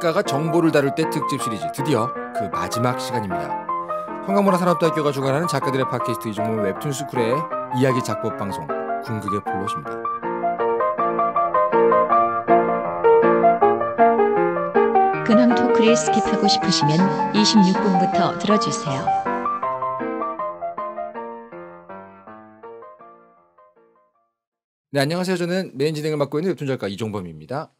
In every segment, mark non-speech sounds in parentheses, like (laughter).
작가가 정보를 다룰 때 특집 시리즈 드디어 그 마지막 시간입니다. 성강문화산업대학교가 주관하는 작가들의 팟캐스트 이종문 웹툰 스쿨의 이야기 작법 방송 궁극의 폴로입니다. 근황 토크를 스킵하고 싶으시면 26분부터 들어주세요. 네 안녕하세요. 저는 메인 진행을 맡고 있는 웹툰 작가 이종범입니다.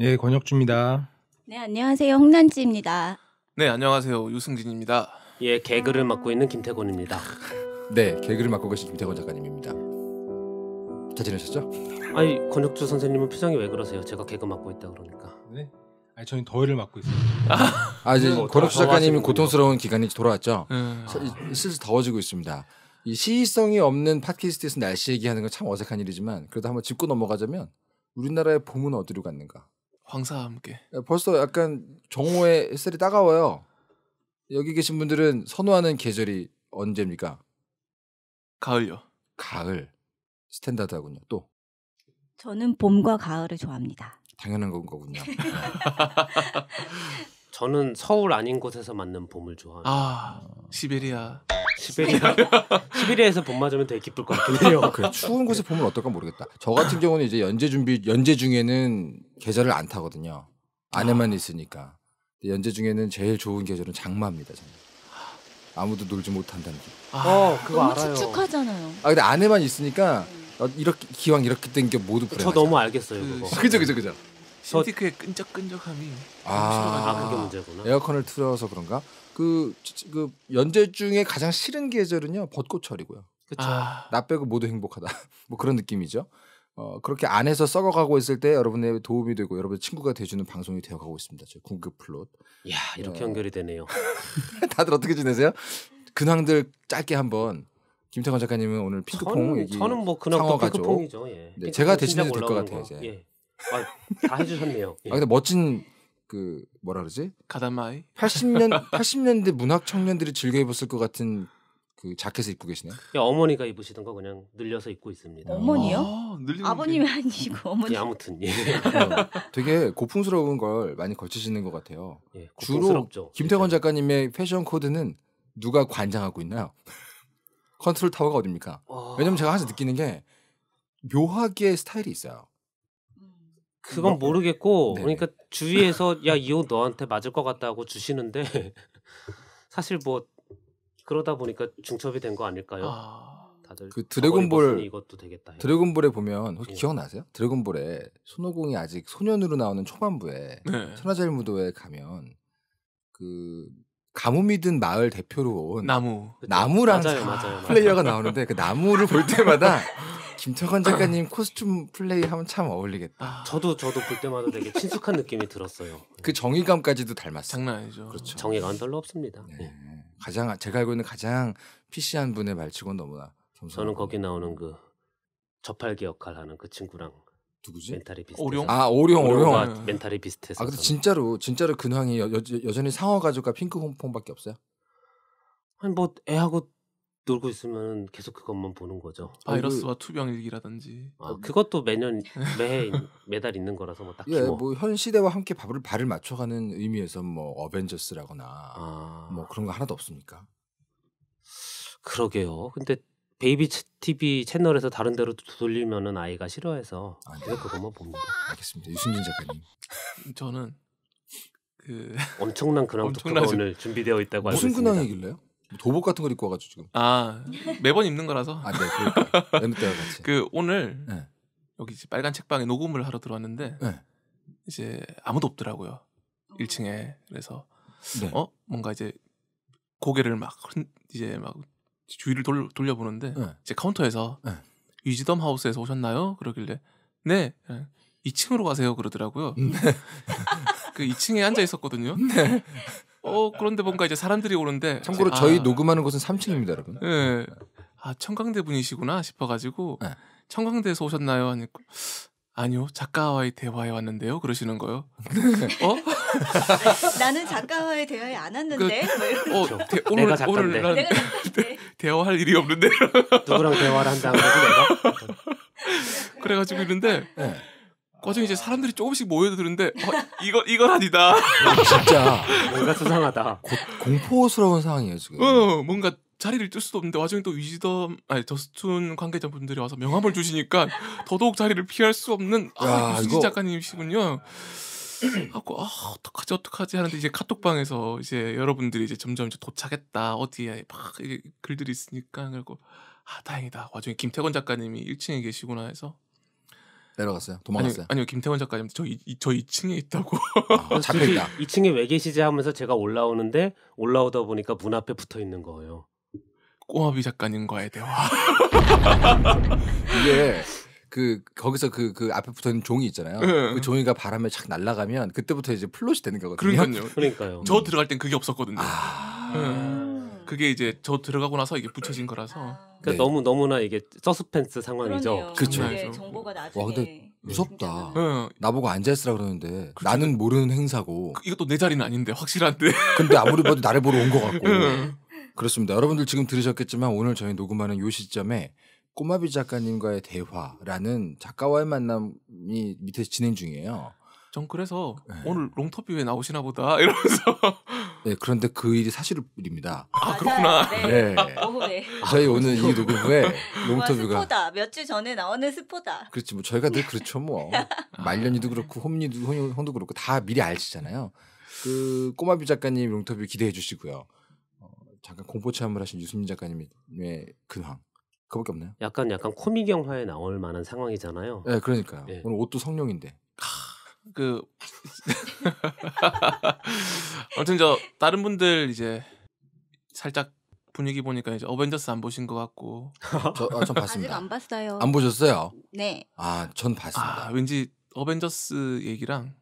예, 권혁주입니다. 네, 안녕하세요. 홍난지입니다. 네, 안녕하세요. 유승진입니다. 예, 개그를 맡고 있는 김태곤입니다. (laughs) 네, 개그를 맡고 계신 김태곤 작가님입니다. 잘 지내셨죠? 아니, 권혁주 선생님은 표정이 왜 그러세요? 제가 개그 맡고 있다 그러니까. 네? 아니, 저는 더위를 맡고 있어요. 아, (laughs) 아 이제 뭐 권혁주 작가님이 고통스러운 기간이 돌아왔죠. 음. 슬슬 더워지고 있습니다. 이 시의성이 없는 팟캐스트에서 날씨 얘기하는 건 참 어색한 일이지만 그래도 한번 짚고 넘어가자면 우리나라의 봄은 어디로 갔는가? 황사와 함께. 예, 벌써 약간 정오의 햇살이 따가워요. 여기 계신 분들은 선호하는 계절이 언제입니까? 가을요. 가을. 스탠다드하군요. 또 저는 봄과 가을을 좋아합니다. 당연한 건 거군요. (laughs) 저는 서울 아닌 곳에서 맞는 봄을 좋아합니다. 아, 시베리아. 시베리아 (laughs) 시베리아에서 봄 맞으면 되게 기쁠 것 같긴 해요. 그래, 추운 네. 곳에 봄은 어떨까 모르겠다. 저 같은 경우는 이제 연재 준비 연재 중에는 계절을 안 타거든요. 안에만 아. 있으니까. 연재 중에는 제일 좋은 계절은 장마입니다. 장마. 아무도 놀지 못한다는 게. 아, 어, 그거 너무 알아요. 축축하잖아요. 아 근데 안에만 있으니까 어, 이렇게 기왕 이렇게 된게 모두 불행저 너무 알겠어요. 그 그거. 그죠 그죠 그죠. 신티크의 끈적끈적함이. 아, 아 그게 문제구나. 에어컨을 틀어서 그런가? 그, 그 연재 중에 가장 싫은 계절은요 벚꽃철이고요. 그렇죠. 아. 나 빼고 모두 행복하다. (laughs) 뭐 그런 느낌이죠. 어, 그렇게 안에서 썩어가고 있을 때 여러분의 도움이 되고 여러분의 친구가 돼주는 방송이 되어가고 있습니다. 저 궁극 플롯. 야 이렇게 어... 연결이 되네요. (laughs) 다들 어떻게 지내세요? 근황들 짧게 한번 김태권 작가님은 오늘 핑크퐁 저 얘기 저는 뭐 그냥 핑크퐁이죠. 예. 네, 핑크퐁 제가 대신해도 될 것 같아요. 이제. 예. 아, 다 해주셨네요. 예. 아 근데 예. 멋진 그 뭐라 그러지? 가다마이 80년 80년대 (laughs) 문학 청년들이 즐겨 입었을 것 같은 그 자켓을 입고 계시네요. 어머니가 입으시던 거 그냥 늘려서 입고 있습니다. 어머니요? 아, 아버님이 게... 아니고 음. 어머니. 예, 아무튼 예. 네. 되게 고풍스러운 걸 많이 걸치시는 것 같아요. 예, 고풍스럽죠. 주로 김태권 일단. 작가님의 패션 코드는 누가 관장하고 있나요? (laughs) 컨트롤 타워가 어딥니까? 와... 왜냐면 제가 항상 느끼는 게 묘하게 스타일이 있어요. 그건 모르겠고 네 그러니까 주위에서 야 이 옷 너한테 맞을 것 같다고 주시는데 (laughs) 사실 뭐 그러다 보니까 중첩이 된 거 아닐까요? 아... 다들 그 드래곤볼 이것도 되겠다. 드래곤볼에 보면 혹시 예. 기억나세요? 드래곤볼에 손오공이 아직 소년으로 나오는 초반부에 네. 천하제일 무도에 가면 그 가뭄이 든 마을 대표로 온 나무 나무랑 맞아요, 맞아요, 플레이어가 나오는데 그 나무를 볼 때마다 김철건 작가님 코스튬 플레이 하면 참 어울리겠다. 아. 저도 저도 볼 때마다 되게 친숙한 느낌이 들었어요. 그 정의감까지도 닮았어요. 장난 아니죠. 그렇죠. 정의감 별로 없습니다. 네. 네. 가장 제가 알고 있는 가장 피씨한 분의 말치고 너무나 저는 거기 나오는 그 저팔계 역할 하는 그 친구랑 누구지? 멘탈이 비슷. 오룡. 아 오룡 오룡. 아, 멘탈이 비슷해서. 아 근데 진짜로 진짜로 근황이 그 여, 여, 전히 상어 가족과 핑크 홍콩밖에 없어요? 아니 뭐 애하고 놀고 있으면 계속 그것만 보는 거죠. 아, 바이러스와 투병 일기라든지. 아 그것도 매년 매 매달 있는 거라서 뭐 딱히 예, 뭐. 뭐현 시대와 함께 밥을 발을 맞춰가는 의미에서 뭐 어벤져스라거나 아... 뭐 그런 거 하나도 없습니까? 그러게요. 근데 베이비 TV 채널에서 다른 데로 돌리면은 아이가 싫어해서 계속 아, 네. 그것만 봅니다. 알겠습니다. 유승준 작가님. 저는 그 엄청난 근황 토크가 오늘 준비되어 있다고 알고 무슨 있습니다. 근황이길래요? 뭐 도복 같은 걸 입고 와가지고 지금. 아 매번 입는 거라서. 아네 그 그러니까. 같이. 그 오늘 네. 여기 빨간 책방에 녹음을 하러 들어왔는데 네. 이제 아무도 없더라고요. 1층에 그래서 네. 어 뭔가 이제 고개를 막 흔, 이제 막 주위를 돌, 돌려보는데 네. 이제 카운터에서 네. 위즈덤 하우스에서 오셨나요? 그러길래 네. 2층으로 예. 가세요 그러더라고요. 네. (laughs) 그 2층에 앉아 있었거든요. 네. 어 그런데 뭔가 이제 사람들이 오는데 참고로 저희 아, 녹음하는 곳은 3층입니다, 여러분. 예. 네. 아 청강대 분이시구나 싶어가지고 네. 청강대에서 오셨나요? 아니 아니요 작가와의 대화에 왔는데요 그러시는 거요. (laughs) 네. 어? 나는 작가와의 대화에 안 왔는데. 그, 뭐 어, 대, 오늘 내가 오늘 난 내가 대, 대화할 일이 없는데. 누구랑 대화를 한다고 해도 내가. 그래가지고 있는데. 네. 과정에 이제 사람들이 조금씩 모여드는데 어, 이거 이건 아니다. 아, 진짜 뭔가 수상하다. 고, 공포스러운 상황이에요 지금. 어, 뭔가 자리를 뜰 수도 없는데 와중에 또 위즈덤 아니 저스툰 관계자분들이 와서 명함을 주시니까 더더욱 자리를 피할 수 없는 아, 야, 아, 유진 작가님이시군요. 하고 (clears throat) 아 어떡하지 어떡하지 하는데 이제 카톡방에서 이제 여러분들이 이제 점점 이제 도착했다 어디에 막 글들이 있으니까 그리고 아 다행이다 와중에 김태권 작가님이 1층에 계시구나 해서 내려갔어요 도망갔어요 아니, 요 김태권 작가님 저, 저 2층에 있다고 아, (laughs) 잡혀다 2층에 왜 계시지 하면서 제가 올라오는데 올라오다 보니까 문 앞에 붙어있는 거예요 꼬마비 작가님과의 대화 (laughs) 이게 그 거기서 그그 그 앞에 붙어 있는 종이 있잖아요. 네. 그 종이가 바람에 착 날아가면 그때부터 이제 플롯이 되는 거거든요. 그러니까요. 그러니까요. 저 들어갈 땐 그게 없었거든요. 아... 네. 그게 이제 저 들어가고 나서 이게 붙여진 거라서. 아. 그러니까 네. 너무 너무나 이게 서스펜스 상황이죠. 그렇죠. 정보가 나중에. 와 근데 네, 무섭다. 네. 나보고 앉아 있으라 그러는데 그렇 나는 모르는 행사고. 그, 이것도 내 자리는 아닌데 확실한데. (laughs) 근데 아무리 봐도 나를 보러 온 것 같고. 그렇습니다. 여러분들 지금 들으셨겠지만 오늘 저희 녹음하는 요 시점에 꼬마비 작가님과의 대화라는 작가와의 만남이 밑에 진행 중이에요. 전 그래서 네. 오늘 롱터뷰 에 나오시나 보다 (laughs) 이러면서 네 그런데 그 일이 사실입니다. 아, 아 그렇구나. 네. 네. 저희 오늘 이 녹음에 (laughs) 롱터뷰가 스포다 몇 주 전에 나오는 스포다. 그렇지 뭐 저희가 늘 그렇죠 뭐 (laughs) 말년이도 그렇고 홈니도 홍도 그렇고 다 미리 알시잖아요. 그 꼬마비 작가님 롱터뷰 기대해 주시고요. 어, 잠깐 공포 체험을 하신 유승민 작가님의 근황 그밖에 없네요. 약간 약간 코믹 영화에 나올 만한 상황이잖아요. 네, 그러니까요. 네. 오늘 옷도 성룡인데. 그 (laughs) 아무튼 저 다른 분들 이제 살짝 분위기 보니까 이제 어벤져스 안 보신 것 같고 (laughs) 저, 아, 전 봤습니다. 아직 안 봤어요. 안 보셨어요? 네. 아, 전 봤습니다. 아, 왠지 어벤져스 얘기랑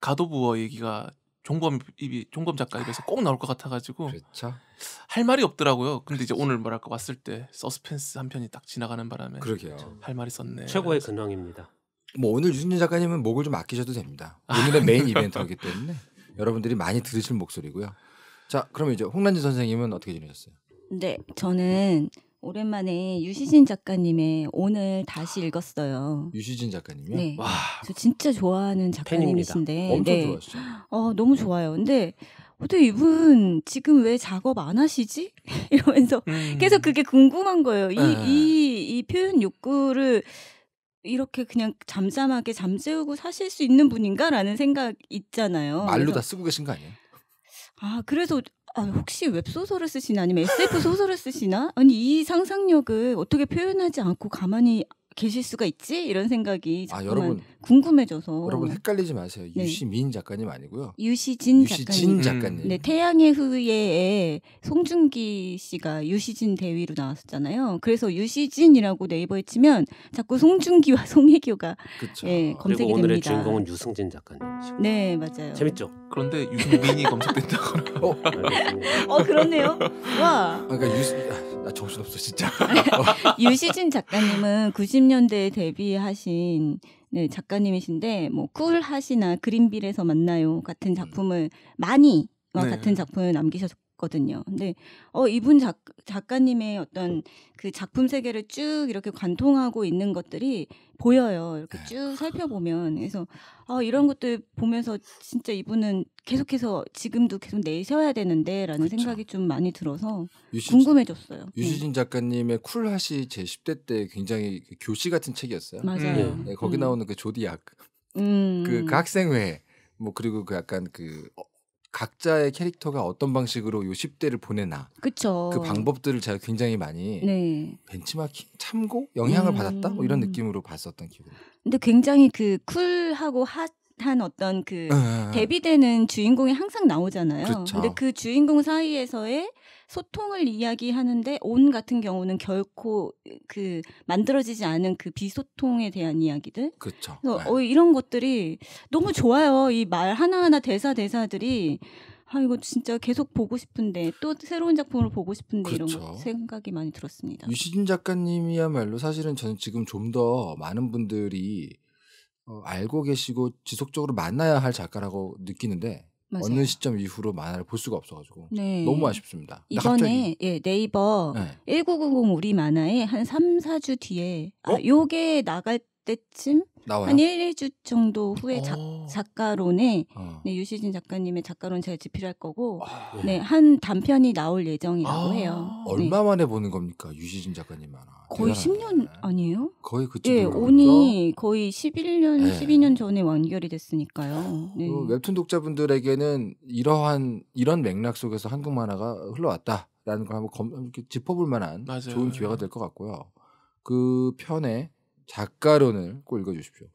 가도부어 얘기가 종범 입이 종범 작가 입에서 꼭 나올 것 같아가지고 그렇죠. 할 말이 없더라고요. 근데 이제 오늘 뭐랄까 왔을 때 서스펜스 한 편이 딱 지나가는 바람에 그러게요. 그렇죠. 할 말이 썼네. 최고의 근황입니다. 뭐 오늘 유승준 작가님은 목을 좀 아끼셔도 됩니다. 오늘의 아, 메인 이벤트이기 때문에 여러분들이 많이 들으실 목소리고요. 자, 그러 이제 홍란지 선생님은 어떻게 지내셨어요? 네, 저는 오랜만에 유시진 작가님의 오늘 다시 아, 읽었어요. 유시진 작가님이요? 네. 와. 저 진짜 좋아하는 작가님이신데. 팬입니다. 엄청 네. 좋아했죠. 어, 너무 좋아요. 근데 어떻게 이분 지금 왜 작업 안 하시지? (laughs) 이러면서 음. 계속 그게 궁금한 거예요. 이, 아. 이, 이 표현 욕구를 이렇게 그냥 잠잠하게 잠재우고 사실 수 있는 분인가라는 생각 있잖아요. 말로 다 쓰고 계신 거 아니에요? 아, 그래서 아, 혹시 웹소설을 쓰시나 아니면 SF 소설을 쓰시나? 아니, 이 상상력을 어떻게 표현하지 않고 가만히 계실 수가 있지 이런 생각이 아, 여러분 궁금해져서 여러분 헷갈리지 마세요. 네. 유시민 작가님 아니고요. 유시진, 유시진 작가님. 작가님. 음. 네, 태양의 후예에 송중기 씨가 유시진 대위로 나왔었잖아요. 그래서 유시진이라고 네이버에 치면 자꾸 송중기와 (laughs) 송혜교가 그쵸. 예, 검색이 그리고 오늘의 됩니다. 주인공은 유승진 작가님. 네, 맞아요. 재밌죠? 그런데 유민이 검색된다고 어, 어 그렇네요. 와. 아, 그러니까 유승 나 정신없어 진짜. (laughs) 유시진 작가님은 90년대에 데뷔하신 네, 작가님이신데 뭐 쿨하시나 그린빌에서 만나요 같은 음. 작품을 많이 네. 같은 작품을 남기셨고 했거든요. 근데 어 이분 작, 작가님의 어떤 그 작품 세계를 쭉 이렇게 관통하고 있는 것들이 보여요. 이렇게 네. 쭉 살펴보면 그래서 아 이런 것들 보면서 진짜 이분은 계속해서 지금도 계속 내셔야 되는데라는 그렇 생각이 좀 많이 들어서 유시진, 궁금해졌어요. 네. 유시진 네. 작가님의 쿨하시 제 10대 때 굉장히 그 교시 같은 책이었어요. 맞아요. 음. 네, 거기 음. 나오는 그 조디악 음. 그, 그 학생회 뭐 그리고 그 약간 그 어, 각자의 캐릭터가 어떤 방식으로 요 10대를 보내나 그쵸. 그 방법들을 제가 굉장히 많이 네. 벤치마킹 참고 영향을 음. 받았다 뭐 이런 음. 느낌으로 봤었던 기분. 근데 굉장히 그 쿨하고 핫한 어떤 그 대비되는 예, 예, 예. 주인공이 항상 나오잖아요. 그렇죠. 근데 그 주인공 사이에서의 소통을 이야기하는데 온 같은 경우는 결코 그 만들어지지 않은 그 비소통에 대한 이야기들. 그렇죠. 네. 어, 이런 것들이 너무 좋아요. 이 말 하나하나 대사 대사들이 아 이거 진짜 계속 보고 싶은데 또 새로운 작품을 보고 싶은데 그렇 이런 생각이 많이 들었습니다. 유시진 작가님이야말로 사실은 저는 지금 좀 더 많은 분들이 어, 알고 계시고 지속적으로 만나야 할 작가라고 느끼는데 맞아요. 얻는 시점 이후로 만화를 볼 수가 없어가지고 네. 너무 아쉽습니다. 이번에 예, 네이버 네. 1990 우리 만화에 한 3, 4주 뒤에 아, 어? 아, 요게 나갈 때쯤 나와요? 한 1, 2주 정도 후에 작, 어. 작가론에 어. 네, 유시진 작가님의 작가론 제가 집필할 거고 아, 예. 네, 한 단편이 나올 예정이라고 아, 해요. 얼마 네. 만에 보는 겁니까? 유시진 작가님 만화. 네. 거의 10년 아니에요? 거의 그쯤 예, 온이 거의 11년, 네. 12년 전에 완결이 됐으니까요. 네. 그 웹툰 독자분들에게는 이러한 이런 맥락 속에서 한국 만화가 흘러왔다라는 걸 한번 검, 이렇게 짚어볼 만한 맞아요. 좋은 기회가 될 것 같고요. 그 편에 작가론을 꼭 읽어주십시오.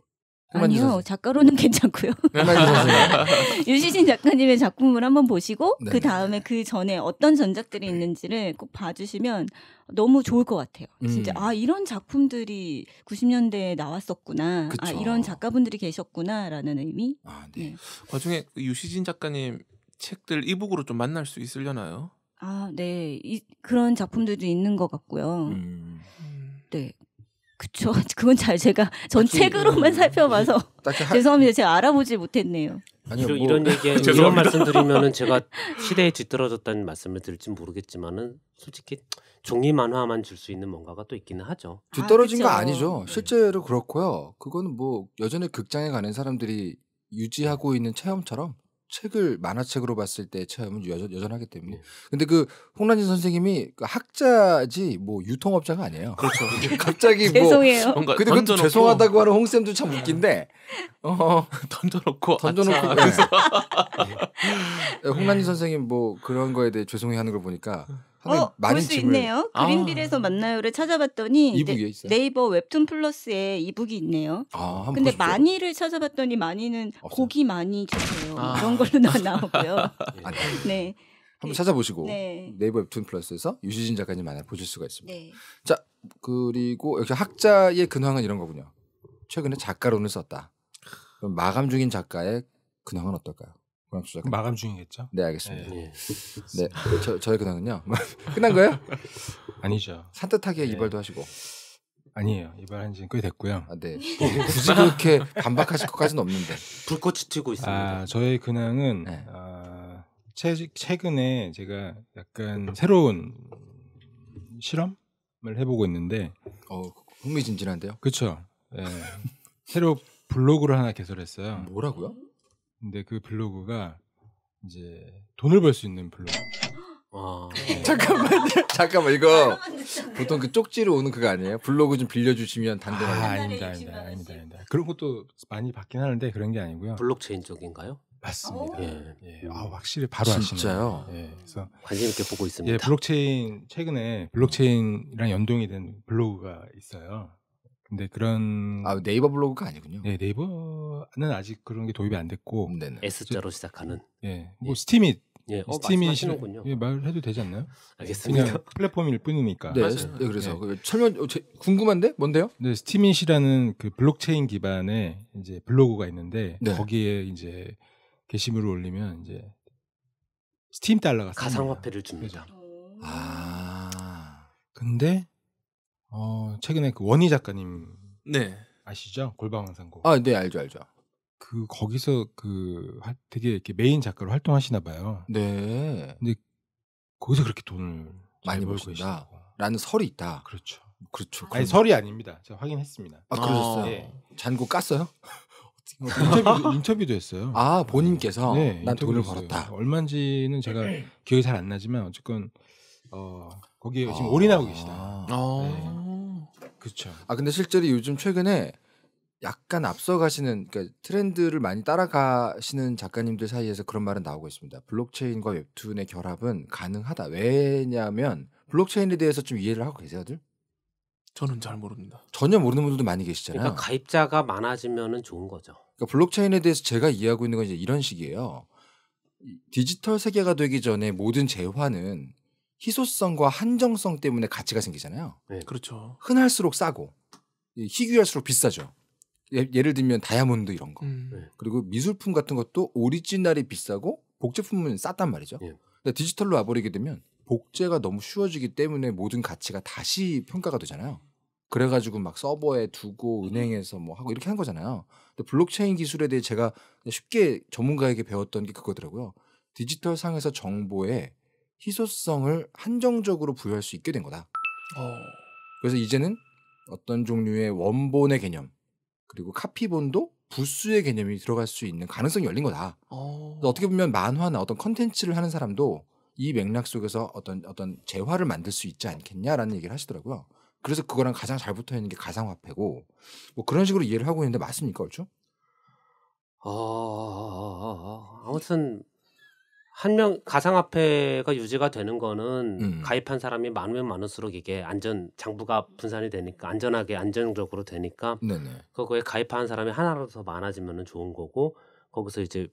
아니요 선생님. 작가로는 (laughs) 괜찮고요. (laughs) 유시진 작가님의 작품을 한번 보시고 네. 그 다음에 그 전에 어떤 전작들이 네. 있는지를 꼭 봐주시면 너무 좋을 것 같아요. 음. 진짜 아 이런 작품들이 90년대에 나왔었구나. 아, 그쵸. 아 이런 작가분들이 계셨구나라는 의미. 아 네. 네. 중에 그 유시진 작가님 책들 이북으로 좀 만날 수 있으려나요? 아 네. 이, 그런 작품들도 있는 것 같고요. 음. 네. 그쵸. (laughs) 그건 잘 제가 전책으로만 음. 살펴봐서 음. 죄송합니다. 제가 알아보지 못했네요. 아니요, 뭐... 이런 (laughs) 얘기 이런 말씀 드리면은 (laughs) 제가 시대에 뒤떨어졌다는 말씀을 드릴지 모르겠지만은 솔직히 종이 만화만 줄 수 있는 뭔가가 또 있기는 하죠. 아, 뒤떨어진 아, 거 아니죠. 실제로 그렇고요. 그거는 뭐 여전히 극장에 가는 사람들이 유지하고 있는 체험처럼 책을 만화책으로 봤을 때의 체험은 여전, 여전하기 때문에. 네. 근데 그 홍란진 선생님이 그 학자지 뭐 유통업자가 아니에요. 그렇죠. (laughs) 갑자기 그 뭐 죄송해요. 근데 던 죄송하다고 하는 홍쌤도 참 웃긴데. 어, (laughs) 던져놓고 던져놓고 그 홍란진 선생님 뭐 그런 거에 대해 죄송해 하는 걸 보니까 네. 어, 많은 볼수 있네요. 아. 그린빌에서 만나요를 찾아봤더니 네, 이버 웹툰 플러스에 이북이 있네요. 아, 근데 많이를 찾아봤더니 많이는 없어 고기 많이 주세요. 아. 이런 걸로 나오고요 (laughs) 예. 네. 한번 네. 찾아보시고 네. 이버 웹툰 플러스에서 유시진 작가님 만화 보실 수가 있습니다. 네. 자 그리고 역시 학자의 근황은 이런 거군요. 최근에 작가론을 썼다. 마감 중인 작가의 근황은 어떨까요? 공약주자 마감 중이겠죠? 네 알겠습니다. 네, 네. 저, 저의 근황은요. (laughs) 끝난 거예요? 아니죠. 산뜻하게 네. 이발도 하시고. 아니에요. 이발한 지는 꽤 됐고요. 아, 네. 네. 굳이 그렇게 반박하실 것까지는 없는데. 불꽃이 튀고 아, 있습니다. 아, 저의 근황은 네. 아, 최, 최근에 제가 약간 새로운 실험을 해보고 있는데. 어, 흥미진진한데요? 그렇죠. 네. 새로 블로그를 하나 개설했어요. 뭐라고요? 근데 그 블로그가 이제 돈을 벌 수 있는 블로그. 와. 아. 네. 잠깐만요. (laughs) 잠깐만 이거 보통 그 쪽지로 오는 그거 아니에요? 블로그 좀 빌려주시면 단독하게 아, 아닙니다, 아닙니다, 아닙니다, 아닙니다. 그런 것도 많이 받긴 하는데 그런 게 아니고요. 블록체인 쪽인가요? 맞습니다. 예, 예. 아 확실히 바로 아시네요. 요 예, 그래서 관심 있게 보고 있습니다. 예, 블록체인 최근에 블록체인이랑 연동이 된 블로그가 있어요. 근데 그런 아 네이버 블로그가 아니군요. 네 네이버는 아직 그런 게 도입이 안 됐고 네네. S자로 시작하는 예, 뭐 예. 스팀이 예, 어, 스팀이 시, 예, 말해도 되지 않나요? 알겠습니다. 그냥 플랫폼일 뿐이니까. 네, 네 그래서 네. 설명 어, 궁금한데 뭔데요? 네, 스팀잇이라는 그 블록체인 기반의 이제 블로그가 있는데 네. 거기에 이제 게시물을 올리면 이제 스팀 달러가 가상화폐를 씁니다. 줍니다. 그렇죠? 아, 근데 어, 최근에 그 원희 작가님 네. 아시죠? 골방왕산고. 아, 네, 알죠, 알죠. 그 거기서 그 되게 이렇게 메인 작가로 활동하시나 봐요. 네. 근데 거기서 그렇게 돈을 많이 벌고 버신다. 계시고. 라는 설이 있다. 그렇죠. 그렇죠. 아니 그럼- 설이 아닙니다. 제가 확인했습니다. 아, 그러셨어요. 어. 잔고 깠어요? 어, 인터뷰도, 인터뷰도 했어요. 아, 본인께서 네, 난 인터뷰도 돈을 벌었다. 얼마인지는 제가 (clears throat) 기억이 잘 안 나지만 어쨌건 어, 거기에 아. 지금 올인하고 계시다. 아, 어. 그렇죠. 아 근데 실제로 요즘 최근에 약간 앞서가시는 그러니까 트렌드를 많이 따라가시는 작가님들 사이에서 그런 말은 나오고 있습니다. 블록체인과 웹툰의 결합은 가능하다. 왜냐하면 블록체인에 대해서 좀 이해를 하고 계세요,들? 저는 잘 모릅니다. 전혀 모르는 분들도 많이 계시잖아요. 그러니까 가입자가 많아지면은 좋은 거죠. 그러니까 블록체인에 대해서 제가 이해하고 있는 건 이제 이런 식이에요. 디지털 세계가 되기 전에 모든 재화는 희소성과 한정성 때문에 가치가 생기잖아요. 네. 그렇죠. 흔할수록 싸고 예, 희귀할수록 비싸죠. 예, 를 들면 다이아몬드 이런 거. 음. 네. 그리고 미술품 같은 것도 오리지널이 비싸고 복제품은 쌌단 말이죠. 네. 근데 디지털로 와버리게 되면 복제가 너무 쉬워지기 때문에 모든 가치가 다시 평가가 되잖아요. 그래가지고 막 서버에 두고 음. 은행에서 뭐 하고 이렇게 한 거잖아요. 근데 블록체인 기술에 대해 제가 쉽게 전문가에게 배웠던 게 그거더라고요. 디지털 상에서 정보에 희소성을 한정적으로 부여할 수 있게 된 거다. 어. 그래서 이제는 어떤 종류의 원본의 개념 그리고 카피본도 부수의 개념이 들어갈 수 있는 가능성이 열린 거다. 어. 어떻게 보면 만화나 어떤 컨텐츠를 하는 사람도 이 맥락 속에서 어떤 어떤 재화를 만들 수 있지 않겠냐라는 얘기를 하시더라고요. 그래서 그거랑 가장 잘 붙어 있는 게 가상화폐고 뭐 그런 식으로 이해를 하고 있는데 맞습니까, 얼추? 어, 아무튼 한명 가상화폐가 유지가 되는 거는 음. 가입한 사람이 많으면 많을수록 이게 안전 장부가 분산이 되니까 안전하게 안정적으로 되니까 네네. 그거에 가입한 사람이 하나로더 많아지면 은 좋은 거고 거기서 이제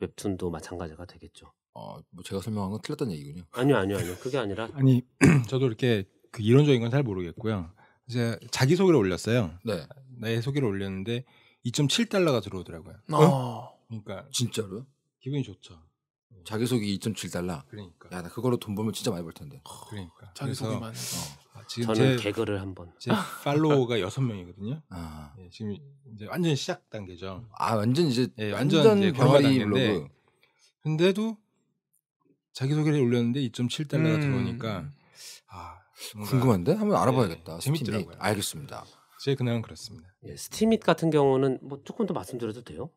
웹툰도 마찬가지가 되겠죠. 어, 뭐 제가 설명한 건 틀렸던 얘기군요. 아니요, 아니요, 아니요. 그게 아니라 (laughs) 아니 (clears throat) 저도 이렇게 그 이론적인 건 잘 모르겠고요. 이제 자기 소개를 올렸어요. 네. 내 소개를 올렸는데 2.7달러가 들어오더라고요. 아, 어? 그러니까 진짜로요? 기분이 좋죠. 어. 자기소개 2.7달러. 그러니까. 야, 나 그걸로 돈 벌면 진짜 많이 벌 텐데. 어, 그러니까. 자기소개만. 어. 아, 지금 저는 제, 개그를 한번. 제 팔로워가 6명이거든요. (laughs) 아. 예, 지금 이제 완전 시작 단계죠. 아, 완전 이제 예, 완전, 완전 이제 병아리 블로그. 근데도 자기소개를 올렸는데 2.7달러가 음. 들어오니까 아, 궁금한데 한번 예, 알아봐야겠다. 예, 재밌더라고요. 알겠습니다. 제근황 그렇습니다. 예, 스팀잇 같은 경우는 뭐 조금 더 말씀드려도 돼요?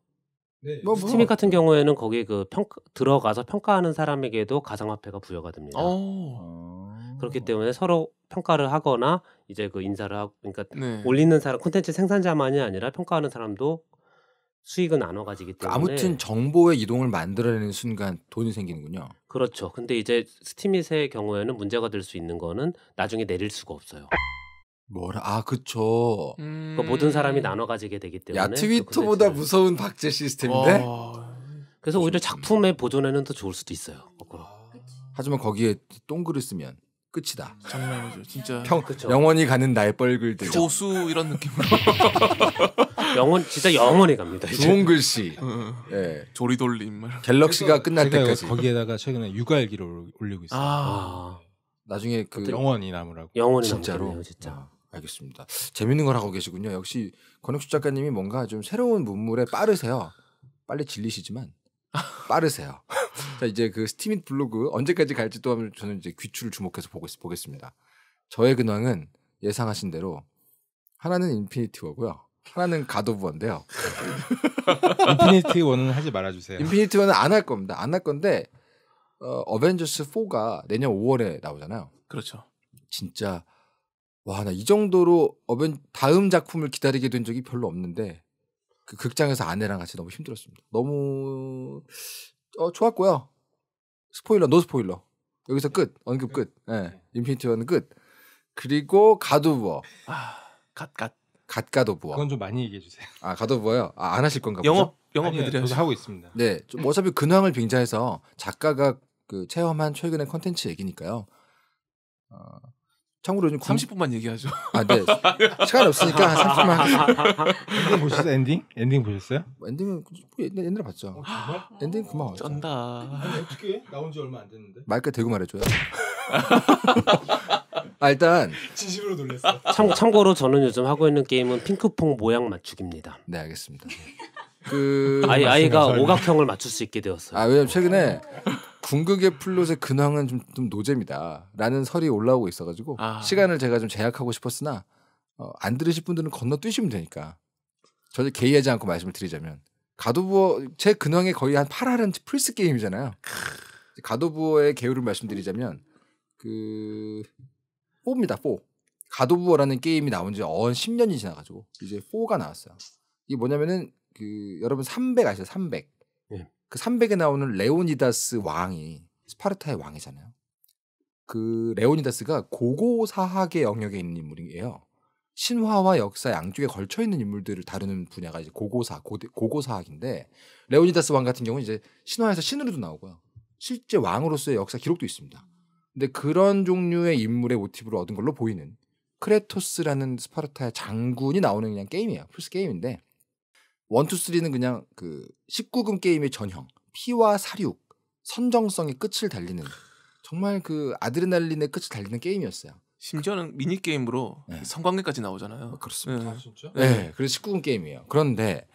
네. 뭐, 뭐. 스팀 같은 경우에는 거기 그평 들어가서 평가하는 사람에게도 가상화폐가 부여가 됩니다. 오. 어. 아. 그렇기 때문에 서로 평가를 하거나 이제 그 인사를 하 그러니까 네. 올리는 사람 콘텐츠 생산자만이 아니라 평가하는 사람도 수익은 나눠 가지기 때문에 아무튼 정보의 이동을 만들어내는 순간 돈이 생기는군요. 그렇죠. 근데 이제 스팀잇의 경우에는 문제가 될 수 있는 거는 나중에 내릴 수가 없어요. 뭐라 아 그쵸. 음... 그러니까 모든 사람이 음. 나눠 가지게 되기 때문에. 야 트위터보다 무서운 박제 시스템인데. 어... 아, 그래서 오히려 작품의보존에는더 좋을 수도 있어요. 거꾸로. 아. 하지만 거기에 똥글을 쓰면 끝이다. 장난이죠, 진짜. 평, 그쵸. 영원히 가는 나의 뻘글들. 조수 이런 느낌으로. (laughs) 영원 진짜 영원히 갑니다. 좋은 글씨. (laughs) 예. 네. 조리돌림. 갤럭시가 끝날 때까지. 거기에다가 최근에 육아일기를 올리고 있어요. 아. 나중에 그 영원히 남으라고. 영원히 진짜로. 남겠네요, 진짜. 아. 알겠습니다. 재밌는 걸 하고 계시군요. 역시 권혁수 작가님이 뭔가 좀 새로운 문물에 빠르세요. 빨리 질리시지만 빠르세요. (laughs) 자 이제 그 스티밋 블로그 언제까지 갈지 또 한번 저는 이제 귀추를 주목해서 보고 보겠습니다. 저의 근황은 예상하신 대로 하나는 인피니티 워고요. 하나는 가도부원데요. (laughs) 인피니티 워는 하지 말아주세요. 인피니티 워는 안할 겁니다. 안 할 건데 어, 어벤져스 4가 내년 5월에 나오잖아요. 그렇죠. 진짜 와, 나 이 정도로 어벤 다음 작품을 기다리게 된 적이 별로 없는데 그 극장에서 아내랑 같이 너무 힘들었습니다. 너무 어, 좋았고요. 스포일러, 노 스포일러. 여기서 네. 끝. 언급 네. 끝. 예. 네. 인피니티 워는 끝. 그리고 가두버. 아, 갓갓. 갓갓 오브 워. 그건 좀 많이 얘기해 주세요. 아, 가오부어요 아, 안 하실 건가 보죠? 영업 영업 애들이 하고 있습니다. 네. 좀 어차피 근황을 빙자해서 작가가 그 체험한 최근의 컨텐츠 얘기니까요. 어, 참고로 요즘 30분만 얘기하죠. 아, 네. 시간 없으니까 한 30분만. 엔딩 보셨어요? 엔딩? 엔딩 보셨어요? 뭐 엔딩은 옛날, 예, 네, 옛날에 봤죠. 어, 엔딩 그만 왔죠. 쩐다. 아니, 어떻게 나온 지 얼마 안 됐는데? 말까 크 대고 말해줘요. (laughs) 아, 일단 진심으로 놀랐어. 참, 참고로 저는 요즘 하고 있는 게임은 핑크퐁 모양 맞추기입니다. 네, 알겠습니다. 그, 그 아이 아이가 오각형을 맞출 수 있게 되었어요. 아, 왜냐면 최근에 궁극의 플롯의 근황은 좀, 좀 노잼이다라는 설이 올라오고 있어가지고 아. 시간을 제가 좀 제약하고 싶었으나 어, 안 들으실 분들은 건너 뛰시면 되니까 저도 개의하지 않고 말씀을 드리자면 가도부어 제 근황의 거의 한 8할은 플스 게임이잖아요. 가도부어의 개요를 말씀드리자면 그 4입니다. 4. 가도부어라는 게임이 나온 지 어언 10년이 지나가지고 이제 4가 나왔어요. 이게 뭐냐면은 그 여러분 300 아시죠? 300. 네. 그 300에 나오는 레오니다스 왕이 스파르타의 왕이잖아요. 그 레오니다스가 고고사학의 영역에 있는 인물이에요. 신화와 역사 양쪽에 걸쳐 있는 인물들을 다루는 분야가 이제 고고사 고대, 고고사학인데 레오니다스 왕 같은 경우는 이제 신화에서 신으로도 나오고요. 실제 왕으로서의 역사 기록도 있습니다. 근데 그런 종류의 인물의 모티브를 얻은 걸로 보이는 크레토스라는 스파르타의 장군이 나오는 그냥 게임이에요. 플스 게임인데 원투 쓰리는 그냥 그 19금 게임의 전형 피와 사륙 선정성이 끝을 달리는 정말 그 아드레날린의 끝을 달리는 게임이었어요. 심지어는 미니 게임으로 네. 성관계까지 나오잖아요. 아, 그렇습니다. 네. 아, 진짜? 네, 네 그래서 19금 게임이에요. 그런데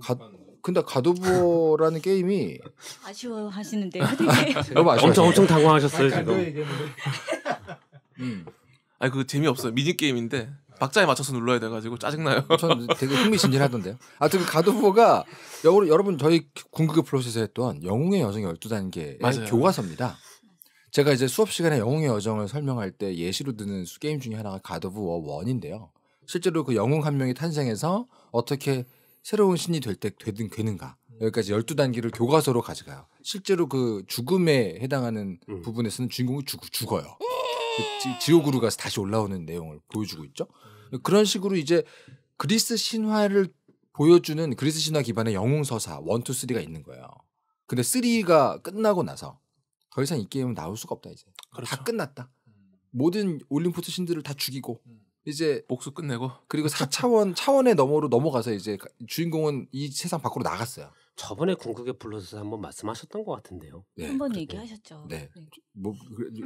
가, 근데 가도보라는 게임이 아쉬워하시는데 여러분 (laughs) 엄청 엄청 당황하셨어요 지금. 그 음. 아그 재미없어요 미니 게임인데 박자에 맞춰서 눌러야 돼가지고 짜증나요. 저는 음, 되게 흥미진진하던데요. 아무튼 가두부가 여러, 여러분 저희 궁극의 플롯에서 했던 영웅의 여정 12단계의 교과서입니다. 제가 이제 수업 시간에 영웅의 여정을 설명할 때 예시로 드는 게임 중에 하나가 가부보 원인데요. 실제로 그 영웅 한 명이 탄생해서 어떻게 새로운 신이 될 때 되든 되는가 여기까지 12단계를 교과서로 가져가요. 실제로 그 죽음에 해당하는 음. 부분에서는 주인공이 죽, 죽어요. 그 지, 지옥으로 가서 다시 올라오는 내용을 보여주고 있죠. 그런 식으로 이제 그리스 신화를 보여주는 그리스 신화 기반의 영웅 서사 원투 쓰리가 있는 거예요. 근데 쓰리가 끝나고 나서 더 이상 이 게임은 나올 수가 없다 이제 그렇죠. 다 끝났다. 모든 올림포트 신들을 다 죽이고 음. 이제 복수 끝내고 그리고 4차원 차원의 너머로 넘어가서 이제 주인공은 이 세상 밖으로 나갔어요. 저번에 궁극의 블러스 한번 말씀하셨던 것 같은데요. 네, 한번 네. 얘기하셨죠. 네. 네. 뭐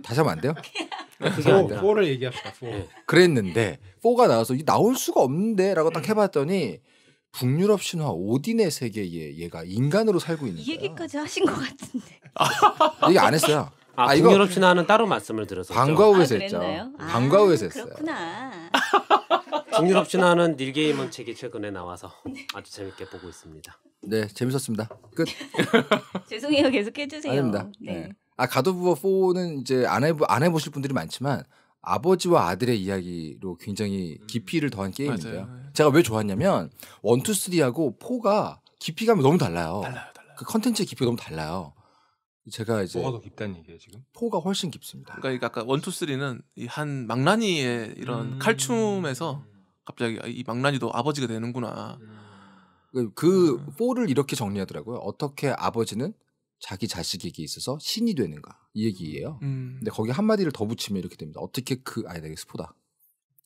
다시 하면 안 돼요? (laughs) 아, 그게 4, 를 얘기합시다. 4. 예, 그랬는데 4가 나와서 나올 수가 없는데라고 딱 예. 해봤더니 북유럽 신화 오딘의 세계에 얘가 인간으로 살고 있는 이 얘기까지 하신 것 같은데 아, 얘기 안 했어요. 아, 아 북유럽 신화는 따로 말씀을 들었서죠 방과후에서 아, 했죠. 방과후에서 아, 했어요. 그렇구나. 북유럽 신화는 닐 게이먼 책이 최근에 나와서 아주 재밌게 보고 있습니다. 네, 재밌었습니다. 끝. (laughs) 죄송해요. 계속 해주세요. 아닙니다. 네. 네. 아 가도부어 4는 이제 안, 해, 안 해보실 분들이 많지만 아버지와 아들의 이야기로 굉장히 음. 깊이를 더한 게임인데요. 맞아요. 네. 제가 왜 좋았냐면 원투 쓰리하고 4가 깊이감이 너무 달라요. 달라요, 달라요. 그 컨텐츠의 깊이가 너무 달라요. 제가 이제 뭐가 더 깊다는 얘기예요 지금? 4가 훨씬 깊습니다. 그러니까, 그러니까 아까 원투 쓰리는 한 망나니의 이런 음... 칼춤에서 갑자기 아, 이 망나니도 아버지가 되는구나. 음. 그, 그 음. 4를 이렇게 정리하더라고요. 어떻게 아버지는 자기 자식에게 있어서 신이 되는가 이 얘기예요. 음. 근데 거기 한 마디를 더 붙이면 이렇게 됩니다. 어떻게 그 아이 내게 스포다.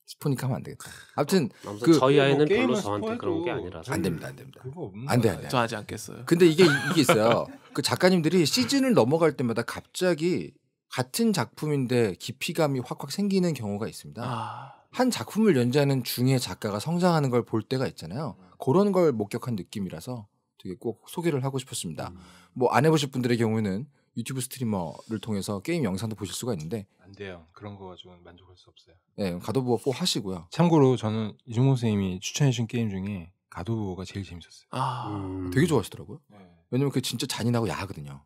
스포니까 하면 안 되겠다. 아무튼 그 저희 뭐 아이는 별로 저한테 그런 게아니라안 됩니다, 안 됩니다. 안 돼, 안 돼. 저 하지 않겠어요. 근데 이게 (laughs) 이게 있어요. 그 작가님들이 시즌을 넘어갈 때마다 갑자기 같은 작품인데 깊이감이 확확 생기는 경우가 있습니다. 아... 한 작품을 연재하는 중에 작가가 성장하는 걸 볼 때가 있잖아요. 그런 걸 목격한 느낌이라서 되게 꼭 소개를 하고 싶었습니다. 음. 뭐안 해보실 분들의 경우에는 유튜브 스트리머를 통해서 게임 영상도 보실 수가 있는데 안 돼요. 그런 거 가지고는 만족할 수 없어요. 네, 가도부어 꼭 하시고요. 참고로 저는 이종호 선생님이 추천해 주신 게임 중에 가도부어가 제일 재밌었어요. 아, 음. 되게 좋아하시더라고요. 네. 왜냐면 그게 진짜 잔인하고 야하거든요.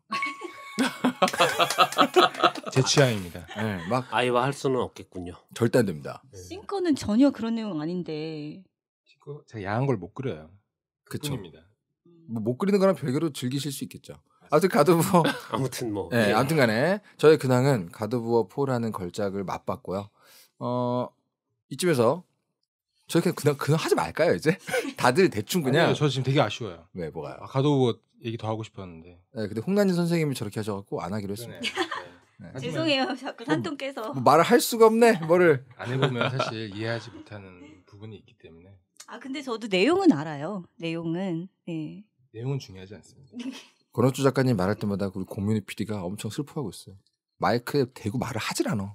(laughs) 제 취향입니다. 네, 막 아이와 할 수는 없겠군요. 절대 안 됩니다. 네. 싱커는 전혀 그런 내용 아닌데. 싱커 제가 야한 걸 못 그려요. 그뿐입 뭐못 그리는 거랑 별개로 즐기실 수 있겠죠. 아무튼 가드부어 (laughs) 아무튼 뭐 네, 예, 예. 아무튼간에 저의 근황은 가드부어 포라는 걸작을 맛봤고요. 어 이쯤에서 저희 그냥 그냥 그냥 하지 말까요 이제 (laughs) 다들 대충 그냥 아니요, 저 지금 되게 아쉬워요. 왜 뭐가요? 아, 가드부어 얘기 더 하고 싶었는데. 네, 근데 홍난진 선생님이 저렇게 하셔갖고 안 하기로 했습니다. 네. 네. 죄송해요, 자꾸 산통께서 뭐, 뭐, 말을 할 수가 없네 뭐를 안 해보면 사실 이해하지 못하는 부분이 있기 때문에. 아 근데 저도 내용은 알아요. 내용은 네. 내용은 중요하지 않습니다. (laughs) 권호주 작가님 말할 때마다 우리 공민우 PD가 엄청 슬퍼하고 있어요. 마이크에 대고 말을 하질 않아.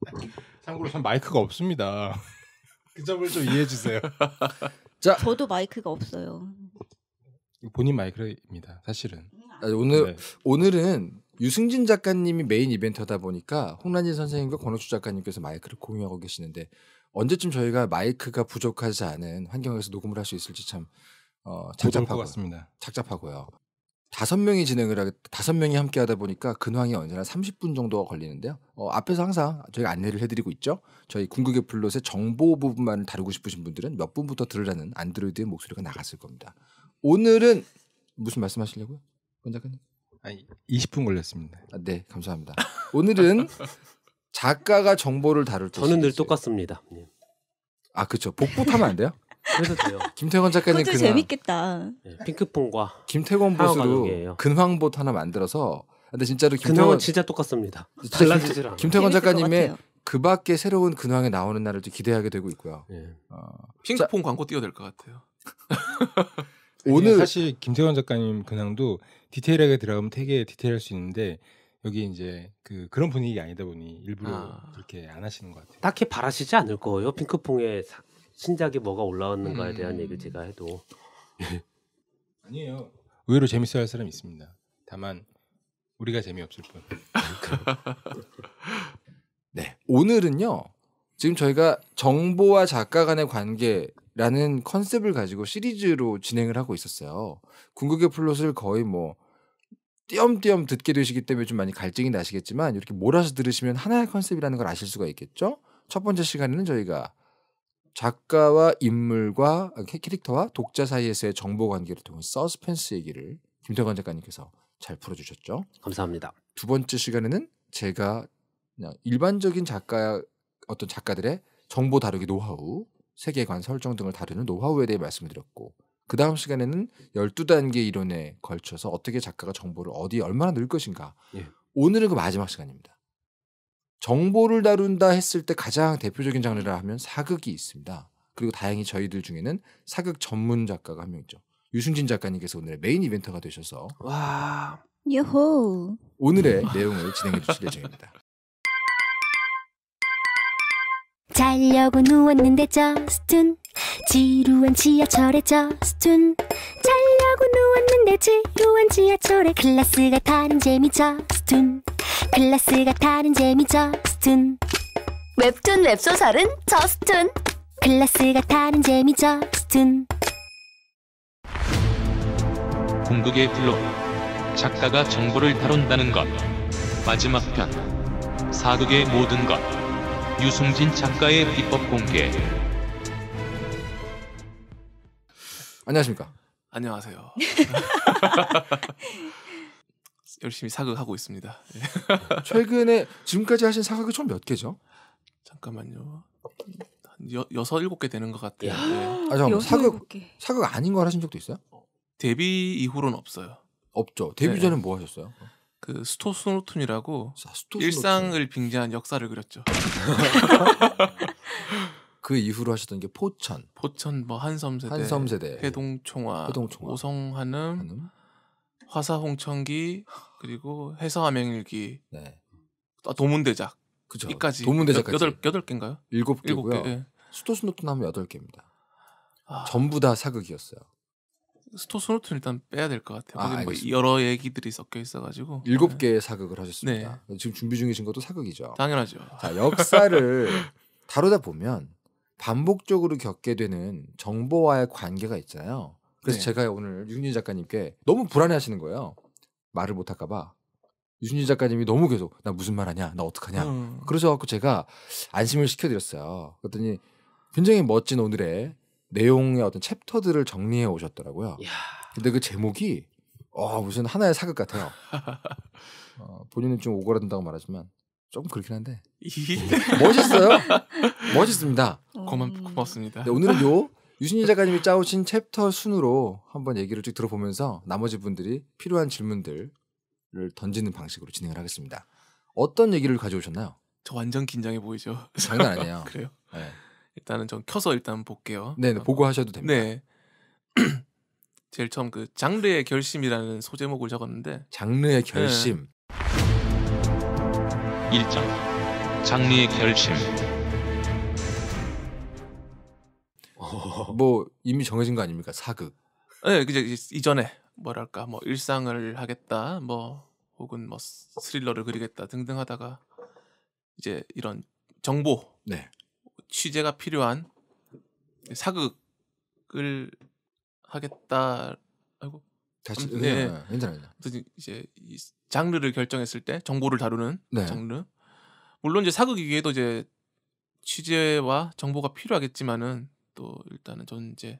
(laughs) 참고로 전 마이크가 없습니다. (laughs) 그 점을 좀 이해해 주세요. 자, 저도 마이크가 없어요. 본인 마이크입니다. 사실은. 아니, 오늘 네. 오늘은 유승진 작가님이 메인 이벤트다 보니까 홍란진 선생님과 권호주 작가님께서 마이크를 공유하고 계시는데 언제쯤 저희가 마이크가 부족하지 않은 환경에서 녹음을 할 수 있을지 참 어, 어 착잡하고 같습니다. 착잡하고요. 다섯 명이 진행을 하게 다섯 명이 함께 하다 보니까 근황이 언제나 30분 정도가 걸리는데요. 어, 앞에서 항상 저희가 안내를 해드리고 있죠. 저희 궁극의 플롯의 정보 부분만 을 다루고 싶으신 분들은 몇 분부터 들으라는 안드로이드의 목소리가 나갔을 겁니다. 오늘은 무슨 말씀하시려고요, 권 작가님? 아니, 20분 걸렸습니다. 아, 네, 감사합니다. 오늘은 작가가 정보를 다룰 때 저는 늘 똑같습니다. 예. 아, 그렇죠. 복붙하면 안 돼요? 그래도 돼요. (laughs) 김태권 작가님 그 재밌겠다. 네, 핑크퐁과 김태권 보스로 근황봇 하나 만들어서 근데 진짜로 근황은 진짜 똑같습니다. 달라지질 않아. 김태권 작가님의 그 밖에 새로운 근황이 나오는 날을 기대하게 되고 있고요. 예. 어, 핑크퐁 자, 광고 뛰어들 것 같아요. (laughs) 오늘 예, 사실 김태권 작가님 근황도 디테일하게 들어가면 되게 디테일할 수 있는데 여기 이제 그 그런 분위기 아니다 보니 일부러 아. 그렇게 안 하시는 것 같아요. 딱히 바라시지 않을 거예요. 핑크퐁의 신작이 뭐가 올라왔는가에 대한 음. 얘기를 제가 해도 (laughs) 아니에요. 의외로 재밌어할 사람이 있습니다. 다만 우리가 재미없을 뿐. (laughs) 네, 오늘은요. 지금 저희가 정보와 작가 간의 관계라는 컨셉을 가지고 시리즈로 진행을 하고 있었어요. 궁극의 플롯을 거의 뭐 띄엄띄엄 듣게 되시기 때문에 좀 많이 갈증이 나시겠지만 이렇게 몰아서 들으시면 하나의 컨셉이라는 걸 아실 수가 있겠죠. 첫 번째 시간에는 저희가 작가와 인물과 아, 캐릭터와 독자 사이에서의 정보 관계를 통해 서스펜스 얘기를 김태관 작가님께서 잘 풀어주셨죠. 감사합니다. 두 번째 시간에는 제가 그냥 일반적인 작가 어떤 작가들의 정보 다루기 노하우, 세계관 설정 등을 다루는 노하우에 대해 말씀드렸고 그 다음 시간에는 열두 단계 이론에 걸쳐서 어떻게 작가가 정보를 어디에 얼마나 넣을 것인가. 예. 오늘은 그 마지막 시간입니다. 정보를 다룬다 했을 때 가장 대표적인 장르라 하면 사극이 있습니다. 그리고 다행히 저희들 중에는 사극 전문 작가가 한 명 있죠. 유승진 작가님께서 오늘의 메인 이벤트가 되셔서 와. 요호. 오늘의 내용을 진행해 주실 예정입니다. 자려고 누웠는데 저스툰 지루한 지하철에 저스툰 자려고 누웠는데 지루한 지하철에 클래스가 다른 재미 저스툰 클래스가 다른 재미 저스툰 웹툰 웹소설은 저스툰 클래스가 다른 재미 저스툰 공국의 블로 작가가 정보를 다룬다는 것 마지막 편 사극의 모든 것 유승진 작가의 비법 공개. 안녕하십니까? 안녕하세요. (laughs) 열심히 사극하고 있습니다. (laughs) 최근에 지금까지 하신 사극이 총 몇 개죠? 잠깐만요. 한 여, 여섯 일곱 개 되는 것 같아요. 네. 아 잠깐 사극 사극 아닌 걸 하신 적도 있어요? 데뷔 이후로는 없어요. 없죠. 데뷔 네. 전에 뭐 하셨어요? 그 스토 스노툰이라고 아, 스토 일상을 빙자한 역사를 그렸죠. (laughs) 그 이후로 하셨던 게 포천, 포천 뭐 한섬세대, 한섬세대, 해동총화, 해동총화. 오성한음, 한음? 화사홍천기 그리고 해서함행일기, 네. 아, 도문대작, 그죠. 이까지 도문대작까지 여덟 여덟 개인가요? 일곱 개고요. 개, 예. 스토스노튼 하면 여덟 개입니다. 아... 전부 다 사극이었어요. 스토스노트는 일단 빼야 될 것 같아요. 아, 뭐 여러 얘기들이 섞여 있어가지고 일곱 네. 개의 사극을 하셨습니다. 네. 지금 준비 중이신 것도 사극이죠. 당연하죠. 자, 역사를 (laughs) 다루다 보면 반복적으로 겪게 되는 정보와의 관계가 있잖아요. 그래서 네. 제가 오늘 유진 작가님께 너무 불안해하시는 거예요. 말을 못할까봐 유진 작가님이 너무 계속 나 무슨 말하냐, 나 어떡하냐. 음. 그러셔갖고 제가 안심을 시켜드렸어요. 그랬더니 굉장히 멋진 오늘의 내용의 어떤 챕터들을 정리해 오셨더라고요. 야 근데 그 제목이 어, 무슨 하나의 사극 같아요. (laughs) 어, 본인은 좀 오그라든다고 말하지만 조금 그렇긴 한데 네. 멋있어요. 멋있습니다. 음. 고마, 고맙습니다. 네, 오늘은 요 유신희 작가님이 짜오신 챕터 순으로 한번 얘기를 쭉 들어보면서 나머지 분들이 필요한 질문들을 던지는 방식으로 진행을 하겠습니다. 어떤 얘기를 가져오셨나요? 저 완전 긴장해 보이죠. 장난 아니에요. (laughs) 그래요? 네. 일단은 전 켜서 일단 볼게요. 네, 보고 하셔도 됩니다. 네. (clears throat) 제일 처음 그 장르의 결심이라는 소제목을 적었는데 장르의 네. 결심. 네. 1장 장르의 결심. 뭐 이미 정해진 거 아닙니까? 사극. 네, 그제 이전에 뭐랄까 뭐 일상을 하겠다, 뭐 혹은 뭐 스릴러를 그리겠다 등등 하다가 이제 이런 정보, 네. 취재가 필요한 사극을 하겠다. 아이고. 다시 네, 네. 네. 괜찮아요. 이제 이 장르를 결정했을 때 정보를 다루는 네. 장르. 물론 이제 사극이기에도 이제 취재와 정보가 필요하겠지만은 또 일단은 전 이제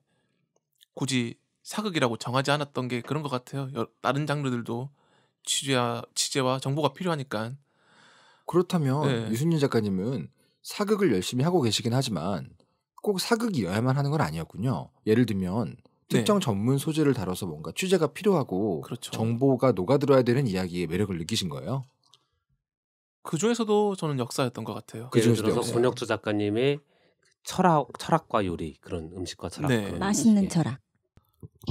굳이 사극이라고 정하지 않았던 게 그런 것 같아요. 다른 장르들도 취재와 취재와 정보가 필요하니까. 그렇다면 네. 유순민 작가님은 사극을 열심히 하고 계시긴 하지만 꼭 사극이어야만 하는 건 아니었군요. 예를 들면 네. 특정 네. 전문 소재를 다뤄서 뭔가 취재가 필요하고 그렇죠. 정보가 녹아들어야 되는 이야기의 매력을 느끼신 거예요. 그 중에서도 저는 역사였던 것 같아요. 그 예를 들어서 권혁주 작가님의 철학 철학과 요리 그런 음식과 철학 네. 맛있는 음 철학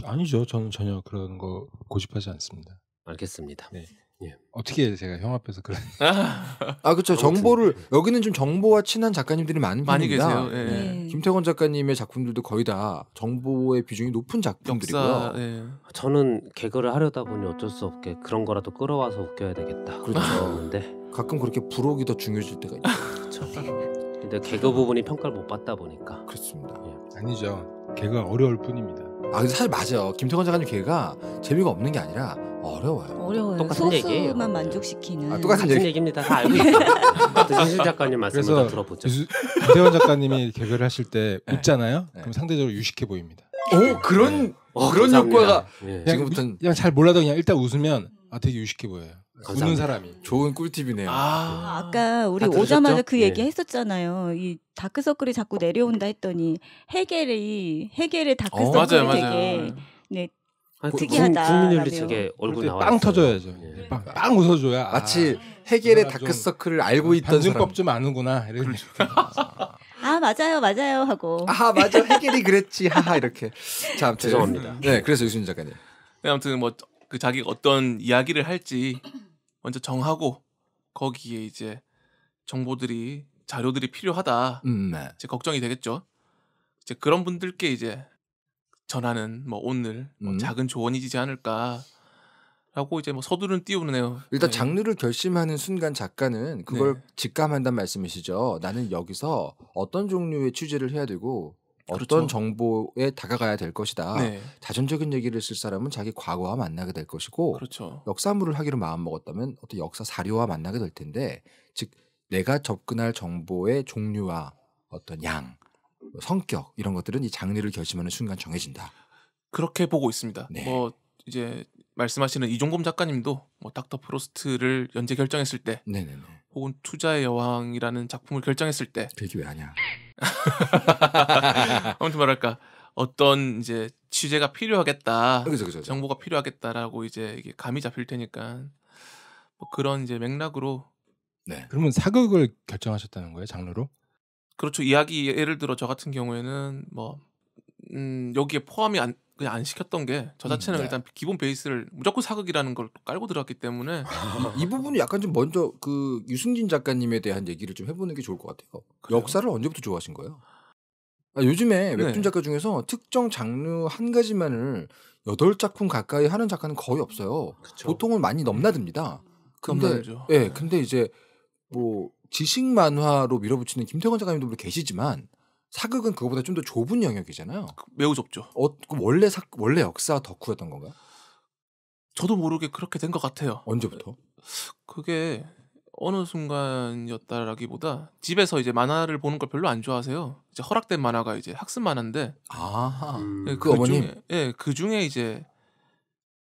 아니죠 저는 전혀 그런 거 고집하지 않습니다 알겠습니다 네. 예. 어떻게 제가 형 앞에서 그런? (laughs) 아 그렇죠. 정보를 예. 여기는 좀 정보와 친한 작가님들이 많은 많이 편입니다. 계세요. 예. 예. 네. 네. 김태권 작가님의 작품들도 거의 다 정보의 비중이 높은 작품들이고요. 예. 저는 개그를 하려다 보니 어쩔 수 없게 그런 거라도 끌어와서 웃겨야 되겠다. 그렇죠. 데 가끔 그렇게 부록이 더 중요해질 때가 있죠. 그렇 근데 개그 부분이 평가를 못 받다 보니까 그렇습니다. 예. 아니죠. 개그가 어려울 뿐입니다. 아 근데 사실 맞아요. 김태권 작가님 개그가 재미가 없는 게 아니라 어려워요. 어려워요. 똑같은 얘기 소수만 만족시키는. 아, 똑같은, 얘기. 얘기입니다. 다 알고 있어요. (laughs) 이순 작가님 말씀을 들어보죠. 이대원 작가님이 개그를 하실 때 네. 웃잖아요. 네. 그럼 상대적으로 유식해 보입니다. 오 그런 네. 어, 그런 감사 효과가 예. 지금부터는 그냥 잘 몰라도 그냥 일단 웃으면 아 되게 유식해 보여요. 감사합니다. 웃는 사람이 좋은 꿀팁이네요. 아, 아 아까 우리 오자마자 그 예. 얘기 네. 했었잖아요. 이 다크서클이 자꾸 내려온다 했더니 해겔이 해겔의 다크서클이 어, 맞아요, 되게 맞아요. 네 아니, 특이하다. 국민윤리 측에 얼굴 나와. 빵 터져야죠. 예. 빵, 빵 웃어줘야. 마치 아, 해결의 다크서클을 알고 있던 증법 사람. 좀 아는구나. 이렇게. 그렇죠. (laughs) 아 맞아요, 맞아요 하고. 아 맞아, 해결이 그랬지. 하하 이렇게. 자, 죄송합니다. 네, 그래서 유승 작가님. 네, 아무튼 뭐 그 자기가 어떤 이야기를 할지 먼저 정하고 거기에 이제 정보들이 자료들이 필요하다. 음, 네. 이제 걱정이 되겠죠. 이제 그런 분들께 이제 전하는 뭐 오늘 뭐 음. 작은 조언이지 않을까. 라고 이제 뭐 서두른 띄우네요. 일단 네. 장르를 결심하는 순간 작가는 그걸 네. 직감한단 말씀이시죠. 나는 여기서 어떤 종류의 취재를 해야 되고 어떤 그렇죠. 정보에 다가가야 될 것이다. 네. 자전적인 얘기를 쓸 사람은 자기 과거와 만나게 될 것이고 그렇죠. 역사물을 하기로 마음 먹었다면 어떤 역사 사료와 만나게 될 텐데 즉 내가 접근할 정보의 종류와 어떤 양 성격 이런 것들은 이 장르를 결심하는 순간 정해진다. 그렇게 보고 있습니다. 네. 뭐 이제 말씀하시는 이종범 작가님도 뭐 닥터 프로스트를 연재 결정했을 때 네네네. 혹은 투자의 여왕이라는 작품을 결정했을 때그얘왜 하냐. (laughs) 아무튼 말할까 어떤 이제 취재가 필요하겠다, 그쵸, 그쵸, 정보가 필요하겠다라고 이제 이게 감이 잡힐 테니까 뭐 그런 이제 맥락으로. 네. 그러면 사극을 결정하셨다는 거예요 장르로? 그렇죠. 이야기 예를 들어 저 같은 경우에는 뭐 음, 여기에 포함이 안 그냥 안 시켰던 게저 음, 자체는 음, 네. 일단 기본 베이스를 무조건 사극이라는 걸 깔고 들어왔기 때문에 이, 이 부분은 약간 좀 먼저 그 유승진 작가님에 대한 얘기를 좀 해보는 게 좋을 것 같아요. 그래요? 역사를 언제부터 좋아하신 거예요? 아, 요즘에 웹툰 네. 작가 중에서 특정 장르 한 가지만을 여덟 작품 가까이 하는 작가는 거의 없어요. 그쵸. 보통은 많이 넘나듭니다. 근데 예, 네. 근데 이제 뭐 지식 만화로 밀어붙이는 김태권 작가님도 물론 계시지만 사극은 그거보다 좀 더 좁은 영역이잖아요. 그 매우 좁죠. 어, 그 원래 사, 원래 역사 덕후였던 건가? 저도 모르게 그렇게 된 것 같아요. 언제부터? 그게 어느 순간이었다라기보다 집에서 이제 만화를 보는 걸 별로 안 좋아하세요. 이제 허락된 만화가 이제 학습 만화인데. 아, 음. 네, 그, 그 어머님. 중에, 예, 그 중에 이제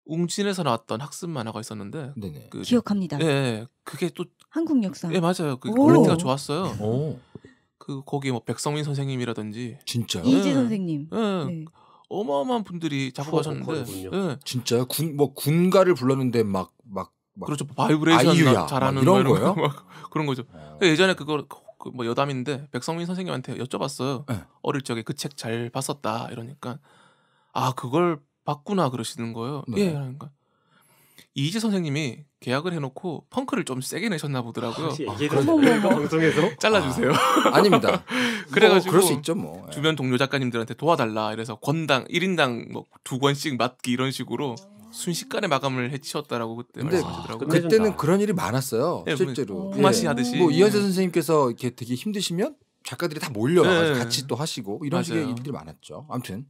웅진에서 나왔던 학습 만화가 있었는데. 네네. 그, 기억합니다. 예, 예. 그게 또 한국 역사. 예 맞아요. 그 퀄리티가 좋았어요. 오. 그 거기 뭐 백성민 선생님이라든지 진짜 이지 예. 선생님. 예. 네. 어마어마한 분들이 작업하셨는데. 예. 진짜군 뭐 군가를 불렀는데 막막막 그렇죠. 뭐 바이브레이션 잘하는 이런 뭐 거예요 (laughs) 그런 거죠. 어. 예전에 그걸 그뭐 여담인데 백성민 선생님한테 여쭤봤어요. 네. 어릴 적에 그 책 잘 봤었다 이러니까 아 그걸 봤구나 그러시는 거예요. 네. 예, 그러니까 이희재 선생님이 계약을 해놓고 펑크를 좀 세게 내셨나 보더라고요. 아, 아, 방송에서 잘라주세요. 아, 닙니다 (laughs) 뭐 그래가지고 뭐, 그럴 수 있죠 뭐 예. 주변 동료 작가님들한테 도와달라 이래서 권당 1인당 뭐두 권씩 맞기 이런 식으로 순식간에 마감을 해치웠다라고 그때 근데, 말씀하시더라고요. 그 그때는 그런 일이 많았어요. 네, 뭐 실제로 품앗이 뭐 예. 하듯이 뭐 이현재 선생님께서 이렇게 되게 힘드시면 작가들이 다 몰려와서 네. 같이 또 하시고 이런 맞아요. 식의 일들이 많았죠. 아무튼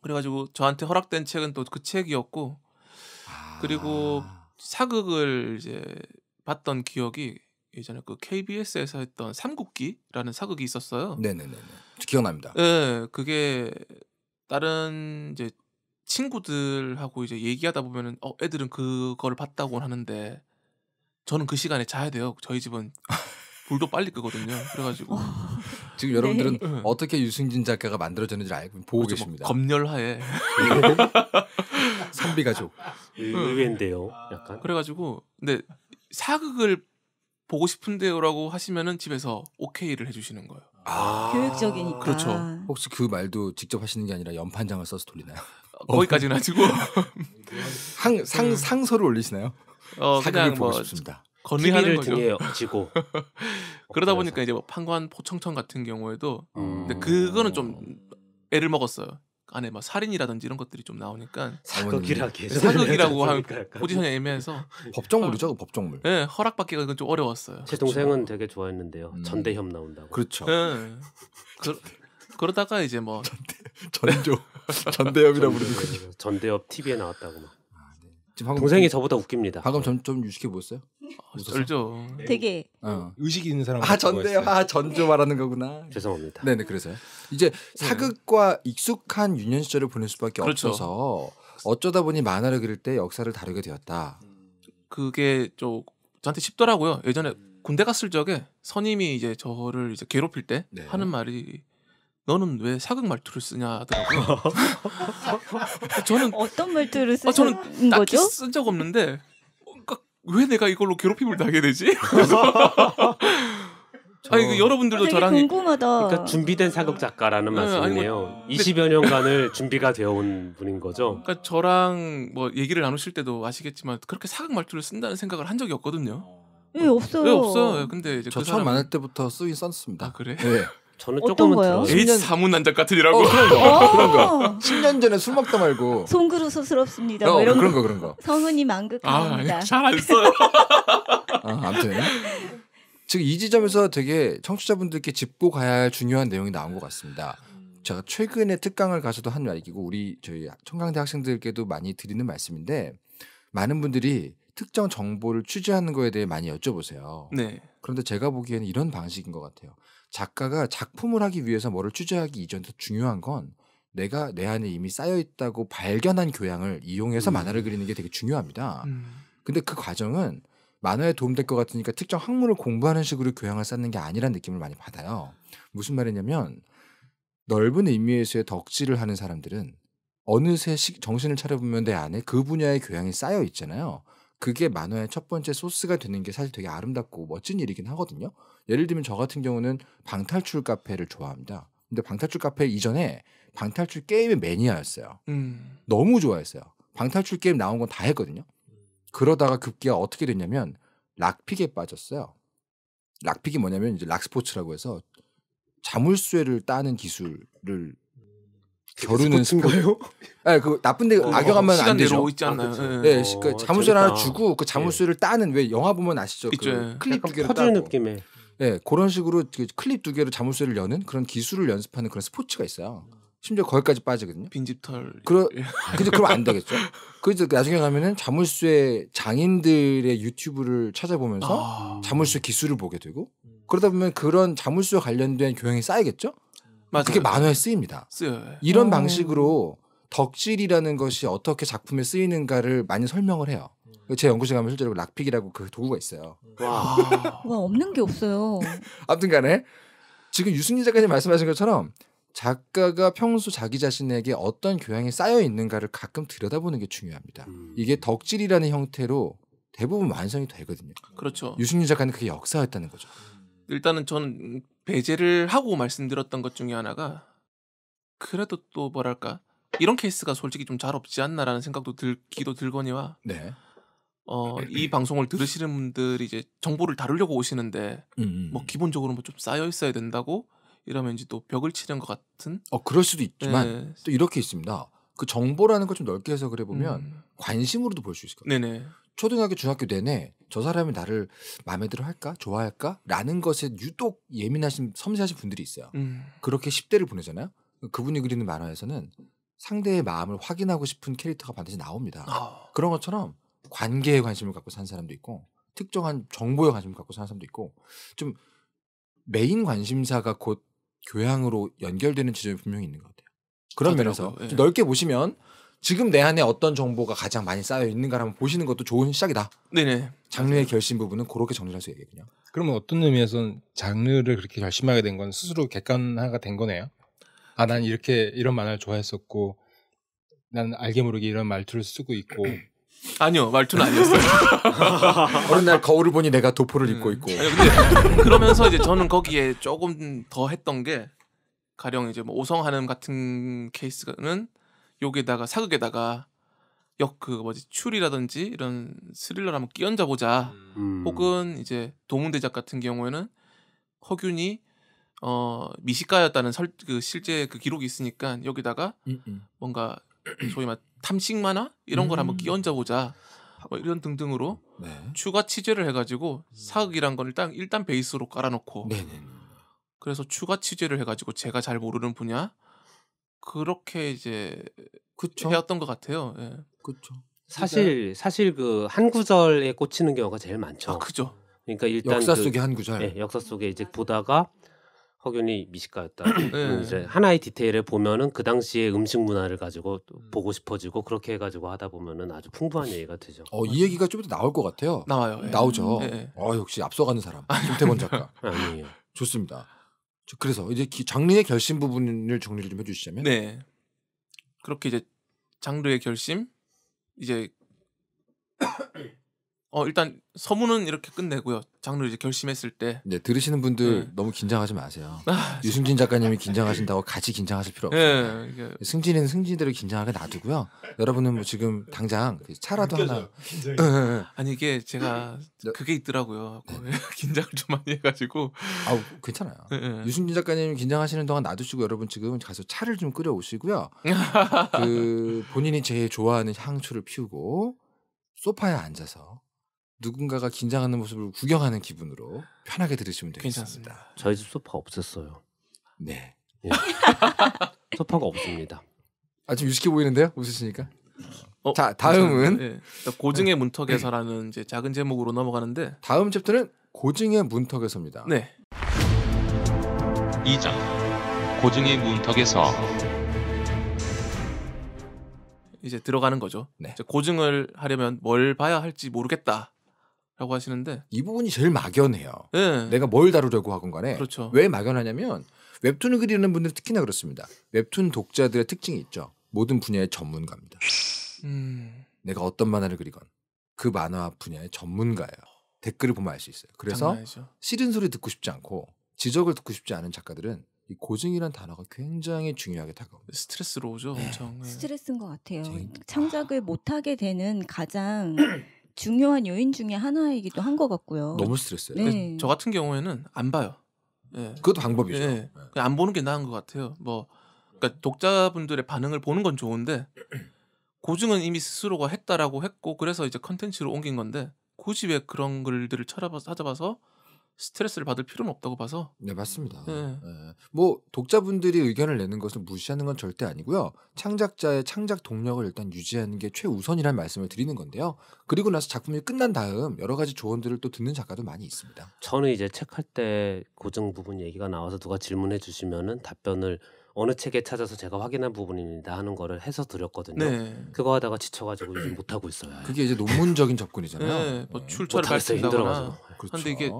그래가지고 저한테 허락된 책은 또 그 책이었고 그리고 아. 사극을 이제 봤던 기억이 예전에 그 KBS에서 했던 삼국기라는 사극이 있었어요. 네네네. 기억납니다. 예, 네, 그게 다른 이제 친구들하고 이제 얘기하다 보면은 어 애들은 그거를 봤다고 하는데 저는 그 시간에 자야 돼요. 저희 집은 (laughs) 불도 빨리 끄거든요. 그래가지고 (laughs) 지금 여러분들은 네. 예. 어떻게 유승진 작가가 만들어졌는지 알고 보고 뭐 계십니다. 검열하에 (laughs) 선비 가족. 의외인데요. 약간. 그래가지고 근데 사극을 보고 싶은데요라고 하시면은 집에서 오케이를 해주시는 거예요. 아~ 교육적이니까. 그렇죠. 혹시 그 말도 직접 하시는 게 아니라 연판장을 써서 돌리나요? 어, 거기까지는 하시고 (laughs) 상, 상상서를 음. 올리시나요? 어, 사극을 보고 뭐 싶습니다. 건의하는 거 지고 (laughs) 그러다 보니까 이제 뭐 판관 포청천 같은 경우에도 음... 근데 그거는 좀 애를 먹었어요. 안에 막 살인이라든지 이런 것들이 좀 나오니까 사극이라기 사극이라고 하 포지션이 애매해서 (laughs) 법정물이죠 그 법정물. 예, 네, 허락받기가 좀 어려웠어요. 제 동생은 그렇죠. 되게 좋아했는데요. 음. 전대협 나온다고. 그렇죠. 네. 그, 그러다가 이제 뭐 전대, 전조 전대협이라 부르는 거죠. 전대협 TV에 나왔다고 막. 지금 방금 동생이 저보다 웃깁니다. 방금 전, 좀 유식해 보였어요? 절죠. 아, 네. 되게 어. 의식 있는 사람. 아 전데요. 아 전조 네. 말하는 거구나. 죄송합니다. 네네 네, 그래서요. 이제 사극과 익숙한 유년 시절을 보낼 수밖에 그렇죠. 없어서 어쩌다 보니 만화를 그릴 때 역사를 다루게 되었다. 그게 좀 저한테 쉽더라고요. 예전에 음. 군대 갔을 적에 선임이 이제 저를 이제 괴롭힐 때 네. 하는 말이 너는 왜 사극 말투를 쓰냐 하더라고요. (laughs) 저는 어떤 말투를 쓰는 아, 저는 거죠? 쓴적 없는데 어, 그러왜 그러니까 내가 이걸로 괴롭힘을 당해야 되지? (laughs) 아니 그 여러분들도 아, 저랑 궁금하다. 그러니까 준비된 사극 작가라는 네, 말씀이네요. 아 뭐, 20여 년간을 준비가 되어온 분인 거죠. 그러니까 저랑 뭐 얘기를 나누실 때도 아시겠지만 그렇게 사극 말투를 쓴다는 생각을 한 적이 없거든요. 예, 없어요. 네, 없어요. 근데 이제 저그 처음 사람... 만날 때부터 쓰긴 썼습니다. 아, 그래? 네. 저는 어떤 조금은 거요? 에이 사문 난작 같으리라고. 어, 그런 거. 어. 그런 거. 10년 (laughs) 전에 술 먹다 말고. 송그루 소스럽습니다. 어, 뭐 어, 이런 그런 거, 그런 거. 성은이 망극합니다. 아, 잘안 써요. 아, 아무튼 지금 이 지점에서 되게 청취자분들께 짚고 가야 할 중요한 내용이 나온 것 같습니다. 제가 최근에 특강을 가서도 한 말이고 우리 저희 청강대 학생들께도 많이 드리는 말씀인데 많은 분들이 특정 정보를 취재하는 거에 대해 많이 여쭤보세요. 네. 그런데 제가 보기에는 이런 방식인 것 같아요. 작가가 작품을 하기 위해서 뭐를 취재하기 이전 더 중요한 건 내가 내 안에 이미 쌓여 있다고 발견한 교양을 이용해서 음. 만화를 그리는 게 되게 중요합니다. 음. 근데 그 과정은 만화에 도움될 것 같으니까 특정 학문을 공부하는 식으로 교양을 쌓는 게아니란 느낌을 많이 받아요. 무슨 말이냐면 넓은 의미에서의 덕질을 하는 사람들은 어느새 정신을 차려보면 내 안에 그 분야의 교양이 쌓여 있잖아요. 그게 만화의 첫 번째 소스가 되는 게 사실 되게 아름답고 멋진 일이긴 하거든요. 예를 들면 저 같은 경우는 방탈출 카페를 좋아합니다. 근데 방탈출 카페 이전에 방탈출 게임의 매니아였어요. 음. 너무 좋아했어요. 방탈출 게임 나온 건 다 했거든요. 그러다가 급기야 어떻게 됐냐면 락픽에 빠졌어요. 락픽이 뭐냐면 이제 락스포츠라고 해서 자물쇠를 따는 기술을 결혼은 스포요? (laughs) 네, 그 나쁜데 악역하면 어, 안 되죠. 있지 않나요? 아, 그렇죠. 예. 네, 네. 그 어, 자물쇠를 하나 주고 그 자물쇠를 네. 따는 왜 영화 보면 아시죠? 그 예. 클립 두 개를 퍼즐 느낌의. 네, 그런 식으로 그 클립 두 개로 자물쇠를 여는 그런 기술을 연습하는 그런 스포츠가 있어요. 심지어 거기까지 빠지거든요. 빈집털. 그러 근데 그럼 안 (laughs) 되겠죠. 그래서 나중에 가면은 자물쇠 장인들의 유튜브를 찾아보면서 아~ 자물쇠 기술을 보게 되고 그러다 보면 그런 자물쇠 관련된 교양이 쌓이겠죠. 맞아요. 그게 만화에 쓰입니다. 쓰여요. 이런 오. 음. 방식으로 덕질이라는 것이 어떻게 작품에 쓰이는가를 많이 설명을 해요. 음. 제 연구실 가면 실제로 락픽이라고 그 도구가 있어요. 와, (laughs) 와 없는 게 없어요. (laughs) 아무튼간에 지금 유승희 작가님 말씀하신 것처럼 작가가 평소 자기 자신에게 어떤 교양이 쌓여 있는가를 가끔 들여다보는 게 중요합니다. 음. 이게 덕질이라는 형태로 대부분 완성이 되거든요. 그렇죠. 유승윤 작가는 그게 역사였다는 거죠. 일단은 저는 배제를 하고 말씀드렸던 것 중에 하나가 그래도 또 뭐랄까 이런 케이스가 솔직히 좀 잘 없지 않나라는 생각도 들기도 들거니와 네. 어, 이 (clears throat) 방송을 들으시는 분들이 이제 정보를 다루려고 오시는데 음. 뭐 음. 기본적으로 뭐 좀 쌓여 있어야 된다고 이러면 이제 또 벽을 치는 것 같은 어 그럴 수도 있지만 네. 또 이렇게 있습니다. 그 정보라는 걸 좀 넓게 해서 그래 보면 음. 관심으로도 볼 수 있을 거예요. 네네. 초등학교 중학교 내내 저 사람이 나를 마음에 들어 할까 좋아할까 라는 것에 유독 예민하신 섬세하신 분들이 있어요 음. 그렇게 (10대를) 보내잖아요 그분이 그리는 만화에서는 상대의 마음을 확인하고 싶은 캐릭터가 반드시 나옵니다 어. 그런 것처럼 관계에 관심을 갖고 사는 사람도 있고 특정한 정보에 관심을 갖고 사는 사람도 있고 좀 메인 관심사가 곧 교양으로 연결되는 지점이 분명히 있는 것 같아요 그런 면에서 예. 넓게 보시면 지금 내 안에 어떤 정보가 가장 많이 쌓여 있는가를 한번 보시는 것도 좋은 시작이다. 네네. 장르의 결심 부분은 그렇게 정리할 수 있겠군요. 그러면 어떤 의미에서는 장르를 그렇게 결심하게 된 건 스스로 객관화가 된 거네요. 아, 난 이렇게 이런 만화를 좋아했었고, 난 알게 모르게 이런 말투를 쓰고 있고. (clears throat) 아니요, 말투는 아니었어요. (laughs) 어느 날 거울을 보니 내가 도포를 입고 음. 있고. 아니, 근데 그러면서 이제 저는 거기에 조금 더 했던 게 가령 이제 뭐 오성하는 같은 케이스는 여기에다가 사극에다가 역 그 뭐지 추리라든지 이런 스릴러를 한번 끼얹어 보자. 음. 음. 혹은 이제 도문대작 같은 경우에는 허균이 어 미식가였다는 설, 그 실제 그 기록이 있으니까 여기다가 음음. 음. 뭔가 소위 말 탐식 만화 이런 걸 음. 한번 끼얹어 보자. 뭐 이런 등등으로 네. 추가 취재를 해가지고 음. 사극이란 건 일단 일단 베이스로 깔아놓고 네네. 그래서 추가 취재를 해가지고 제가 잘 모르는 분야 그렇게 이제 그쵸? 해왔던 것 같아요. 예. 그렇 그러니까 사실 사실 그 한 구절에 꽂히는 경우가 제일 많죠. 아, 그죠. 그러니까 일단 역사 그 속의 한 구절. 예, 역사 속에 이제 보다가 허균이 미식가였다. 네. 이제 하나의 디테일을 보면은 그 당시의 음식 문화를 가지고 음. 보고 싶어지고 그렇게 해가지고 하다 보면은 아주 풍부한 얘기가 되죠. 어, 이 얘기가 좀더 나올 것 같아요. 나와요. 예. 나오죠. 네. 어, 역시 앞서가는 사람 김태권 작가. (laughs) 아니에요. 좋습니다. 그래서 이제 장르의 결심 부분을 정리를 좀 해주시자면 네 그렇게 이제 장르의 결심 이제 어 일단 서문은 이렇게 끝내고요. 장르 이제 결심했을 때. 네 들으시는 분들 네. 너무 긴장하지 마세요. 아, 유승진 작가님이 긴장하신다고 같이 긴장하실 필요 없어요. 네, 승진은 승진대로 긴장하게 놔두고요. 여러분은 뭐 지금 당장 그 차라도 하나. 네, 아니 이게 제가 네. 그게 있더라고요. 네. (laughs) 긴장을 좀 많이 해가지고. 아 괜찮아요. 네, 유승진 작가님이 긴장하시는 동안 놔두시고 여러분 지금 가서 차를 좀 끓여 오시고요. (laughs) 그 본인이 제일 좋아하는 향초를 피우고 소파에 앉아서. 누군가가 긴장하는 모습을 구경하는 기분으로 편하게 들으시면 되겠습니다. 괜찮습니다. 저희 집 소파 없앴어요. 네. 예. (laughs) 소파가 없습니다. 아 지금 유식해 보이는데요? 웃으시니까. 어, 자 다음은 네. 고증의 문턱에서라는 이제 작은 제목으로 넘어가는데 다음 챕터는 고증의 문턱에서입니다. 네. 2장 고증의 문턱에서 이제 들어가는 거죠. 네. 고증을 하려면 뭘 봐야 할지 모르겠다. 라고 하시는데 이 부분이 제일 막연해요. 네. 내가 뭘 다루려고 하건 간에 그렇죠. 왜 막연하냐면 웹툰을 그리는 분들 특히나 그렇습니다. 웹툰 독자들의 특징이 있죠. 모든 분야의 전문가입니다. 음... 내가 어떤 만화를 그리건 그 만화 분야의 전문가예요. 댓글을 보면 알 수 있어요. 그래서 장난이죠. 싫은 소리 듣고 싶지 않고 지적을 듣고 싶지 않은 작가들은 이 고증이란 단어가 굉장히 중요하게 다가옵니다. 스트레스로 오죠. 네. 엄청. 예. 스트레스인 것 같아요. 제... 창작을 아... 못하게 되는 가장 (clears throat) 중요한 요인 중에 하나이기도 한 것 같고요. 너무 스트레스예요. 네. 저 같은 경우에는 안 봐요. 예. 그것도 방법이죠. 예. 예. 안 보는 게 나은 것 같아요. 뭐 그러니까 독자분들의 반응을 보는 건 좋은데 (clears throat) 고증은 이미 스스로가 했다라고 했고 그래서 이제 컨텐츠로 옮긴 건데 굳이 왜 그런 글들을 찾아봐서, 찾아봐서 스트레스를 받을 필요는 없다고 봐서. 네 맞습니다. 네. 네. 뭐 독자분들이 의견을 내는 것을 무시하는 건 절대 아니고요. 창작자의 창작 동력을 일단 유지하는 게 최우선이라는 말씀을 드리는 건데요. 그리고 나서 작품이 끝난 다음 여러 가지 조언들을 또 듣는 작가도 많이 있습니다. 저는 이제 책 할 때 고정 부분 얘기가 나와서 누가 질문해 주시면은 답변을 어느 책에 찾아서 제가 확인한 부분입니다 하는 거를 해서 드렸거든요. 네. 그거 하다가 지쳐가지고 요즘 못 하고 있어요. 그게 이제 논문적인 접근이잖아요. 네, 뭐 예. 출처를 밝힌다 힘들어가지고. 그렇데 이게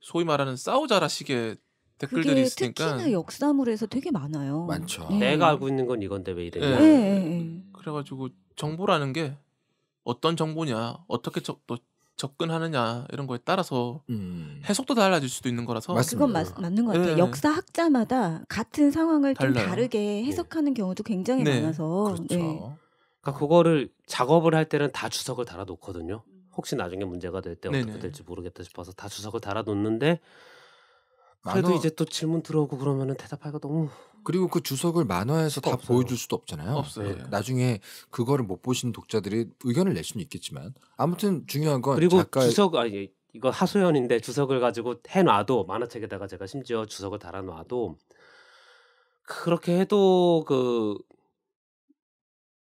소위 말하는 싸우자라 식의 댓글들이 있으니까 특히나 역사물에서 되게 많아요. 많죠. 네. 내가 알고 있는 건 이건데 왜 이래? 네. 네, 네, 네. 그래가지고 정보라는 게 어떤 정보냐, 어떻게 적, 또 접근하느냐 이런 거에 따라서 음. 해석도 달라질 수도 있는 거라서 그건 마, 맞는 것 같아요. 네. 역사학자마다 같은 상황을 달라요. 좀 다르게 해석하는 네. 경우도 굉장히 네. 많아서 그렇죠. 그 그거를 작업을 할 때는 다 주석을 달아놓거든요. 혹시 나중에 문제가 될 때 어떻게 될지 모르겠다 싶어서 다 주석을 달아놓는데 그래도 만화... 이제 또 질문 들어오고 그러면은 대답하기가 너무 그리고 그 주석을 만화에서 다 없어요. 보여줄 수도 없잖아요. 없어요. 네. 나중에 그거를 못 보신 독자들이 의견을 낼 수는 있겠지만 아무튼 중요한 건 그리고 작가의... 주석 아니 예, 이거 하소연인데 주석을 가지고 해놔도 만화책에다가 제가 심지어 주석을 달아놔도 그렇게 해도 그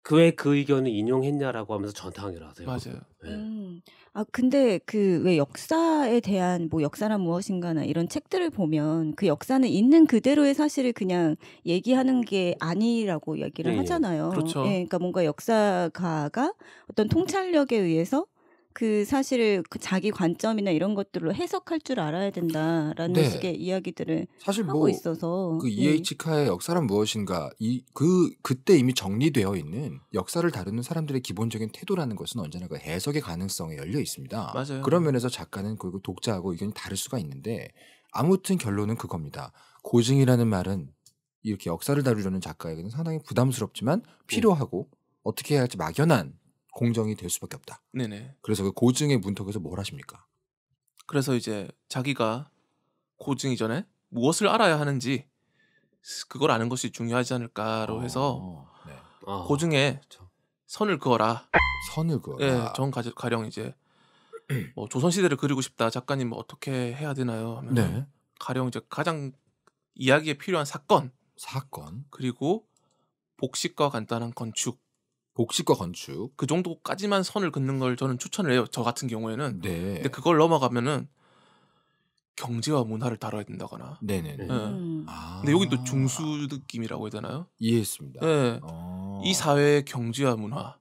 그왜그 의견을 인용했냐라고 하면서 전탕이라 하세요. 맞아요. 네. 음. 아 근데 그 왜 역사에 대한 뭐 역사란 무엇인가나 이런 책들을 보면 그 역사는 있는 그대로의 사실을 그냥 얘기하는 게 아니라고 얘기를 네, 하잖아요. 그렇죠. 예, 그러니까 뭔가 역사가가 어떤 통찰력에 의해서 그 사실을 그 자기 관점이나 이런 것들로 해석할 줄 알아야 된다라는 네. 식의 이야기들을 사실 하고 뭐 있어서 그 EH 네. 카의 역사란 무엇인가 이 그 그때 이미 정리되어 있는 역사를 다루는 사람들의 기본적인 태도라는 것은 언제나 그 해석의 가능성에 열려 있습니다. 맞아요. 그런 면에서 작가는 그리고 독자하고 의견이 다를 수가 있는데 아무튼 결론은 그겁니다. 고증이라는 말은 이렇게 역사를 다루려는 작가에게는 상당히 부담스럽지만 네. 필요하고 음. 어떻게 해야 할지 막연한 공정이 될 수밖에 없다. 네네. 그래서 그 고증의 문턱에서 뭘 하십니까? 그래서 이제 자기가 고증 이전에 무엇을 알아야 하는지 그걸 아는 것이 중요하지 않을까로 어, 해서 네. 어, 고증에 그렇죠. 선을 그어라. 선을 그어라. 예, 전 가령 이제 (clears throat) 뭐 조선 시대를 그리고 싶다 작가님 뭐 어떻게 해야 되나요? 하면 네. 가령 이제 가장 이야기에 필요한 사건, 사건 그리고 복식과 간단한 건축 복식과 건축 그 정도까지만 선을 긋는 걸 저는 추천을 해요. 저 같은 경우에는. 네. 근데 그걸 넘어가면은 경제와 문화를 다뤄야 된다거나. 네네. 네. 예. 음. 아. 근데 여기또 중수 느낌이라고 해야 되나요? 이해했습니다. 네. 이 사회의 경제와 문화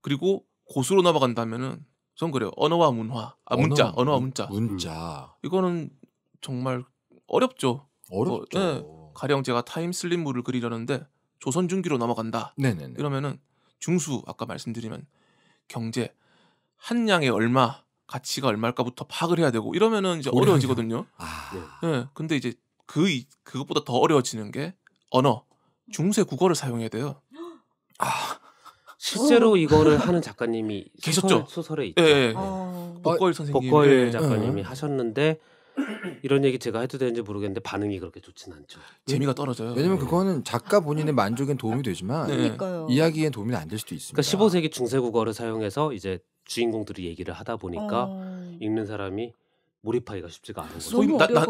그리고 고수로 넘어간다면은 전 그래요. 언어와 문화, 아 문자, 언어, 와 문자. 문자. 음. 이거는 정말 어렵죠. 어렵죠. 어, 네. 가령 제가 타임슬립물을 그리려는데 조선 중기로 넘어간다. 네네네. 이러면은 중수 아까 말씀드리면 경제 한 양에 얼마 가치가 얼마일까부터 파악을 해야 되고 이러면은 이제 어려워지거든요. 아. 네. 근데 이제 그 그것보다 더 어려워지는 게 언어 중세 국어를 사용해야 돼요. 아. 실제로 이거를 하는 작가님이 계셨죠 소설, 소설에 있죠. 예, 예. 아. 네. 어. 복걸 선생님, 복걸 예. 작가님이 하셨는데 이런 얘기 제가 해도 되는지 모르겠는데 반응이 그렇게 좋지는 않죠. 재미가 떨어져요. 왜냐면 네. 그거는 작가 본인의 만족엔 도움이 되지만 네. 이야기엔 도움이 안 될 수도 있습니다. 그러니까 15세기 중세 국어를 사용해서 이제 주인공들이 얘기를 하다 보니까 어... 읽는 사람이 몰입하기가 쉽지가 않은 거죠.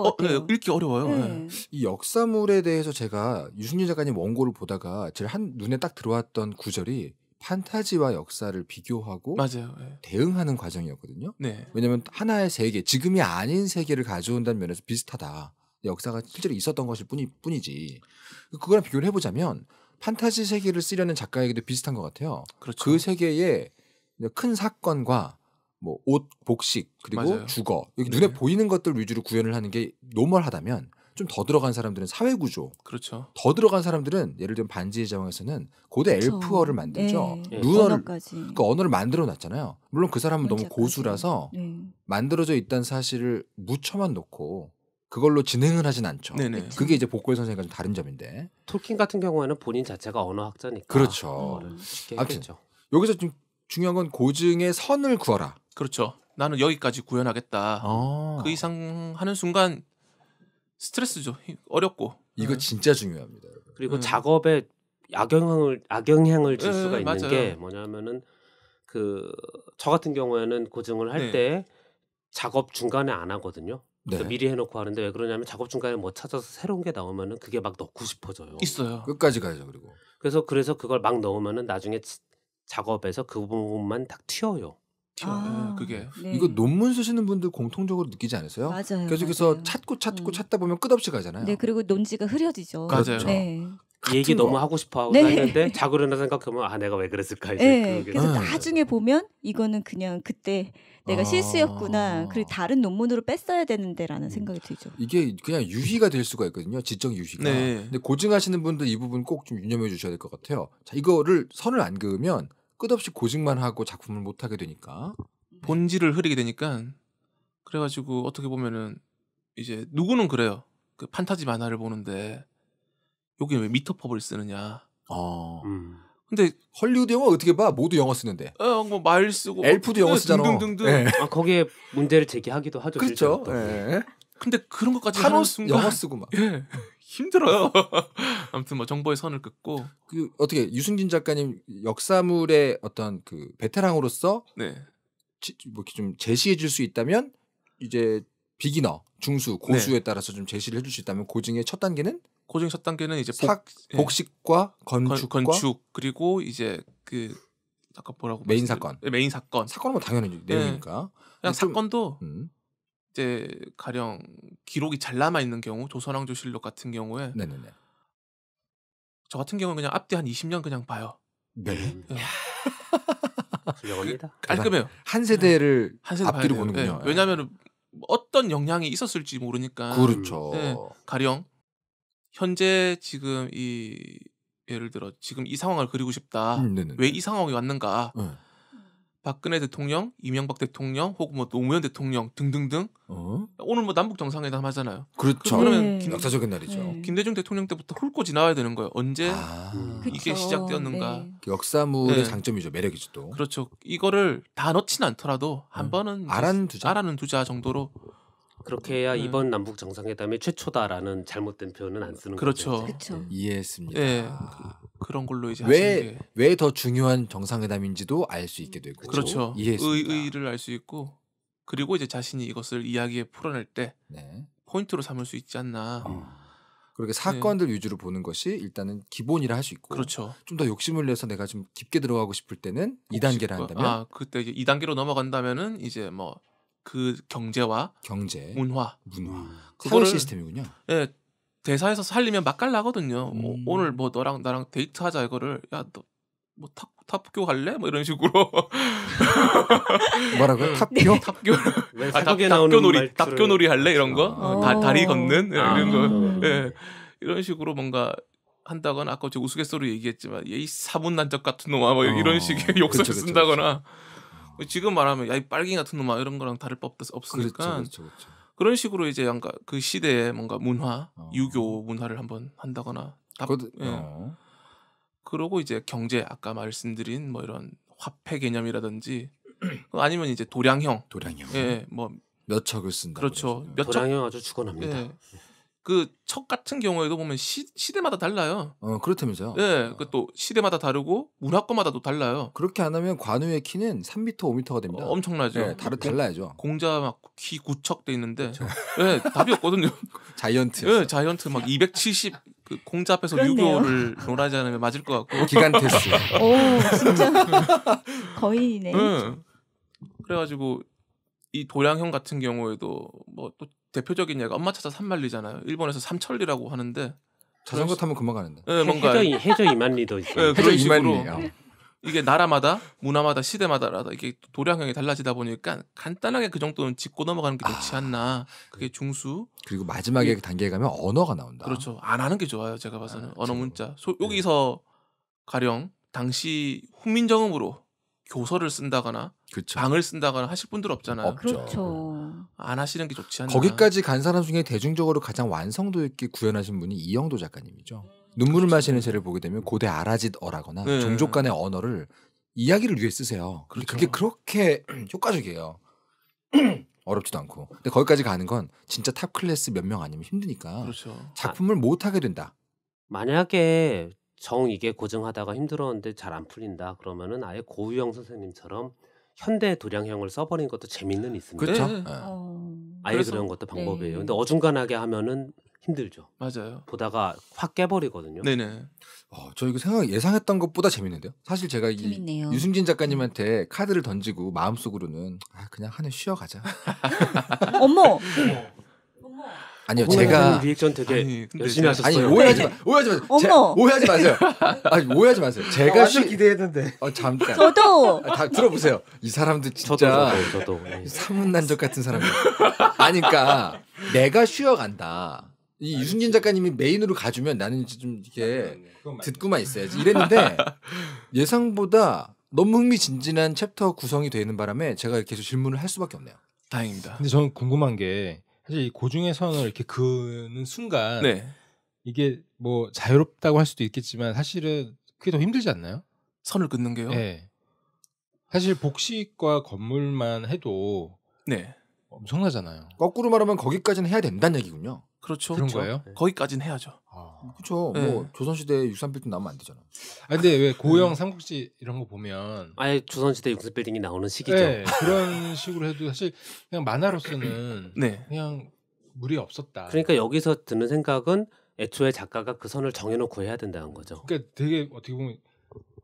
어, 네, 읽기 어려워요. 네. 네. 이 역사물에 대해서 제가 유승윤 작가님 원고를 보다가 제일 한 눈에 딱 들어왔던 구절이 판타지와 역사를 비교하고 맞아요. 네. 대응하는 과정이었거든요. 네. 왜냐하면 하나의 세계, 지금이 아닌 세계를 가져온다는 면에서 비슷하다. 역사가 실제로 있었던 것일 뿐이, 뿐이지. 그거랑 비교를 해보자면 판타지 세계를 쓰려는 작가에게도 비슷한 것 같아요. 그렇죠. 그 세계에 큰 사건과 뭐 옷, 복식 그리고 맞아요. 주거 여기 네. 눈에 보이는 것들 위주로 구현을 하는 게 노멀하다면 좀더 들어간 사람들은 사회 구조. 그렇죠. 더 들어간 사람들은 예를 들면 반지의 제왕에서는 고대 그렇죠. 엘프어를 만들죠. 네. 루어를 그러니까 언어를 만들어 놨잖아요. 물론 그 사람은 너무 고수라서 네. 만들어져 있다는 사실을 묻혀만 놓고 그걸로 진행을 하진 않죠. 네네. 그게 이제 복고의 선생과 좀 다른 점인데. 톨킨 같은 경우에는 본인 자체가 언어학자니까. 그렇죠. 아무튼 여기서 좀 중요한 건 고증의 선을 구하라. 그렇죠. 나는 여기까지 구현하겠다. 아. 그 이상 하는 순간 스트레스죠. 어렵고. 이거 네. 진짜 중요합니다. 여러분. 그리고 네. 작업에 악영향을 악영향을 줄 네, 수가 네, 있는 맞아요. 게 뭐냐면은 그 저 같은 경우에는 고증을 할때 네. 작업 중간에 안 하거든요. 그 미리 해놓고 하는데 왜 그러냐면 작업 중간에 뭐 찾아서 새로운 게 나오면은 그게 막 넣고 싶어져요. 있어요. 끝까지 가야죠. 그리고 그래서 그래서 그걸 막 넣으면은 나중에 작업에서 그 부분만 딱 튀어요. 그렇죠. 아, 예, 그게 네. 이거 논문 쓰시는 분들 공통적으로 느끼지 않으세요? 맞아요. 계속해서 맞아요. 찾고 찾고 음. 찾다 보면 끝없이 가잖아요. 네, 그리고 논지가 흐려지죠. 그렇죠. 네. 얘기 거. 너무 하고 싶어 하고 네. 했는데 자그러나 생각하면 아 내가 왜 그랬을까 이제 네. 그래서 네. 나중에 보면 이거는 그냥 그때 내가 아~ 실수였구나 그리고 다른 논문으로 뺐어야 되는데라는 음. 생각이 들죠. 이게 그냥 유희가 될 수가 있거든요. 지적 유희가. 네. 근데 고증하시는 분들 이 부분 꼭 좀 유념해 주셔야 될 것 같아요. 자 이거를 선을 안 그으면 끝없이 고집만 하고 작품을 못 하게 되니까 네. 본질을 흐리게 되니까 그래가지고 어떻게 보면은 이제 누구는 그래요. 그 판타지 만화를 보는데 여기 왜 미터법을 쓰느냐. 어. 음. 근데 헐리우드 영화 어떻게 봐? 모두 영어 쓰는데. 어, 뭐말 쓰고 뭐 엘프도 영어 쓰잖아. 등등등 네. 예. 아, 거기에 문제를 제기하기도 하죠. 그렇죠. 네. 근데 그런 것까지 타노스 영어 쓰고 막. 예. 힘들어요. (laughs) 아무튼 뭐 정보의 선을 긋고 그 어떻게 유승진 작가님 역사물의 어떤 그 베테랑으로서 네. 뭐좀 이렇게 제시해 줄 수 있다면 이제 비기너, 중수, 고수에 네. 따라서 좀 제시를 해 줄 수 있다면 고증의 첫 단계는 고증 첫 단계는 이제 복, 복 식과 예. 건축과 건, 건축 그리고 이제 그 아까 뭐라고 메인 말씀드려. 사건 네, 메인 사건 사건은 뭐 당연히 네. 내용이니까 네. 그냥 사건도 음. 이제 가령 기록이 잘 남아 있는 경우 조선왕조실록 같은 경우에 네네네. 저 같은 경우는 그냥 앞뒤 한 20년 그냥 봐요. 네. 네. 그, 깔끔해요. 한 예. 세대를 네. 한 세대 앞뒤로 보는군요. 네. 예. 예. 왜냐하면 뭐 어떤 영향이 있었을지 모르니까. 그렇죠. 네. 가령 현재 지금 이 예를 들어 지금 이 상황을 그리고 싶다. 음, 왜이 상황이 왔는가? 음. 박근혜 대통령, 이명박 대통령, 혹은 뭐 노무현 대통령 등등등. 어? 오늘 뭐 남북 정상회담 하잖아요. 그렇죠. 그러면 네. 역사적인 날이죠. 네. 김대중 대통령 때부터 훑고 지나와야 되는 거예요. 언제 아. 이게 그쵸. 시작되었는가. 네. 그 역사물의 네. 장점이죠. 매력이죠 또. 그렇죠. 이거를 다 넣진 않더라도 네. 한 음. 번은 알아는 두자. 알아 두자 정도로. 그렇게 해야 네. 이번 남북 정상회담의 최초다라는 잘못된 표현은 안 쓰는 그렇죠. 거죠. 그렇죠. 네. 이해했습니다. 네. 그런 걸로 이제 왜왜 더 중요한 정상회담인지도 알 수 있게 되고 그렇죠. 의, 의를 알 수 있고 그리고 이제 자신이 이것을 이야기에 풀어낼 때 네. 포인트로 삼을 수 있지 않나. 음. 그렇게 네. 사건들 네. 위주로 보는 것이 일단은 기본이라 할 수 있고 그렇죠. 좀 더 욕심을 내서 내가 좀 깊게 들어가고 싶을 때는 2단계를 아, 한다면 아, 그때 이제 2단계로 넘어간다면은 이제 뭐 그 경제와 경제 문화 문화 그회 시스템이군요. 예, 대사에서 살리면 맛깔 나거든요. 뭐 음. 뭐 오늘 뭐 너랑 나랑 데이트하자 이거를 야 너 뭐탑 탑교 갈래뭐 이런 식으로 (laughs) 뭐라고요? 탑교? (laughs) 탑교? 아, 탑, 교 놀이, 탑교 놀이 할래 이런 거, 아. 다, 다리 걷는 예, 아. 이런 거, 아. 예 이런 식으로 뭔가 한다거나 아까 저 우스갯소리 얘기했지만 예, 이 사분 난적 같은 놈아 뭐 이런 어. 식의 욕설을 쓴다거나 그쵸. 지금 말하면 야 이 빨갱이 같은 놈아 이런 거랑 다를 법도 없으니까 그렇그렇그렇 그런 식으로 이제 약간 그 시대의 뭔가 문화, 어. 유교 문화를 한번 한다거나 답, 그, 예. 어. 그러고 이제 경제 아까 말씀드린 뭐 이런 화폐 개념이라든지 (clears throat) 아니면 이제 도량형, 도량형, 예, 뭐 몇 척을 쓴다. 그렇죠. 몇 도량형 척, 아주 죽어납니다. 예. 그척 같은 경우에도 보면 시, 시대마다 달라요. 어 그렇다면서요. 예, 어. 그또 시대마다 다르고 문화권마다도 달라요. 그렇게 안 하면 관우의 키는 3m, 5m가 됩니다. 어, 엄청나죠. 예, 다르 달라야죠. 공자 막 키 구척돼 있는데, 그렇죠. 예, 답이 없거든요. (laughs) 자이언트. 예, 자이언트 막 270. 그 공자 앞에서 그렇네요. 유교를 논하지 않으면 맞을 것 같고 기간테스. 트오 (laughs) 진짜 거인이네. 예. 그래가지고 이 도량형 같은 경우에도 뭐또 대표적인 예가 엄마 찾아 산만리잖아요. 일본에서 삼천리라고 하는데 자전거 타면 금방 가는데. 네, 뭔가 해저, 해저 이만리도 있어요. 네, 해저 이만리. 아. 이게 나라마다 문화마다 시대마다라다 이게 도량형이 달라지다 보니까 간단하게 그 정도는 짚고 넘어가는 게 좋지 아, 않나 그 그게 중수 그리고 마지막에 그 단계에 가면 언어가 나온다 그렇죠 안 하는 게 좋아요 제가 아, 봐서는 아, 언어 문자 소, 네. 여기서 가령 당시 훈민정음으로 교서를 쓴다거나 그렇죠. 방을 쓴다거나 하실 분들 없잖아요 없죠. 그렇죠 안 하시는 게 좋지 않나. 거기까지 간 사람 중에 대중적으로 가장 완성도 있게 구현하신 분이 이영도 작가님이죠. 눈물을 그렇죠. 마시는 새를 보게 되면 고대 아라짓 어라거나 네. 종족 간의 언어를 이야기를 위해 쓰세요. 그렇죠. 그게 그렇게 (clears throat) 효과적이에요. (clears throat) 어렵지도 않고. 근데 거기까지 가는 건 진짜 탑 클래스 몇 명 아니면 힘드니까 그렇죠. 작품을 아. 못 하게 된다. 만약에 정 이게 고정하다가 힘들었는데 잘 안 풀린다 그러면은 아예 고우영 선생님처럼 현대 도량형을 써버린 것도 재미는 있습니다. 그렇죠. 네. 어... 아예 그 그런 것도 방법이에요. 네. 근데 어중간하게 하면은 힘들죠. 맞아요. 보다가 확 깨버리거든요. 네네. 어, 저 이거 생각 예상했던 것보다 재밌는데요. 사실 제가 재이 유승진 작가님한테 네. 카드를 던지고 마음속으로는 아, 그냥 한해 쉬어가자. (laughs) 어머. (laughs) 아니요 제가 리액션 되게 아니, 열심히 하셨어요. 아니 오해하지 마, 오해하지 마세요. 어머. 오해하지 마세요. 아니 오해하지 마세요. 제가 쉬... 아, 기대했는데. 어, 잠깐. 저도. 아, 다 들어보세요. 이 사람들 진짜 저도, 저도, 저도. 네. 사문난 적 같은 사람이 아니까 그러니까 내가 쉬어간다. 이 아니, 유승진 작가님이 메인으로 가주면 나는 이제 좀 이렇게 아, 듣고만 있어야지 이랬는데 예상보다 너무 흥미진진한 챕터 구성이 되는 바람에 제가 계속 질문을 할 수밖에 없네요. 다행입니다. 근데 저는 궁금한 게 사실 이 고중의 선을 이렇게 그는 순간 네. 이게 뭐 자유롭다고 할 수도 있겠지만 사실은 그게 더 힘들지 않나요? 선을 긋는 게요? 네. 사실 복식과 건물만 해도 네. 엄청나잖아요. 거꾸로 말하면 거기까지는 해야 된다는 얘기군요. 그렇죠. 그런 그렇죠. 거예요? 네. 거기까지는 해야죠. 그렇죠. 네. 뭐 조선시대 6 3빌딩 나오면 안 되잖아. 아 근데 왜 고영 삼국지 이런 거 보면 아예 조선시대 6 3빌딩이 나오는 시기죠. 네, 그런 식으로 해도 사실 그냥 만화로서는 네. 그냥 무리 없었다. 그러니까 여기서 드는 생각은 애초에 작가가 그 선을 정해놓고 해야 된다는 거죠. 그러니까 되게 어떻게 보면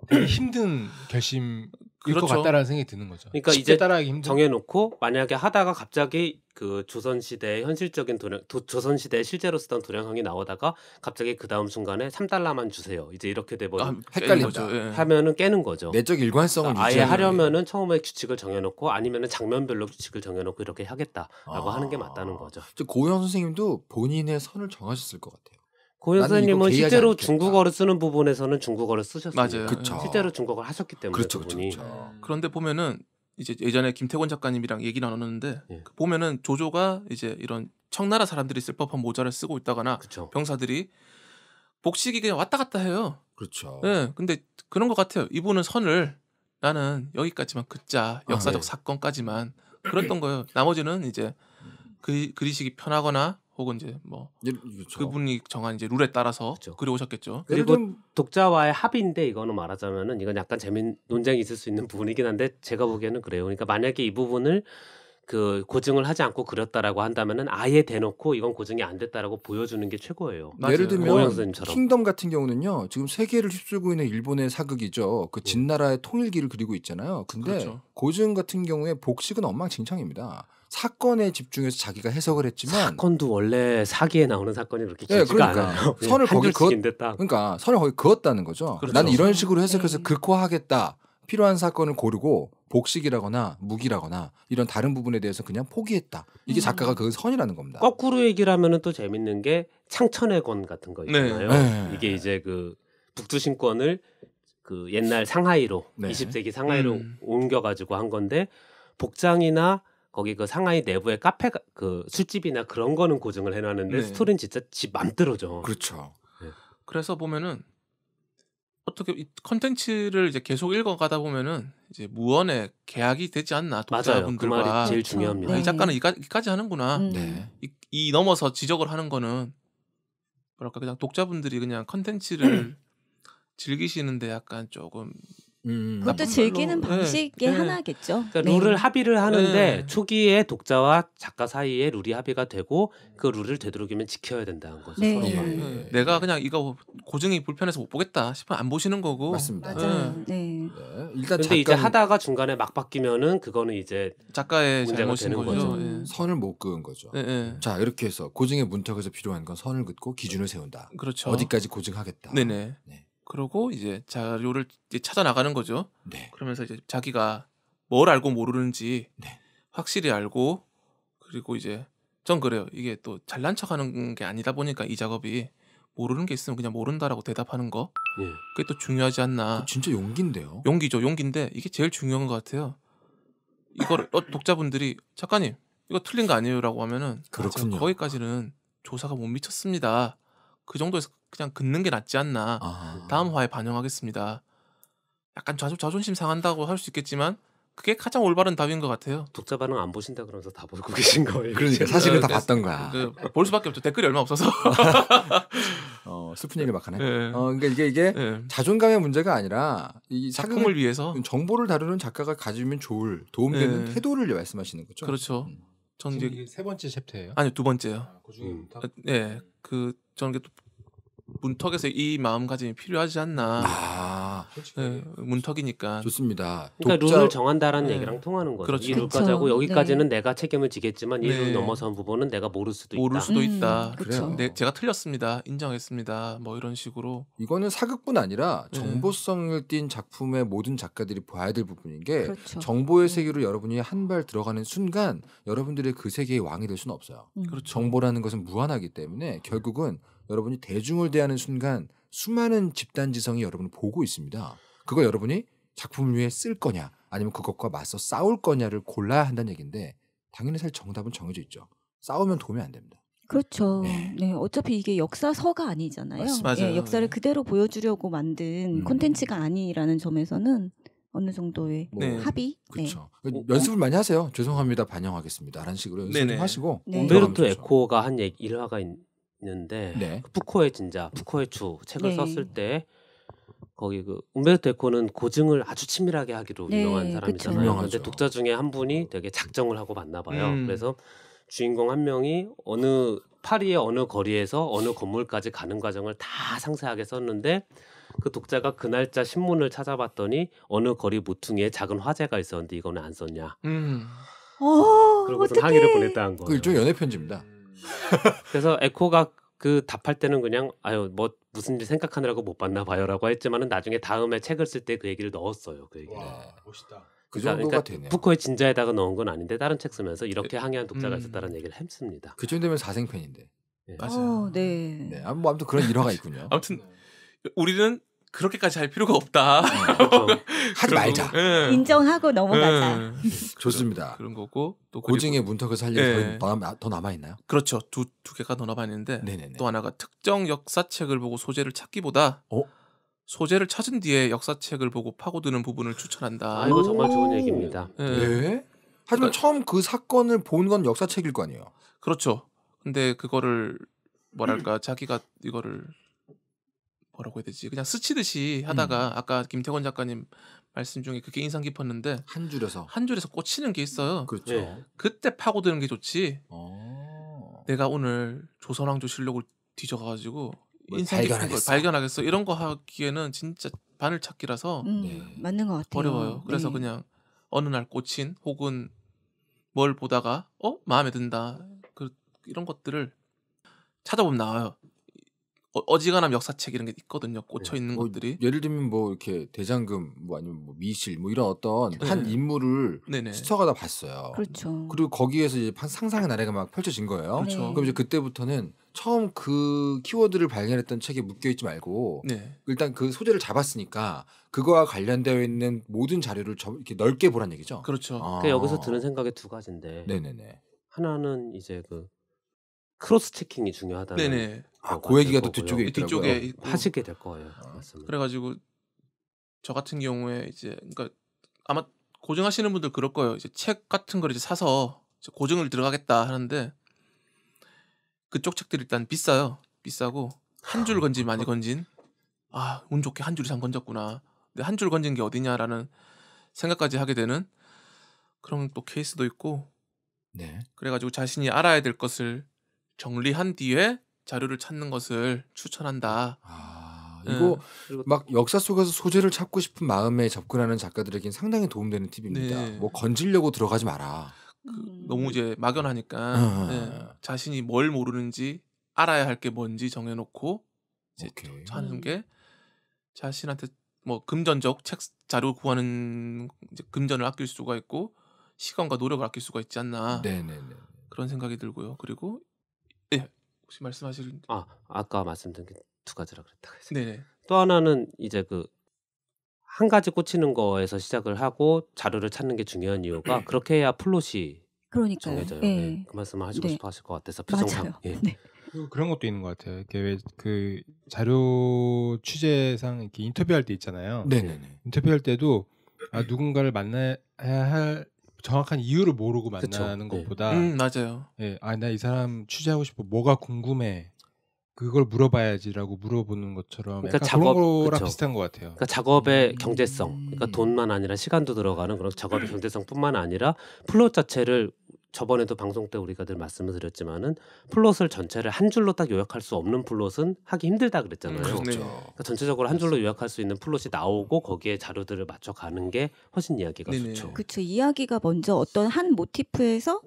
되게 힘든 결심 그렇죠. 것 같다라는 생각이 드는 거죠. 그러니까 이제 정해놓고 만약에 하다가 갑자기 그 조선 시대 현실적인 도량, 도, 조선 시대 실제로 쓰던 도량형이 나오다가 갑자기 그 다음 순간에 3달러만 주세요. 이제 이렇게 돼버린 아, 헷갈리죠. 예. 하면은 깨는 거죠. 내적 일관성을 그러니까 아예 하려면은 처음에 규칙을 정해놓고 아니면은 장면별로 규칙을 정해놓고 이렇게 하겠다라고 아. 하는 게 맞다는 거죠. 고현 선생님도 본인의 선을 정하셨을 것 같아요. 고 교수님은 실제로 중국어를 쓰는 부분에서는 중국어를 쓰셨어요. 맞아요. 실제로 중국어를 하셨기 때문에 그렇죠, 그렇죠. 그렇죠. 음. 그런데 보면은 이제 예전에 김태곤 작가님이랑 얘기 나눴는데 예. 그 보면은 조조가 이제 이런 청나라 사람들이 쓸 법한 모자를 쓰고 있다거나 그쵸. 병사들이 복식이 그냥 왔다 갔다 해요. 그렇죠. 예. 네, 근데 그런 것 같아요. 이분은 선을 나는 여기까지만 그자 아, 역사적 아, 네. 사건까지만 그랬던 거예요. 나머지는 이제 그, 그리시기 편하거나 혹은 이제 뭐 예, 그렇죠. 그분이 정한 이제 룰에 따라서 그렇죠. 그려오셨겠죠. 그리고 독자와의 합의인데 이거는 말하자면은 이건 약간 재미 논쟁이 있을 수 있는 (laughs) 부분이긴 한데 제가 보기에는 그래요. 그러니까 만약에 이 부분을 그 고증을 하지 않고 그렸다라고 한다면은 아예 대놓고 이건 고증이 안 됐다라고 보여주는 게 최고예요. 맞아요. 예를 들면 킹덤 같은 경우는요. 지금 세계를 휩쓸고 있는 일본의 사극이죠. 그 음. 진나라의 통일기를 그리고 있잖아요. 근데 그렇죠. 고증 같은 경우에 복식은 엉망진창입니다. 사건에 집중해서 자기가 해석을 했지만 사건도 원래 사기에 나오는 사건이 그렇게 네, 길지가 네, 그러니까. 않아요. 선을 거기 그었 그러니까 선을 거기 그었다는 거죠. 그렇죠. 나는 이런 식으로 해석해서 음. 극화하겠다. 필요한 사건을 고르고 복식이라거나 무기라거나 이런 다른 부분에 대해서 그냥 포기했다. 이게 음. 작가가 그 선이라는 겁니다. 거꾸로 얘기를 하면은 또 재밌는 게 창천의 권 같은 거 네. 있잖아요. 네. 이게 이제 그 북두 신권을 그 옛날 상하이로 네. 20세기 상하이로 음. 옮겨가지고 한 건데 복장이나 거기 그 상하이 내부의 카페 그 술집이나 그런 거는 고증을 해놨는데 네. 스토리는 진짜 지 맘대로 죠 그렇죠. 네. 그래서 보면은 어떻게 이 컨텐츠를 이제 계속 읽어가다 보면은 이제 무언의 계약이 되지 않나 독자분들과 맞아요. 그 말이 제일 그렇죠. 중요합니다. 네. 이 작가는 네. 이까, 지 하는구나. 음. 네. 네. 이, 이 넘어서 지적을 하는 거는 뭐랄까 그냥 독자분들이 그냥 컨텐츠를 (clears throat) 즐기시는데 약간 조금 음, 그것도 즐기는 말로. 방식의 네. 하나겠죠. 그러니까 네. 룰을 합의를 하는데 네. 초기에 독자와 작가 사이에 룰이 합의가 되고 그 룰을 되도록이면 지켜야 된다는 거죠. 네. 서로가. 내가 그냥 이거 고증이 불편해서 못 보겠다 싶으면 안 보시는 거고. 맞습니다. 네. 일단 근데 이제 하다가 중간에 막 바뀌면은 그거는 이제 작가의 잘못인 되는 거죠. 거죠. 음. 선을 못 그은 거죠. 자 이렇게 해서 고증의 문턱에서 필요한 건 선을 긋고 기준을 세운다. 그렇죠. 어디까지 고증하겠다. 네네. 네. 그러고 이제 자료를 이제 찾아 나가는 거죠. 네. 그러면서 이제 자기가 뭘 알고 모르는지 네. 확실히 알고 그리고 이제 전 그래요. 이게 또 잘난 척하는 게 아니다 보니까 이 작업이 모르는 게 있으면 그냥 모른다라고 대답하는 거 네. 그게 또 중요하지 않나. 진짜 용기인데요. 용기죠, 용기인데 이게 제일 중요한 것 같아요. 이걸 어, 독자분들이 작가님 이거 틀린 거 아니에요라고 하면은 아, 그렇군요. 거기까지는 조사가 못 미쳤습니다. 그 정도에서 그냥 긋는 게 낫지 않나. 아. 다음 화에 반영하겠습니다. 약간 자존, 자존심 상한다고 할 수 있겠지만 그게 가장 올바른 답인 것 같아요. 독자 반응 안 보신다 그러면서 다 보고 계신 거예요. 그러니까 사실은 다 네. 봤던 거야. 그, 볼 수밖에 없죠. 댓글이 얼마 없어서. (laughs) 어, 슬픈 얘기 막 하네. 네. 어, 그러니까 이게 이게 네. 자존감의 문제가 아니라 이 작품을 위해서 정보를 다루는 작가가 가지면 좋을 도움되는 네. 태도를 말씀하시는 거죠. 그렇죠. 음. 전 이제 세 번째 챕터예요. 아니요 두 번째요. 아, 그 중에 음. 아, 네, 그 저는 문턱에서 이 마음가짐이 필요하지 않나. 아, 네, 문턱이니까. 좋습니다. 그러니까 독자... 룰을 정한다라는 네. 얘기랑 통하는 거죠. 그렇죠. 이룰까지고 여기까지는 네. 내가 책임을 지겠지만 이룰 네. 넘어선 부분은 내가 모를 수도 모를 음, 있다. 수도 있다. 그렇죠. 네, 제가 틀렸습니다. 인정했습니다. 뭐 이런 식으로. 이거는 사극뿐 아니라 네. 정보성을 띈 작품의 모든 작가들이 봐야 될 부분인 게 그렇죠. 정보의 네. 세계로 여러분이 한 발 들어가는 순간 여러분들의 그 세계의 왕이 될 수는 없어요. 음. 그렇죠. 정보라는 것은 무한하기 때문에 결국은 여러분이 대중을 대하는 순간 수많은 집단 지성이 여러분을 보고 있습니다. 그거 여러분이 작품을 위해 쓸 거냐 아니면 그것과 맞서 싸울 거냐를 골라야 한다는 얘기인데 당연히 사실 정답은 정해져 있죠. 싸우면 도움이 안 됩니다. 그렇죠. 네. 네, 어차피 이게 역사서가 아니잖아요. 예, 맞아요. 예, 역사를 그대로 보여주려고 만든 음. 콘텐츠가 아니라는 점에서는 어느 정도의 뭐, 네. 합의. 네. 그렇죠. 네. 연습을 많이 하세요. 죄송합니다. 반영하겠습니다. 라는 식으로 연습 좀 하시고. 네. 베르토 에코가 한 얘기, 일화가 있, 있는데 네. 그 푸코의 진짜 푸코의 추 책을 네. 썼을 때 거기 그은베르토코는 고증을 아주 치밀하게 하기로 네, 유명한 사람이잖아요. 그런데 독자 중에 한 분이 되게 작정을 하고 봤나 봐요. 음. 그래서 주인공 한 명이 어느 파리의 어느 거리에서 어느 건물까지 가는 과정을 다 상세하게 썼는데 그 독자가 그 날짜 신문을 찾아봤더니 어느 거리 모퉁이에 작은 화재가 있었는데 이거는 안 썼냐. 음. 오, 어, 그러고 항의를 보냈다는 거예요. 그 일종의 연애 편지입니다. (laughs) 그래서 에코가 그 답할 때는 그냥 아유 뭐 무슨 일 생각하느라고 못 봤나 봐요라고 했지만은 나중에 다음에 책을 쓸 때 그 얘기를 넣었어요 그 얘기를. 와, 멋있다. 그 그러니까, 정도가 푸코의 그러니까 진자에다가 넣은 건 아닌데 다른 책 쓰면서 이렇게 예. 항의한 독자가 음. 있었다는 얘기를 했습니다 그쯤 되면 사생팬인데. 네. 맞아요. 어, 네. 네. 아무 튼 그런 일화가 있군요. 아무튼 우리는 그렇게까지 할 필요가 없다. 어, 그렇죠. (laughs) 하지 말자. 예. 인정하고 넘어가자. 예. 좋습니다. 그런 거고 또 고증의 문턱을 살려서 예. 더 남아 있나요? 그렇죠. 두 두 개가 더 남아 있는데 네네네. 또 하나가 특정 역사책을 보고 소재를 찾기보다 어? 소재를 찾은 뒤에 역사책을 보고 파고드는 부분을 추천한다. 아, 이거 정말 좋은 얘기입니다. 네. 네. 하지만 그러니까 처음 그 사건을 본 건 역사책일 거 아니에요. 그렇죠. 근데 그거를 뭐랄까 음. 자기가 이거를 뭐라고 해야 되지? 그냥 스치듯이 하다가 음. 아까 김태권 작가님 말씀 중에 그게 인상 깊었는데 한 줄에서 한 줄에서 꽂히는 게 있어요. 그렇죠. 예. 그때 파고드는 게 좋지. 오. 어. 내가 오늘 조선왕조 실록을 뒤져가지고 뭐 인상 깊은 발견하겠어. 걸 발견하겠어. 이런 거 하기에는 진짜 바늘 찾기라서 음, 네. 맞는 것 같아요. 어려워요. 네. 그래서 네. 그냥 어느 날 꽂힌 혹은 뭘 보다가 어 마음에 든다. 그 이런 것들을 찾아보면 나와요. 어, 지간한 역사책 이런 게 있거든요. 네. 꽂혀 있는 네. 것들이. 예를 들면 뭐 이렇게 대장금 뭐 아니면 뭐 미실 뭐 이런 어떤 네. 한 인물을 네네. 스쳐가다 봤어요. 그렇죠. 그리고 거기에서 이제 상상의 나래가 막 펼쳐진 거예요. 그렇죠. 네. 그럼 이제 그때부터는 처음 그 키워드를 발견했던 책에 묶여 있지 말고 네. 일단 그 소재를 잡았으니까 그거와 관련되어 있는 모든 자료를 저, 이렇게 넓게 보란 얘기죠. 그렇죠. 아. 그니까 여기서 드는 생각이 두 가지인데. 네네네. 하나는 이제 그 크로스 체킹이 중요하다. 네네. 아, 그 얘기가 또 뒤쪽에 뒤쪽에 있고. 하시게 될 거예요. 아. 그래가지고 저 같은 경우에 이제 그러니까 아마 고증하시는 분들 그럴 거예요. 이제 책 같은 걸 이제 사서 이제 고증을 들어가겠다 하는데 그쪽 책들 일단 비싸요. 비싸고 한 줄건진 많이 건진 아 운 좋게 한 줄 이상 건졌구나. 근데 한 줄 건진 게 어디냐라는 생각까지 하게 되는 그런 또 케이스도 있고. 네. 그래가지고 자신이 알아야 될 것을 정리한 뒤에 자료를 찾는 것을 추천한다. 아, 예. 이거 네. 막 역사 속에서 소재를 찾고 싶은 마음에 접근하는 작가들에겐 상당히 도움되는 팁입니다. 네. 뭐 건지려고 들어가지 마라. 그, 음. 너무 이제 막연하니까 어, 어, 어. 네, 자신이 뭘 모르는지 알아야 할 게 뭔지 정해놓고 이제 오 하는 음. 게 자신한테 뭐 금전적 책 자료 구하는 이제 금전을 아낄 수가 있고 시간과 노력을 아낄 수가 있지 않나 네네네. 그런 생각이 들고요. 그리고 혹시 말씀하실 아 아까 말씀드린 게두 가지라 그랬다가 네네. 또 하나는 이제 그 한 가지 꽂히는 거에서 시작을 하고 자료를 찾는 게 중요한 이유가 음. 그렇게 해야 플롯이 그러니까요. 정해져요. 네. 네. 그 말씀을 하시고 네. 싶어 하실 것 같아서 표정상 예. 네. 그 그런 것도 있는 것 같아요. 이게 왜그 자료 취재상 이렇게 인터뷰할 때 있잖아요. 네. 네네네. 인터뷰할 때도 아, 누군가를 만나야 할 정확한 이유를 모르고 만나는 그쵸. 네. 것보다 네. 음, 맞아요. 예, 아나 이 사람 취재하고 싶어 뭐가 궁금해 그걸 물어봐야지라고 물어보는 것처럼 그러니까 작업, 그런 거랑 그쵸. 비슷한 것 같아요. 그러니까 작업의 음. 경제성, 그러니까 음. 돈만 아니라 시간도 들어가는 그런 작업의 경제성뿐만 아니라 플롯 자체를 저번에도 방송 때 우리가 늘 말씀을 드렸지만은 플롯을 전체를 한 줄로 딱 요약할 수 없는 플롯은 하기 힘들다 그랬잖아요. 음, 그렇죠. 그렇죠. 그러니까 전체적으로 한 줄로 요약할 수 있는 플롯이 나오고 거기에 자료들을 맞춰 가는 게 훨씬 이야기가 네네. 좋죠. 그렇죠. 이야기가 먼저 어떤 한 모티프에서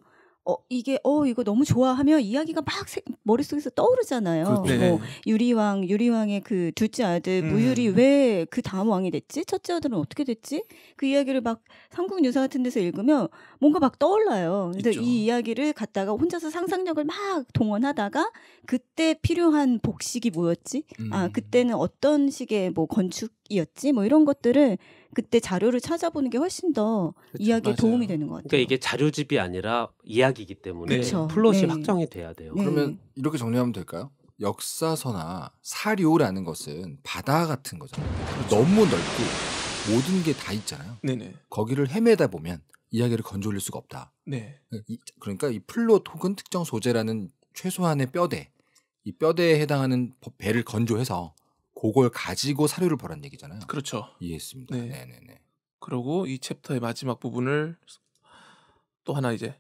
어, 이게 어 이거 너무 좋아하면 이야기가 막 세, 머릿속에서 떠오르잖아요. 그렇죠. 뭐 네. 뭐 유리왕, 유리왕의 그 둘째 아들 무유리 뭐 음. 왜그 다음 왕이 됐지? 첫째 아들은 어떻게 됐지? 그 이야기를 막 삼국 유사 같은 데서 읽으면 뭔가 막 떠올라요. 근데 이 이야기를 갖다가 혼자서 상상력을 막 동원하다가 그때 필요한 복식이 뭐였지? 아, 음. 아, 그때는 어떤 식의 뭐 건축이었지? 뭐 이런 것들을 그때 자료를 찾아보는 게 훨씬 더 그쵸, 이야기에 맞아요. 도움이 되는 것 같아요. 그러니까 이게 자료집이 아니라 이야기이기 때문에 그쵸. 네. 플롯이 네. 확정이 돼야 돼요. 네. 그러면 이렇게 정리하면 될까요? 역사서나 사료라는 것은 바다 같은 거잖아요. 그렇죠. 너무 넓고 모든 게 다 있잖아요. 네네. 거기를 헤매다 보면 이야기를 건져올릴 수가 없다. 네. 그러니까 이 플롯 혹은 특정 소재라는 최소한의 뼈대, 이 뼈대에 해당하는 배를 건조해서 그걸 가지고 사료를 벌한 얘기잖아요. 그렇죠. 이해했습니다. 네. 네네네. 그리고 이 챕터의 마지막 부분을 또 하나 이제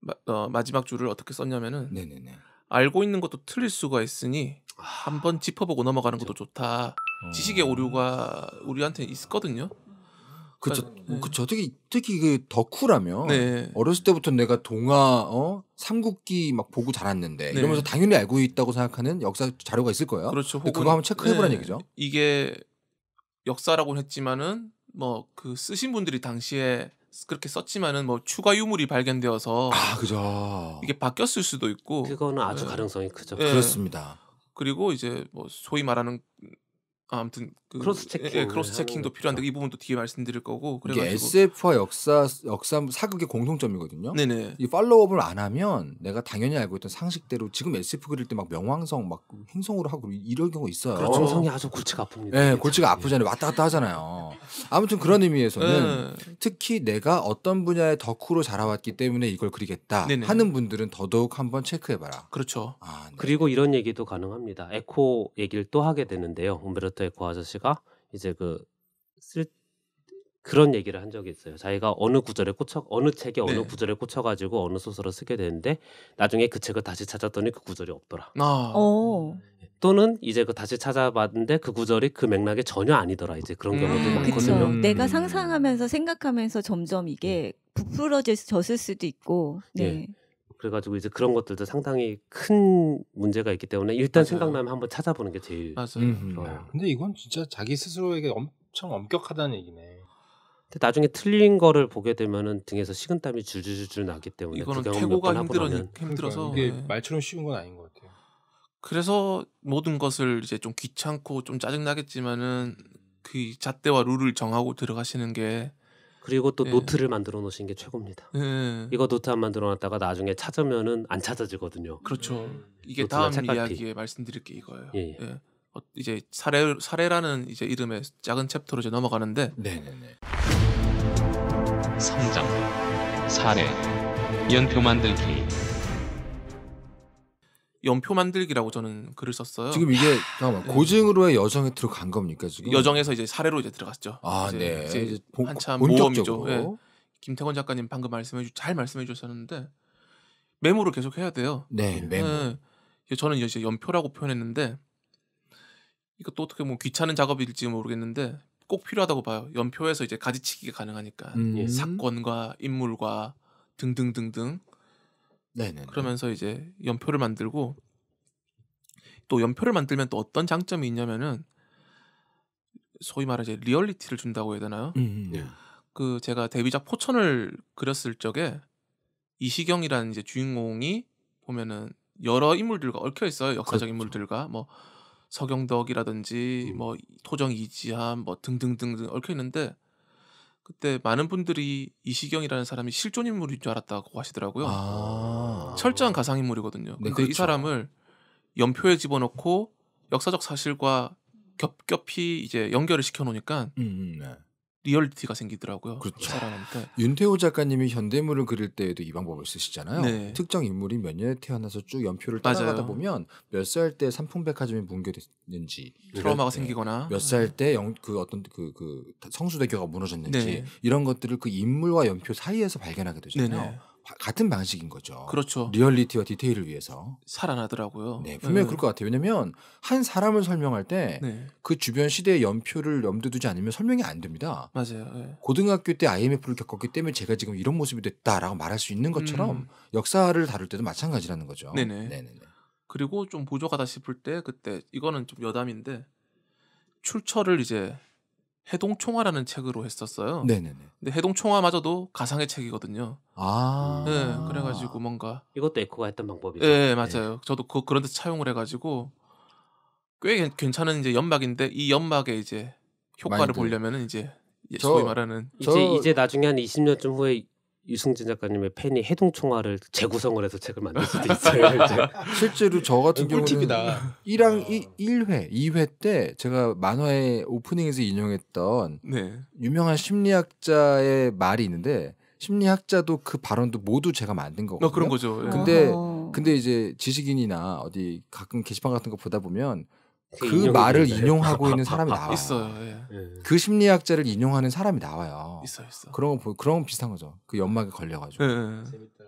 마, 어, 마지막 줄을 어떻게 썼냐면은 네네네. 알고 있는 것도 틀릴 수가 있으니 아... 한번 짚어보고 넘어가는 것도 좋다. 어... 지식의 오류가 우리한테 있거든요. 그쵸, 네. 음, 그쵸. 특히, 특히 그 덕후라면. 네. 어렸을 때부터 내가 동화, 어? 삼국기 막 보고 자랐는데. 네. 이러면서 당연히 알고 있다고 생각하는 역사 자료가 있을 거예요. 그렇죠. 혹은, 그거 한번 체크해보라는 네. 얘기죠. 이게 역사라고 했지만은 뭐 그 쓰신 분들이 당시에 그렇게 썼지만은 뭐 추가 유물이 발견되어서. 아, 그죠. 이게 바뀌었을 수도 있고. 그거는 아주 네. 가능성이 크죠. 네. 그렇습니다. 그리고 이제 뭐 소위 말하는 아, 무튼 그, 크로스 체킹 예, 예 크로스 네. 체킹도 필요한데 이 그렇죠. 부분도 뒤에 말씀드릴 거고 이게 SF와 역사 역사 사극의 공통점이거든요. 네네. 이팔로업을안 하면 내가 당연히 알고 있던 상식대로 지금 SF 그릴 때 막 명왕성 막 행성으로 하고 이런 경우 있어요. 그렇죠. 명성이 아주 골치가 아픕니다. 네, 골치가 예. 아프잖아요. 왔다 갔다 하잖아요. 아무튼 그런 의미에서는 네. 특히 내가 어떤 분야의 덕후로 자라왔기 때문에 이걸 그리겠다 네네. 하는 분들은 더더욱 한번 체크해봐라. 그렇죠. 아, 네. 그리고 이런 얘기도 가능합니다. 에코 얘기를 또 하게 되는데요. 음 그때 그 아저씨가 이제 그쓸 그런 얘기를 한 적이 있어요. 자기가 어느 구절에 꽂혀 어느 책에 어느 네. 구절에 꽂혀 가지고 어느 소설을 쓰게 되는데 나중에 그 책을 다시 찾았더니 그 구절이 없더라. 아. 오. 어. 또는 이제 그 다시 찾아봤는데 그 구절이 그 맥락에 전혀 아니더라 이제 그런 음. 경우도 아, 음, 많거든요. 음. 내가 상상하면서 생각하면서 점점 이게 네. 부풀어졌을 져서 수도 있고. 예. 네. 예. 그래가지고 이제 그런 네. 것들도 상당히 큰 문제가 있기 때문에 일단 맞아요. 생각나면 한번 찾아보는 게 제일 맞아요. 좋아요. 근데 이건 진짜 자기 스스로에게 엄청 엄격하다는 얘기네. 근데 나중에 틀린 거를 보게 되면은 등에서 식은땀이 줄줄줄 나기 때문에 이거는 태고가 힘들어 힘들어서 이게 네. 말처럼 쉬운 건 아닌 것 같아요. 그래서 모든 것을 이제 좀 귀찮고 좀 짜증 나겠지만은 그 잣대와 룰을 정하고 들어가시는 게 그리고 또 예. 노트를 만들어 놓으신 게 최고입니다. 예. 이거 노트 안 만들어 놨다가 나중에 찾으면은 안 찾아지거든요. 그렇죠. 음. 이게 다음 책갈피. 이야기에 말씀드릴 게 이거예요. 예, 예. 예. 어, 이제 사례 사례라는 이제 이름의 작은 챕터로 이제 넘어가는데 네네네. 성장 사례 연표 만들기 연표 만들기라고 저는 글을 썼어요. 지금 이게 잠깐만 네. 고증으로의 여정에 들어간 겁니까 지금? 여정에서 이제 사례로 이제 들어갔죠. 아 이제 네. 이제, 이제 본, 한참 본격적으로. 모험이죠. 네. 예. 김태권 작가님 방금 말씀해 주, 잘 말씀해 주셨는데 메모를 계속 해야 돼요. 네, 예. 메모. 네. 저는 이제 연표라고 표현했는데 이거 또 어떻게 뭐 귀찮은 작업일지 모르겠는데 꼭 필요하다고 봐요. 연표에서 이제 가지치기가 가능하니까 음. 예, 사건과 인물과 등등등등 네네. 그러면서 이제 연표를 만들고 또 연표를 만들면 또 어떤 장점이 있냐면은 소위 말하자 리얼리티를 준다고 해야 되나요? 음, 음, 음. 네. 그 제가 데뷔작 포천을 그렸을 적에 이시경이라는 이제 주인공이 보면은 여러 인물들과 얽혀 있어요. 역사적 그렇죠. 인물들과 뭐 서경덕이라든지 음. 뭐 토정 이지함 뭐 등등등등 얽혀 있는데 그때 많은 분들이 이시경이라는 사람이 실존 인물인 줄 알았다고 하시더라고요. 아~ 철저한 가상인물이거든요. 네, 근데 그렇죠. 이 사람을 연표에 집어넣고 역사적 사실과 겹겹이 이제 연결을 시켜놓으니까 음, 음 네. 리얼리티가 생기더라고요. 그렇죠. 사람한테. 윤태호 작가님이 현대물을 그릴 때에도 이 방법을 쓰시잖아요. 네. 특정 인물이 몇 년에 태어나서 쭉 연표를 따라가다 맞아요. 보면 몇 살 때 삼풍백화점이 붕괴됐는지 트라우마가 생기거나 몇 살 때그 음. 어떤 그, 그 성수대교가 무너졌는지 네. 이런 것들을 그 인물과 연표 사이에서 발견하게 되잖아요. 네네. 네. 같은 방식인 거죠. 그렇죠. 리얼리티와 디테일을 위해서 살아나더라고요. 네, 예. 분명히 네. 그럴 것 같아요. 왜냐하면 한 사람을 설명할 때그 네. 그 주변 시대의 연표를 염두 두지 않으면 설명이 안 됩니다. 맞아요. 네. 고등학교 때 IMF를 겪었기 때문에 제가 지금 이런 모습이 됐다라고 말할 수 있는 것처럼 음. 역사를 다룰 때도 마찬가지라는 거죠. 네네. 네네네. 그리고 좀 부족하다 싶을 때 그때 이거는 좀 여담인데 출처를 이제 해동총화라는 책으로 했었어요. 네네네. 근데 해동총화마저도 가상의 책이거든요. 아. 네, 그래가지고 뭔가 이것도 에코가 했던 방법이죠. 네, 맞아요. 네. 저도 그, 그런 데서 차용을 해가지고 꽤 괜찮은 이제 연막인데 이 연막에 이제 효과를 보려면은 이제 예, 저, 소위 말하는 저... 이제 이제 나중에 한 20년쯤 후에 유승진 작가님의 팬이 해동총화를 재구성을 해서 책을 만들 수도 (laughs) 있어요. 실제로 저 같은 경우는 1항 1, 회 2회 때 제가 만화의 오프닝에서 인용했던 네. 유명한 심리학자의 말이 있는데 심리학자도 그 발언도 모두 제가 만든 거거든요. 어, 그런 거죠. 예. 근데 근데 이제 지식인이나 어디 가끔 게시판 같은 거 보다 보면 그 말을 인용하고 있는 (laughs) 사람이 나와요. 있어요. 예. 예. 그 심리학자를 인용하는 사람이 나와요. 있어 있어. 그런 거 그런 거 비슷한 거죠. 그 연막에 걸려가지고. 예, 예, 예. 재밌다.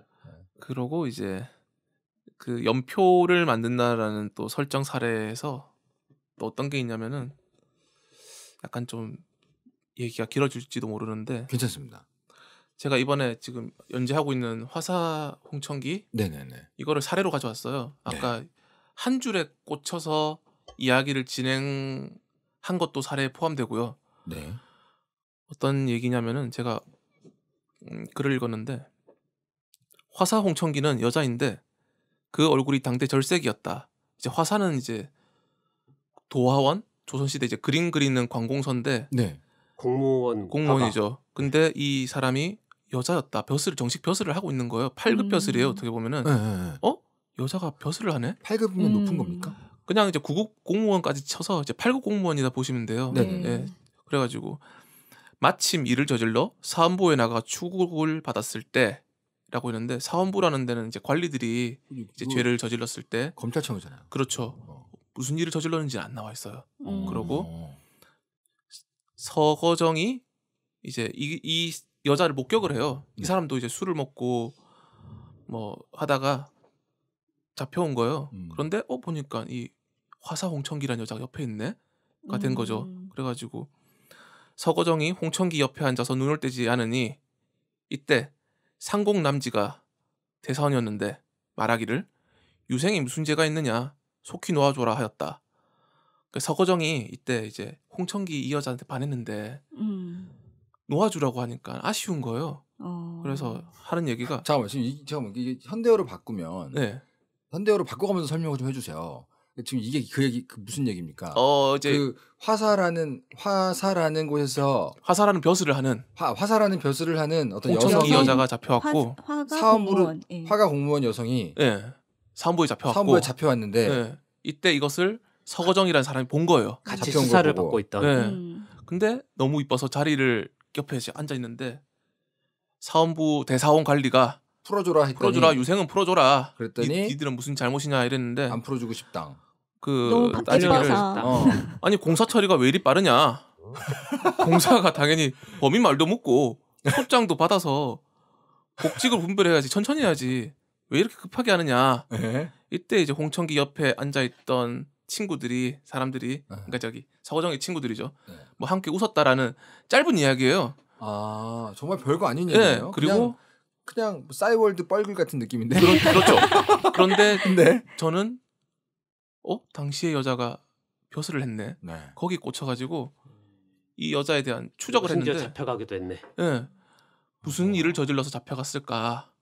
그러고 이제 그 연표를 만든다라는 또 설정 사례에서 또 어떤 게 있냐면은 약간 좀 얘기가 길어질지도 모르는데 괜찮습니다. 제가 이번에 지금 연재하고 있는 화사 홍천기 네네네. 이거를 사례로 가져왔어요. 네. 아까 네. 한 줄에 꽂혀서 이야기를 진행한 것도 사례에 포함되고요. 네. 어떤 얘기냐면은 제가 음, 글을 읽었는데 화사 홍천기는 여자인데 그 얼굴이 당대 절색이었다. 이제 화사는 이제 도화원 조선시대 이제 그림 그리는 관공서인데 네. 공무원 공무원이죠. 하가. 근데 이 사람이 여자였다. 벼슬 정식 벼슬을 하고 있는 거예요. 8급 음. 벼슬이에요. 어떻게 보면은 네, 네, 네. 어 여자가 벼슬을 하네. 8급이면 음. 높은 겁니까? 그냥 이제 구급 공무원까지 쳐서 이제 팔급 공무원이다 보시면 돼요. 네. 예. 네. 그래가지고 마침 일을 저질러 사안부에 나가 추국을 받았을 때 라고 했는데 사원부라는 데는 이제 관리들이 이제 죄를 저질렀을 때 검찰청이잖아요. 그렇죠. 어. 무슨 일을 저질렀는지 안 나와 있어요. 음. 그러고 서거정이 이제 이, 이 여자를 목격을 해요. 이 네. 사람도 이제 술을 먹고 뭐 하다가 잡혀온 거예요. 음. 그런데 어 보니까 이 화사홍천기란 여자가 옆에 있네가 음. 된 거죠. 음. 그래가지고 서거정이 홍천기 옆에 앉아서 눈을 떼지 않으니 이때 상공남지가 대사원이었는데 말하기를 유생이 무슨 죄가 있느냐 속히 놓아줘라 하였다. 그 서거정이 이때 이제 홍천기 이 여자한테 반했는데 음. 놓아주라고 하니까 아쉬운 거예요. 어... 그래서 하는 얘기가 잠깐만 지금 이, 잠깐만 이게 현대어를 바꾸면 네. 현대어를 바꿔가면서 설명을 좀 해주세요. 지금 이게 그 얘기 그 무슨 얘기입니까? 어 이제 그 화사라는 화사라는 곳에서 화사라는 벼슬을 하는 화, 화사라는 벼슬을 하는 어떤 여성 여자가 잡혀왔고 사원부 공 예. 화가 공무원 여성이 예. 사원부에 잡혀왔고 사원부에 잡혀왔는데 예. 이때 이것을 서거정이라는 사람이 본 거예요. 같이 수사를 보고. 받고 있던. 예. 음. 근데 너무 이뻐서 자리를 옆에 앉아 있는데 사원부 대사원 관리가 풀어줘라 했더니 풀어줘라 유생은 풀어줘라 그랬더니 니, 들은 무슨 잘못이냐 이랬는데 안 풀어주고 싶당 그 딸려를 어. 어. 아니 공사 처리가 왜 이리 빠르냐? (laughs) 공사가 당연히 범인 말도 묻고 소장도 받아서 복직을 분별해야지 천천히 해야지 왜 이렇게 급하게 하느냐? 네. 이때 이제 홍천기 옆에 앉아 있던 친구들이 사람들이 네. 그러니까 저기 서호정의 친구들이죠. 네. 뭐 함께 웃었다라는 짧은 이야기예요. 아 정말 별거 아닌 얘기예요. 네, 그리고 그냥, 그냥 뭐 싸이월드 뻘글 같은 느낌인데. 그렇, 죠 그렇죠. (laughs) 그런데 네. 저는 어 당시의 여자가 벼슬을 했네. 네. 거기 꽂혀가지고 이 여자에 대한 추적을 했는데 잡혀가기도 했네. 예. 네. 무슨 어. 일을 저질러서 잡혀갔을까?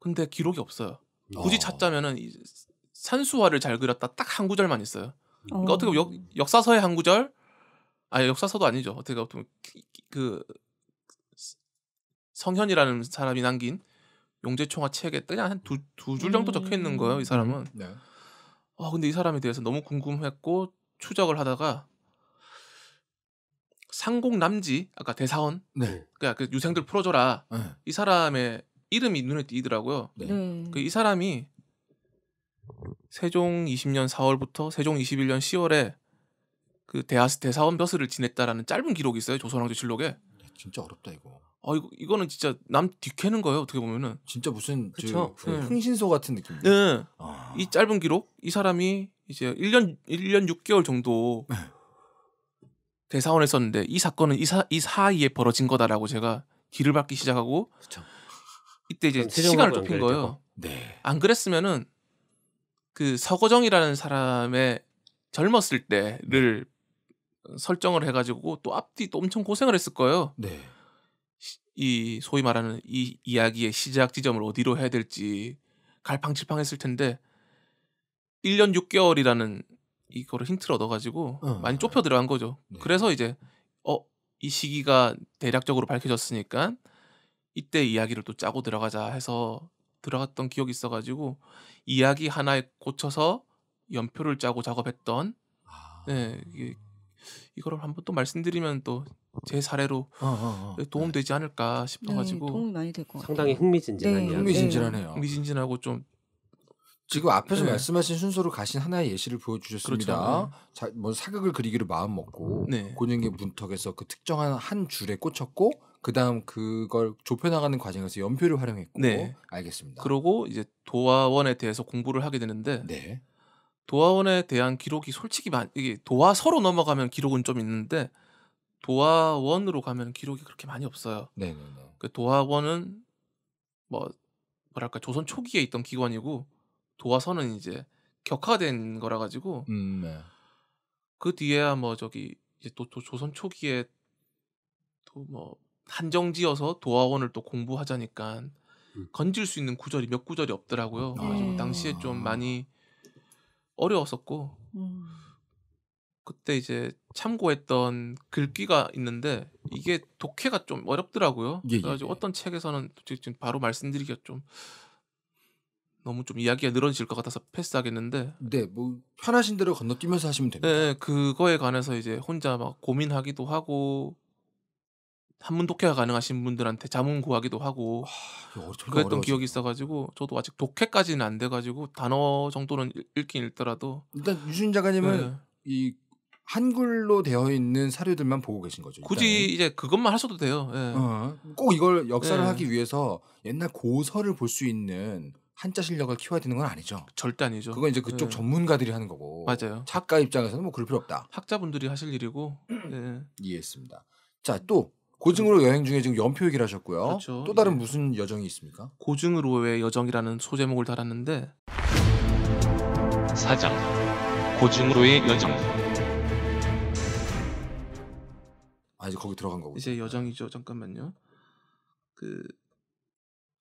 근데 기록이 없어요. 굳이 어. 찾자면은 이 산수화를 잘 그렸다 딱 한 구절만 있어요. 그러니까 어. 떻게 보면 역, 사서의 한 구절, 아니 역사서도 아니죠. 어떻게 보면 그 성현이라는 사람이 남긴 용재총화 책에 그냥 한두두줄 정도 적혀 있는 음. 거예요. 이 사람은. 네. 아 근데 이 사람에 대해서 너무 궁금했고 추적을 하다가 상공 남지 아까 대사원 네. 그러니까 그 유생들 풀어줘라 네. 이 사람의 이름이 눈에 띄더라고요. 네. 네. 그이 사람이 세종 20년 4월부터 세종 21년 10월에 그대하 대사원 벼슬을 지냈다라는 짧은 기록이 있어요 조선왕조 실록에. 네, 진짜 어렵다 이거. 어 이거 이거는 진짜 남 뒤캐는 거예요 어떻게 보면은 진짜 무슨 그쵸? 그 예, 흥신소 예. 같은 느낌. 네. 예. 아. 이 짧은 기록 이 사람이 이제 1년 1년 6개월 정도 네. 대사원에 썼는데 이 사건은 이, 사, 이 사이에 벌어진 거다라고 제가 길을 밟기 시작하고 그쵸. 이때 이제 시간을 좁힌 거예요. 네. 안 그랬으면은 그 서거정이라는 사람의 젊었을 때를 설정을 해가지고 또 앞뒤 또 엄청 고생을 했을 거예요. 네. 이 소위 말하는 이 이야기의 시작 지점을 어디로 해야 될지 갈팡질팡했을 텐데 1년 6개월이라는 이거를 힌트를 얻어가지고 어. 많이 좁혀 들어간 거죠. 네. 그래서 이제 어 이 시기가 대략적으로 밝혀졌으니까 이때 이야기를 또 짜고 들어가자 해서 들어갔던 기억이 있어가지고 이야기 하나에 꽂혀서 연표를 짜고 작업했던 아... 네, 이걸 한번 또 말씀드리면 또 제 사례로 어, 어, 어. 네, 도움되지 네. 않을까 싶어가지고 네, 도움이 많이 될것 같아요. 상당히 흥미진진한 네, 네. 흥미진진하네요. 흥미진진하고 좀 지금 앞에서 네. 말씀하신 순서로 가신 하나의 예시를 보여주셨습니다. 그렇죠. 자, 뭐 사극을 그리기로 마음 먹고 네. 고년기 문턱에서 그 특정한 한 줄에 꽂혔고 그다음 그걸 좁혀 나가는 과정에서 연표를 활용했고 네. 알겠습니다. 그러고 이제 도화원에 대해서 공부를 하게 되는데 도화원에 대한 기록이 솔직히 많 이게 도화서로 넘어가면 기록은 좀 있는데 도화원으로 가면 기록이 그렇게 많이 없어요. 네, 네, 네. 그 도화원은 뭐 뭐랄까 조선 초기에 있던 기관이고 도화서는 이제 격화된 거라 가지고 음, 네. 그 뒤에야 뭐 저기 이제 또, 또 조선 초기에 또 뭐 한정지어서 도화원을 또 공부하자니까 음. 건질 수 있는 구절이 몇 구절이 없더라고요. 아. 그 당시에 좀 많이 어려웠었고 음. 그때 이제 참고했던 글귀가 있는데 이게 독해가 좀 어렵더라고요. 예, 예 그래가지고 예. 어떤 책에서는 지금 바로 말씀드리기가 좀 너무 좀 이야기가 늘어질 것 같아서 패스하겠는데. 네, 뭐 편하신 대로 건너뛰면서 하시면 됩니다. 네, 네 그거에 관해서 이제 혼자 막 고민하기도 하고 한문 독해가 가능하신 분들한테 자문 구하기도 하고 와, 그랬던 어려 기억이 있어가지고 저도 아직 독해까지는 안 돼가지고 단어 정도는 읽긴 읽더라도 일단 유진 작가님은 네. 이 한글로 되어 있는 사료들만 보고 계신 거죠. 굳이 일단은. 이제 그것만 하셔도 돼요. 예. 어, 꼭 이걸 역사를 예. 하기 위해서 옛날 고서를 볼 수 있는 한자 실력을 키워야 되는 건 아니죠. 절대 아니죠. 그건 이제 그쪽 예. 전문가들이 하는 거고. 맞아요. 작가 입장에서는 뭐 그럴 필요 없다. 학자분들이 하실 일이고. (clears throat) 예. 이해했습니다. 자, 또 고증으로 여행 중에 지금 연표 얘기를 하셨고요. 그렇죠. 또 다른 예. 무슨 여정이 있습니까? 고증으로의 여정이라는 소제목을 달았는데 사장 고증으로의 여정 아 이제 거기 들어간 거고 이제 여정이죠. 잠깐만요. 그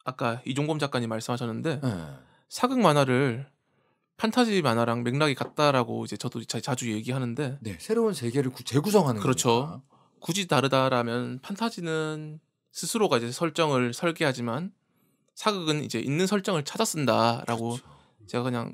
아까 이종범 작가님 말씀하셨는데 네. 사극 만화를 판타지 만화랑 맥락이 같다라고 이제 저도 자, 주 얘기하는데 네. 새로운 세계를 재구성하는 그렇죠. 거니까. 굳이 다르다라면 판타지는 스스로가 이제 설정을 설계하지만 사극은 이제 있는 설정을 찾아 쓴다라고 그렇죠. 제가 그냥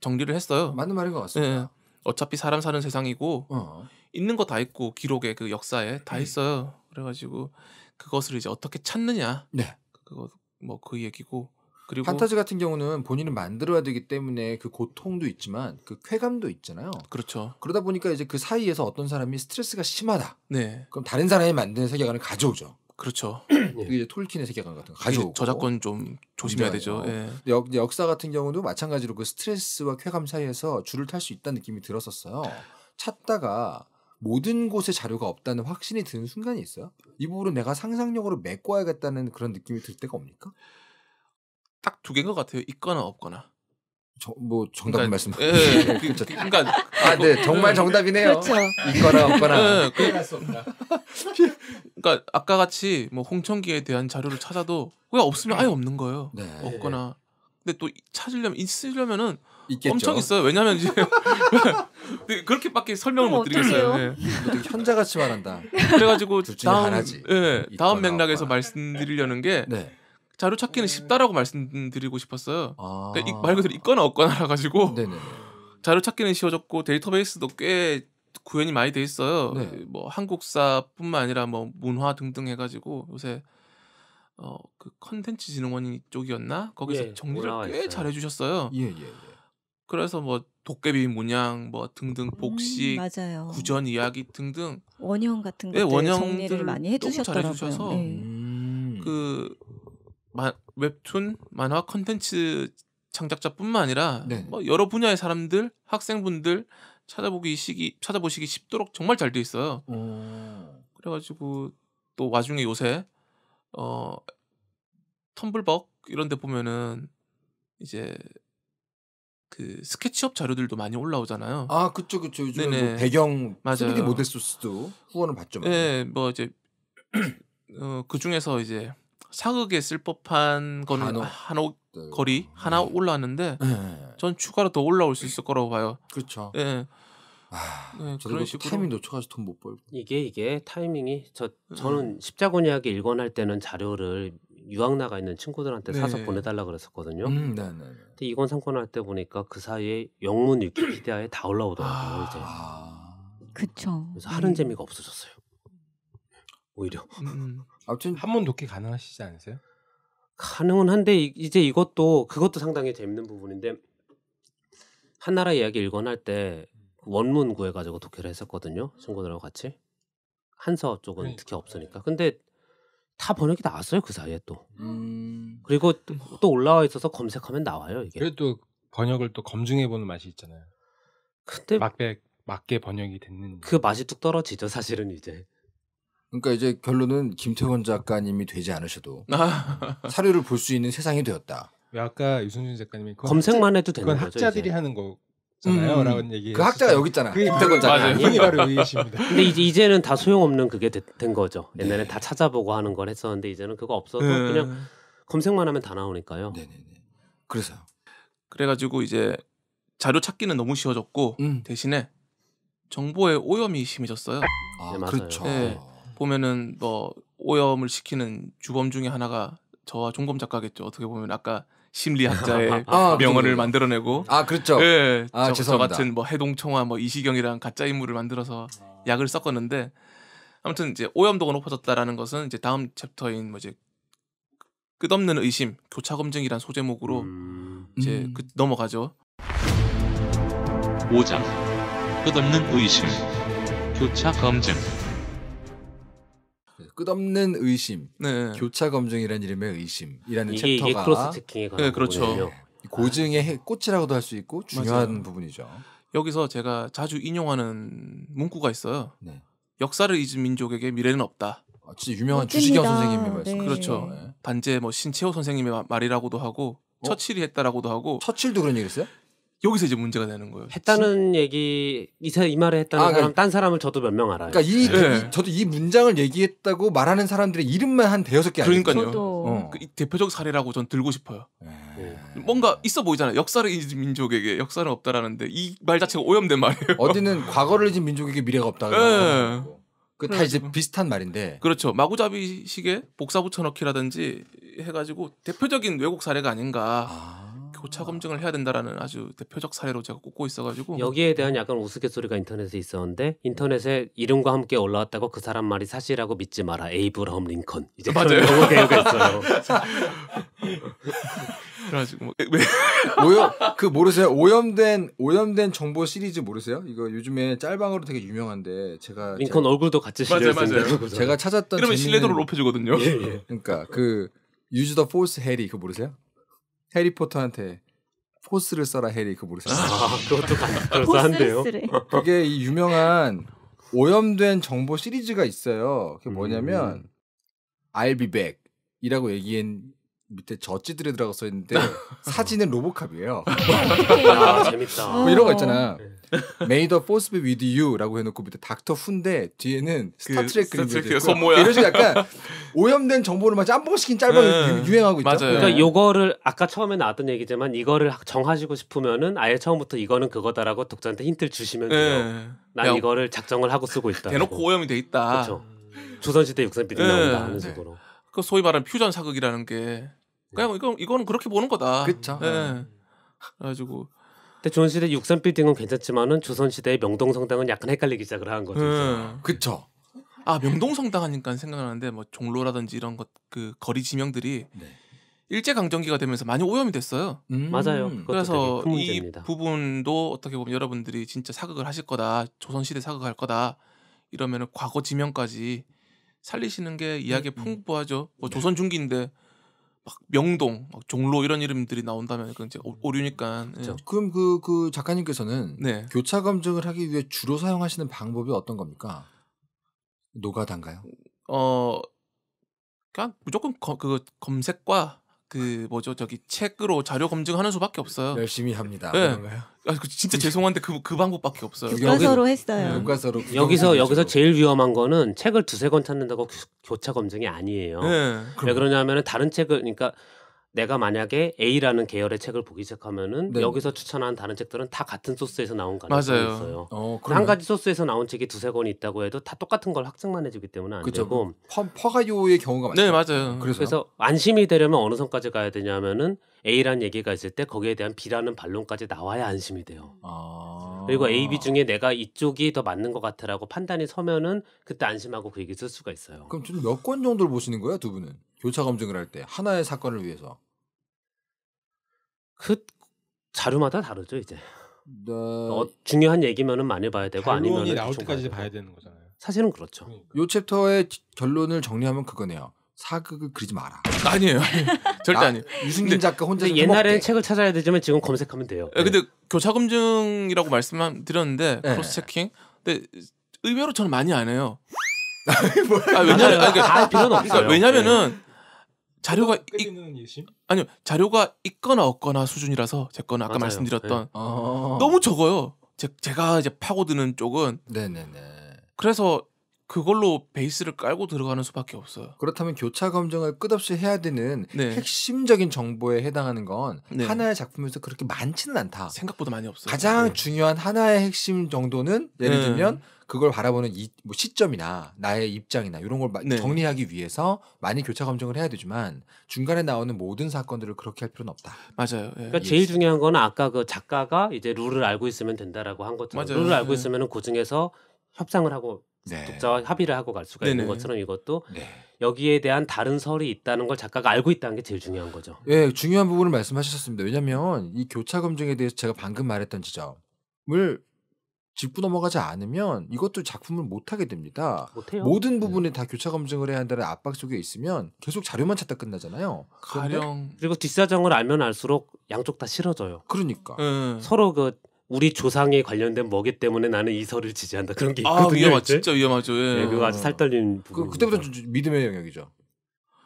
정리를 했어요. 맞는 말인 것 같습니다. 네. 어차피 사람 사는 세상이고 어. 있는 거 다 있고 기록에 그 역사에 다 음. 있어요. 그래가지고 그것을 이제 어떻게 찾느냐. 네. 그거 뭐 그 얘기고 그리고 판타지 같은 경우는 본인은 만들어야 되기 때문에 그 고통도 있지만 그 쾌감도 있잖아요. 그렇죠. 그러다 보니까 이제 그 사이에서 어떤 사람이 스트레스가 심하다. 네. 그럼 다른 사람이 만드는 세계관을 가져오죠. 그렇죠. (clears throat) 이게 이제 톨킨의 세계관 같은 거 가져오고 저작권 좀 조심해야 되죠. 예. 역, 역사 같은 경우도 마찬가지로 그 스트레스와 쾌감 사이에서 줄을 탈 수 있다는 느낌이 들었었어요. 찾다가 모든 곳에 자료가 없다는 확신이 드는 순간이 있어요. 이 부분은 내가 상상력으로 메꿔야겠다는 그런 느낌이 들 때가 옵니까? 딱두 개인 것 같아요. 있거나 없거나. 저, 뭐 정답 그러니까 말씀. 예, 예, 예. (laughs) 그, 그니까 그러니까 아, 네 그, 정말 예. 정답이네요. 그렇죠. 있거나 없거나. 예, 그, (laughs) 그러니까 아까 같이 뭐 홍천기에 대한 자료를 찾아도 그냥 없으면 아예 없는 거예요. 네. 없거나. 근데 또 찾으려면 있으려면은 있겠죠. 엄청 있어요. 왜냐면 이제 (laughs) 네, 그렇게밖에 설명을 못 드리겠어요. 네. 뭐 현자같이 말한다. 그래가지고 다음 예, 다음 맥락에서 없거나. 말씀드리려는 게. 네. 자료 찾기는 네. 쉽다라고 말씀드리고 싶었어요. 아. 그러니까 말 그대로 있거나 없거나라 가지고 자료 찾기는 쉬워졌고 데이터베이스도 꽤 구현이 많이 돼 있어요. 네. 뭐 한국사뿐만 아니라 뭐 문화 등등 해가지고 요새 어그 컨텐츠 진흥원 쪽이었나 거기서 예, 정리를 꽤 잘해 주셨어요. 예, 예, 예. 그래서 뭐 도깨비 문양 뭐 등등 음, 복식 음, 구전 이야기 등등 원형 같은 예, 것들 네, 원형들 정리를 많이 해주셨더라고요. 네. 음. 그 웹툰 만화 컨텐츠 창작자뿐만 아니라 네. 뭐 여러 분야의 사람들 학생분들 찾아보기 시기 찾아보시기 쉽도록 정말 잘 돼 있어요. 오. 그래가지고 또 와중에 요새 어 텀블벅 이런데 보면은 이제 그 스케치업 자료들도 많이 올라오잖아요. 아 그쵸 그쵸 요즘 뭐 배경 맞아요. 3D 모델 소스도 후원을 받죠. 네, 뭐 이제 (clears throat) 어, 그 중에서 이제 사극에 쓸 법한 거는 한옥, 한옥 네. 거리 하나 네. 올라왔는데 네, 전 추가로 더 올라올 수 있을 거라고 봐요. 그렇죠. 예. 아, 네, 그런 식으로 타이밍 놓쳐가지돈못 벌고 이게 이게 타이밍이 저 저는 음. 십자군 이야기 일권할 때는 자료를 유학 나가 있는 친구들한테 네. 사서 보내달라 그랬었거든요. 음, 네, 네, 근데 이권 상권 할때 보니까 그 사이에 영문 위키피디아에 다 올라오더라고요. 아. 이제 아. 그쵸. 그래서 하는 재미가 없어졌어요. 오히려. 음. 음. 아무튼 한번 독해 가능하시지 않으세요? 가능은 한데 이제 이것도 그것도 상당히 재밌는 부분인데 한나라 이야기 읽어할 때 원문 구해가지고 독해를 했었거든요 친구들하고 같이 한서 쪽은 그러니까. 특히 없으니까 근데 다 번역이 나왔어요 그 사이에 또 음... 그리고 또 올라와 있어서 검색하면 나와요 이게 그래도 번역을 또 검증해보는 맛이 있잖아요 근데 막백 맞게 번역이 됐는 그 맛이 뚝 떨어지죠 사실은 이제 그러니까 이제 결론은 김태원 작가님이 되지 않으셔도 아. (laughs) 사료를 볼 수 있는 세상이 되었다. 왜 아까 유승준 작가님이 검색만 해도 되는 그건 거죠. 그건 학자들이 이제. 하는 거. 음, 음. 그 학자가 여기 있잖아. 그 김태권 작가. 이 바로 의이십니다 근데 이제 이제는 다 소용없는 그게 되, 된 거죠. 옛날에 네. 다 찾아보고 하는 걸 했었는데 이제는 그거 없어도 음. 그냥 검색만 하면 다 나오니까요. 네네네. 네, 네. 그래서 그래가지고 이제 자료 찾기는 너무 쉬워졌고 음. 대신에 정보의 오염이 심해졌어요. 아, 네, 맞아요. 그렇죠. 네. 보면은 뭐 오염을 시키는 주범 중에 하나가 저와 종범 작가겠죠. 어떻게 보면 아까 심리학자의 아, 네. 아, 아 명언을 그 만들어내고 아 그렇죠. 예, 아, 저, 저 같은 뭐 해동청화 뭐 이시경이랑 가짜 인물을 만들어서 아. 약을 섞었는데 아무튼 이제 오염도가 높아졌다라는 것은 이제 다음 챕터인 뭐 이제 끝없는 의심 교차 검증이란 소제목으로 음... 이제 그, 넘어가죠. 5장 끝없는 의심 교차 검증 끝없는 의심, 네. 교차 검증이라는 이름의 의심이라는 이게, 챕터가 이게 크로스 체킹이 네, 그렇죠. 고증의 꽃이라고도 할 수 있고 중요한 맞아요. 부분이죠. 여기서 제가 자주 인용하는 문구가 있어요. 네. 역사를 잊은 민족에게 미래는 없다. 아, 진짜 유명한 주식경 선생님의 말씀. 네. 그렇죠. 네. 단재 뭐 신채호 선생님의 말이라고도 하고 어? 처칠이 했다라고도 하고 처칠도 그런 얘기 했어요? 여기서 이제 문제가 되는 거예요. 했다는 얘기 이사 이 말을 했다는 아, 네. 사람 그러니까, 딴 사람을 저도 몇 명 알아요. 그러니까 이, 네. 그 저도 이 문장을 얘기했다고 말하는 사람들의 이름만 한 대여섯 개 알아요. 그러니까요. 어. 그 대표적 사례라고 전 들고 싶어요. 네. 네. 뭔가 있어 보이잖아요. 역사를 잊은 민족에게 역사는 없다라는데 이 말 자체가 오염된 말이에요. 어디는 과거를 잊은 민족에게 미래가 없다. 네. 그다 그 이제 그렇죠. 비슷한 말인데. 그렇죠. 마구잡이식의 복사 붙여넣기라든지 해가지고 대표적인 왜곡 사례가 아닌가. 아. 교차 검증을 해야 된다라는 아주 대표적 사례로 제가 꼽고 있어가지고 여기에 대한 약간 우스갯소리가 인터넷에 있었는데 인터넷에 이름과 함께 올라왔다고 그 사람 말이 사실이라고 믿지 마라 에이브라함 링컨 이제 맞아요. 그런 대우가 있어요. (laughs) 그래가지고 뭐, 오염 그 모르세요 오염된 오염된 정보 시리즈 모르세요? 이거 요즘에 짤방으로 되게 유명한데 제가 링컨 제가, 얼굴도 같이 맞아요 맞아요 제가 찾았던 그러면 재밌는... 신뢰도를 높여주거든요. 예, 예. 그러니까 그 유즈 더 포스 해리 그거 모르세요? 해리포터한테 포스를 써라 해리 그 모르겠어요. 아, 그것도 그럴싸한데요. 아, 그게 이 유명한 오염된 정보 시리즈가 있어요. 그게 뭐냐면 알비백 l 이라고 얘기한 밑에 젖지들이들어가써 있는데 (laughs) 사진은 로보캅이에요. 아, 아, 재밌다. 어. 뭐 이런 거 있잖아. 네. May the force be with you라고 해놓고 밑에 닥터 훈데 뒤에는 스타트랙 그 그림이 있고 이런 식 약간 (laughs) 오염된 정보를 막 짬뽕 시킨 짧은 네. 유행하고 있죠. 맞아요. 그러니까 요거를 아까 처음에 나왔던 얘기지만 이거를 정하시고 싶으면은 아예 처음부터 이거는 그거다라고 독자한테 힌트를 주시면 돼요. 네. 난 야. 이거를 작정을 하고 쓰고 있다. 대놓고 오염이 돼 있다. 그렇죠. 조선시대 육상비디 네. 나온다 하는 네. 식으로. 그 소위 말하는 퓨전 사극이라는 게 그냥 이거 이거는 그렇게 보는 거다. 그렇죠. 네. 그래가지고 근데 조선시대 63 빌딩은 괜찮지만은 조선시대의 명동성당은 약간 헷갈리기 시작을 한 거죠. 음, 그쵸. 아 명동성당 하니까 생각나는데 뭐 종로라든지 이런 것 그 거리 지명들이 네. 일제 강점기가 되면서 많이 오염이 됐어요. 음. 맞아요. 그래서 이 부분도 어떻게 보면 여러분들이 진짜 사극을 하실 거다, 조선 시대 사극할 거다 이러면은 과거 지명까지 살리시는 게 이야기 음, 음. 풍부하죠. 뭐 네. 조선 중기인데 막 명동, 막 종로 이런 이름들이 나온다면 그건 이제 음. 오류니까. 예. 그럼 그, 그 작가님께서는 네. 교차 검증을 하기 위해 주로 사용하시는 방법이 어떤 겁니까? 노가다인가요? 어, 그냥 무조건 거, 그 검색과 그 뭐죠 저기 책으로 자료 검증하는 수밖에 없어요. 열심히 합니다. 네. 그 아, 진짜 죄송한데 그, 그 방법밖에 없어요. 교과서로 그 했어요. 교과서로 네, 여기서 여기서 제일 위험한 거는 책을 두세 권 찾는다고 교차 검증이 아니에요. 네. 왜 그러냐면은 다른 책을 그러니까 내가 만약에 A라는 계열의 책을 보기 시작하면은 네. 여기서 추천한 다른 책들은 다 같은 소스에서 나온 가능성이 맞아요. 있어요. 어, 한 가지 소스에서 나온 책이 두세 권이 있다고 해도 다 똑같은 걸 확증만 해주기 때문에 안 그쵸. 되고 퍼, 가요의 경우가 네, 많죠. 네 맞아요. 그래서요? 그래서 안심이 되려면 어느 선까지 가야 되냐면은 A라는 얘기가 있을 때 거기에 대한 B라는 반론까지 나와야 안심이 돼요. 아... 그리고 A, B 중에 내가 이쪽이 더 맞는 것 같아라고 판단이 서면은 그때 안심하고 그 얘기 쓸 수가 있어요. 그럼 지금 몇 권 정도를 보시는 거예요 두 분은 교차 검증을 할 때 하나의 사건을 위해서? 그 자료마다 다르죠 이제. 네. 어, 중요한 얘기면은 많이 봐야 되고 아니면 나올 때까지 봐야, 봐야 되는 거잖아요. 사실은 그렇죠. 그러니까. 요 챕터의 결론을 정리하면 그거네요. 사극을 그리지 마라. (laughs) 아니에요. 절대 아니에요. 유승민 작가 혼자 옛날에는 책을 찾아야 되지만 지금 검색하면 돼요. 예, 네. 근데 교차 검증이라고 말씀 드렸는데 네. 크로스 체킹. 근데 의외로 저는 많이 안 해요. (laughs) 아, 왜냐면 아, 아, 그러니까, 다 필요는 그러니까 없어요. 그러니까 왜냐면은 네. 자료가 어, 있는 예심? 아니요 자료가 있거나 없거나 수준이라서 제 거는 아까 맞아요. 말씀드렸던 네. 아. 너무 적어요. 제, 제가 이제 파고드는 쪽은 네네네. 그래서 그걸로 베이스를 깔고 들어가는 수밖에 없어요. 그렇다면 교차 검증을 끝없이 해야 되는 네. 핵심적인 정보에 해당하는 건 네. 하나의 작품에서 그렇게 많지는 않다. 생각보다 많이 없어요. 가장 네. 중요한 하나의 핵심 정도는 예를 네. 들면 그걸 바라보는 이, 뭐 시점이나 나의 입장이나 이런 걸 네. 정리하기 위해서 많이 교차 검증을 해야 되지만 중간에 나오는 모든 사건들을 그렇게 할 필요는 없다. 맞아요. 예. 그러니까 제일 중요한 거는 아까 그 작가가 이제 룰을 알고 있으면 된다라고 한 것처럼 맞아요. 룰을 알고 예. 있으면 그 중에서 협상을 하고 네. 독자와 합의를 하고 갈 수가 네네. 있는 것처럼 이것도 네. 여기에 대한 다른 설이 있다는 걸 작가가 알고 있다는 게 제일 중요한 거죠. 예, 중요한 부분을 말씀하셨습니다. 왜냐하면 이 교차 검증에 대해서 제가 방금 말했던 지점을 짚고 넘어가지 않으면 이것도 작품을 못 하게 됩니다. 못해요. 모든 네. 부분에 네. 다 교차 검증을 해야 한다는 압박 속에 있으면 계속 자료만 찾다 끝나잖아요. 가령 그리고 뒷사정을 알면 알수록 양쪽 다 싫어져요. 그러니까 네. 서로 그 우리 조상에 관련된 먹이 때문에 나는 이설을 지지한다 그런 게 아, 있거든요. 아, 위험하 진짜 위험하죠. 예. 네, 그거 아주 살떨리는 부분. 그, 때부터 믿음의 영역이죠.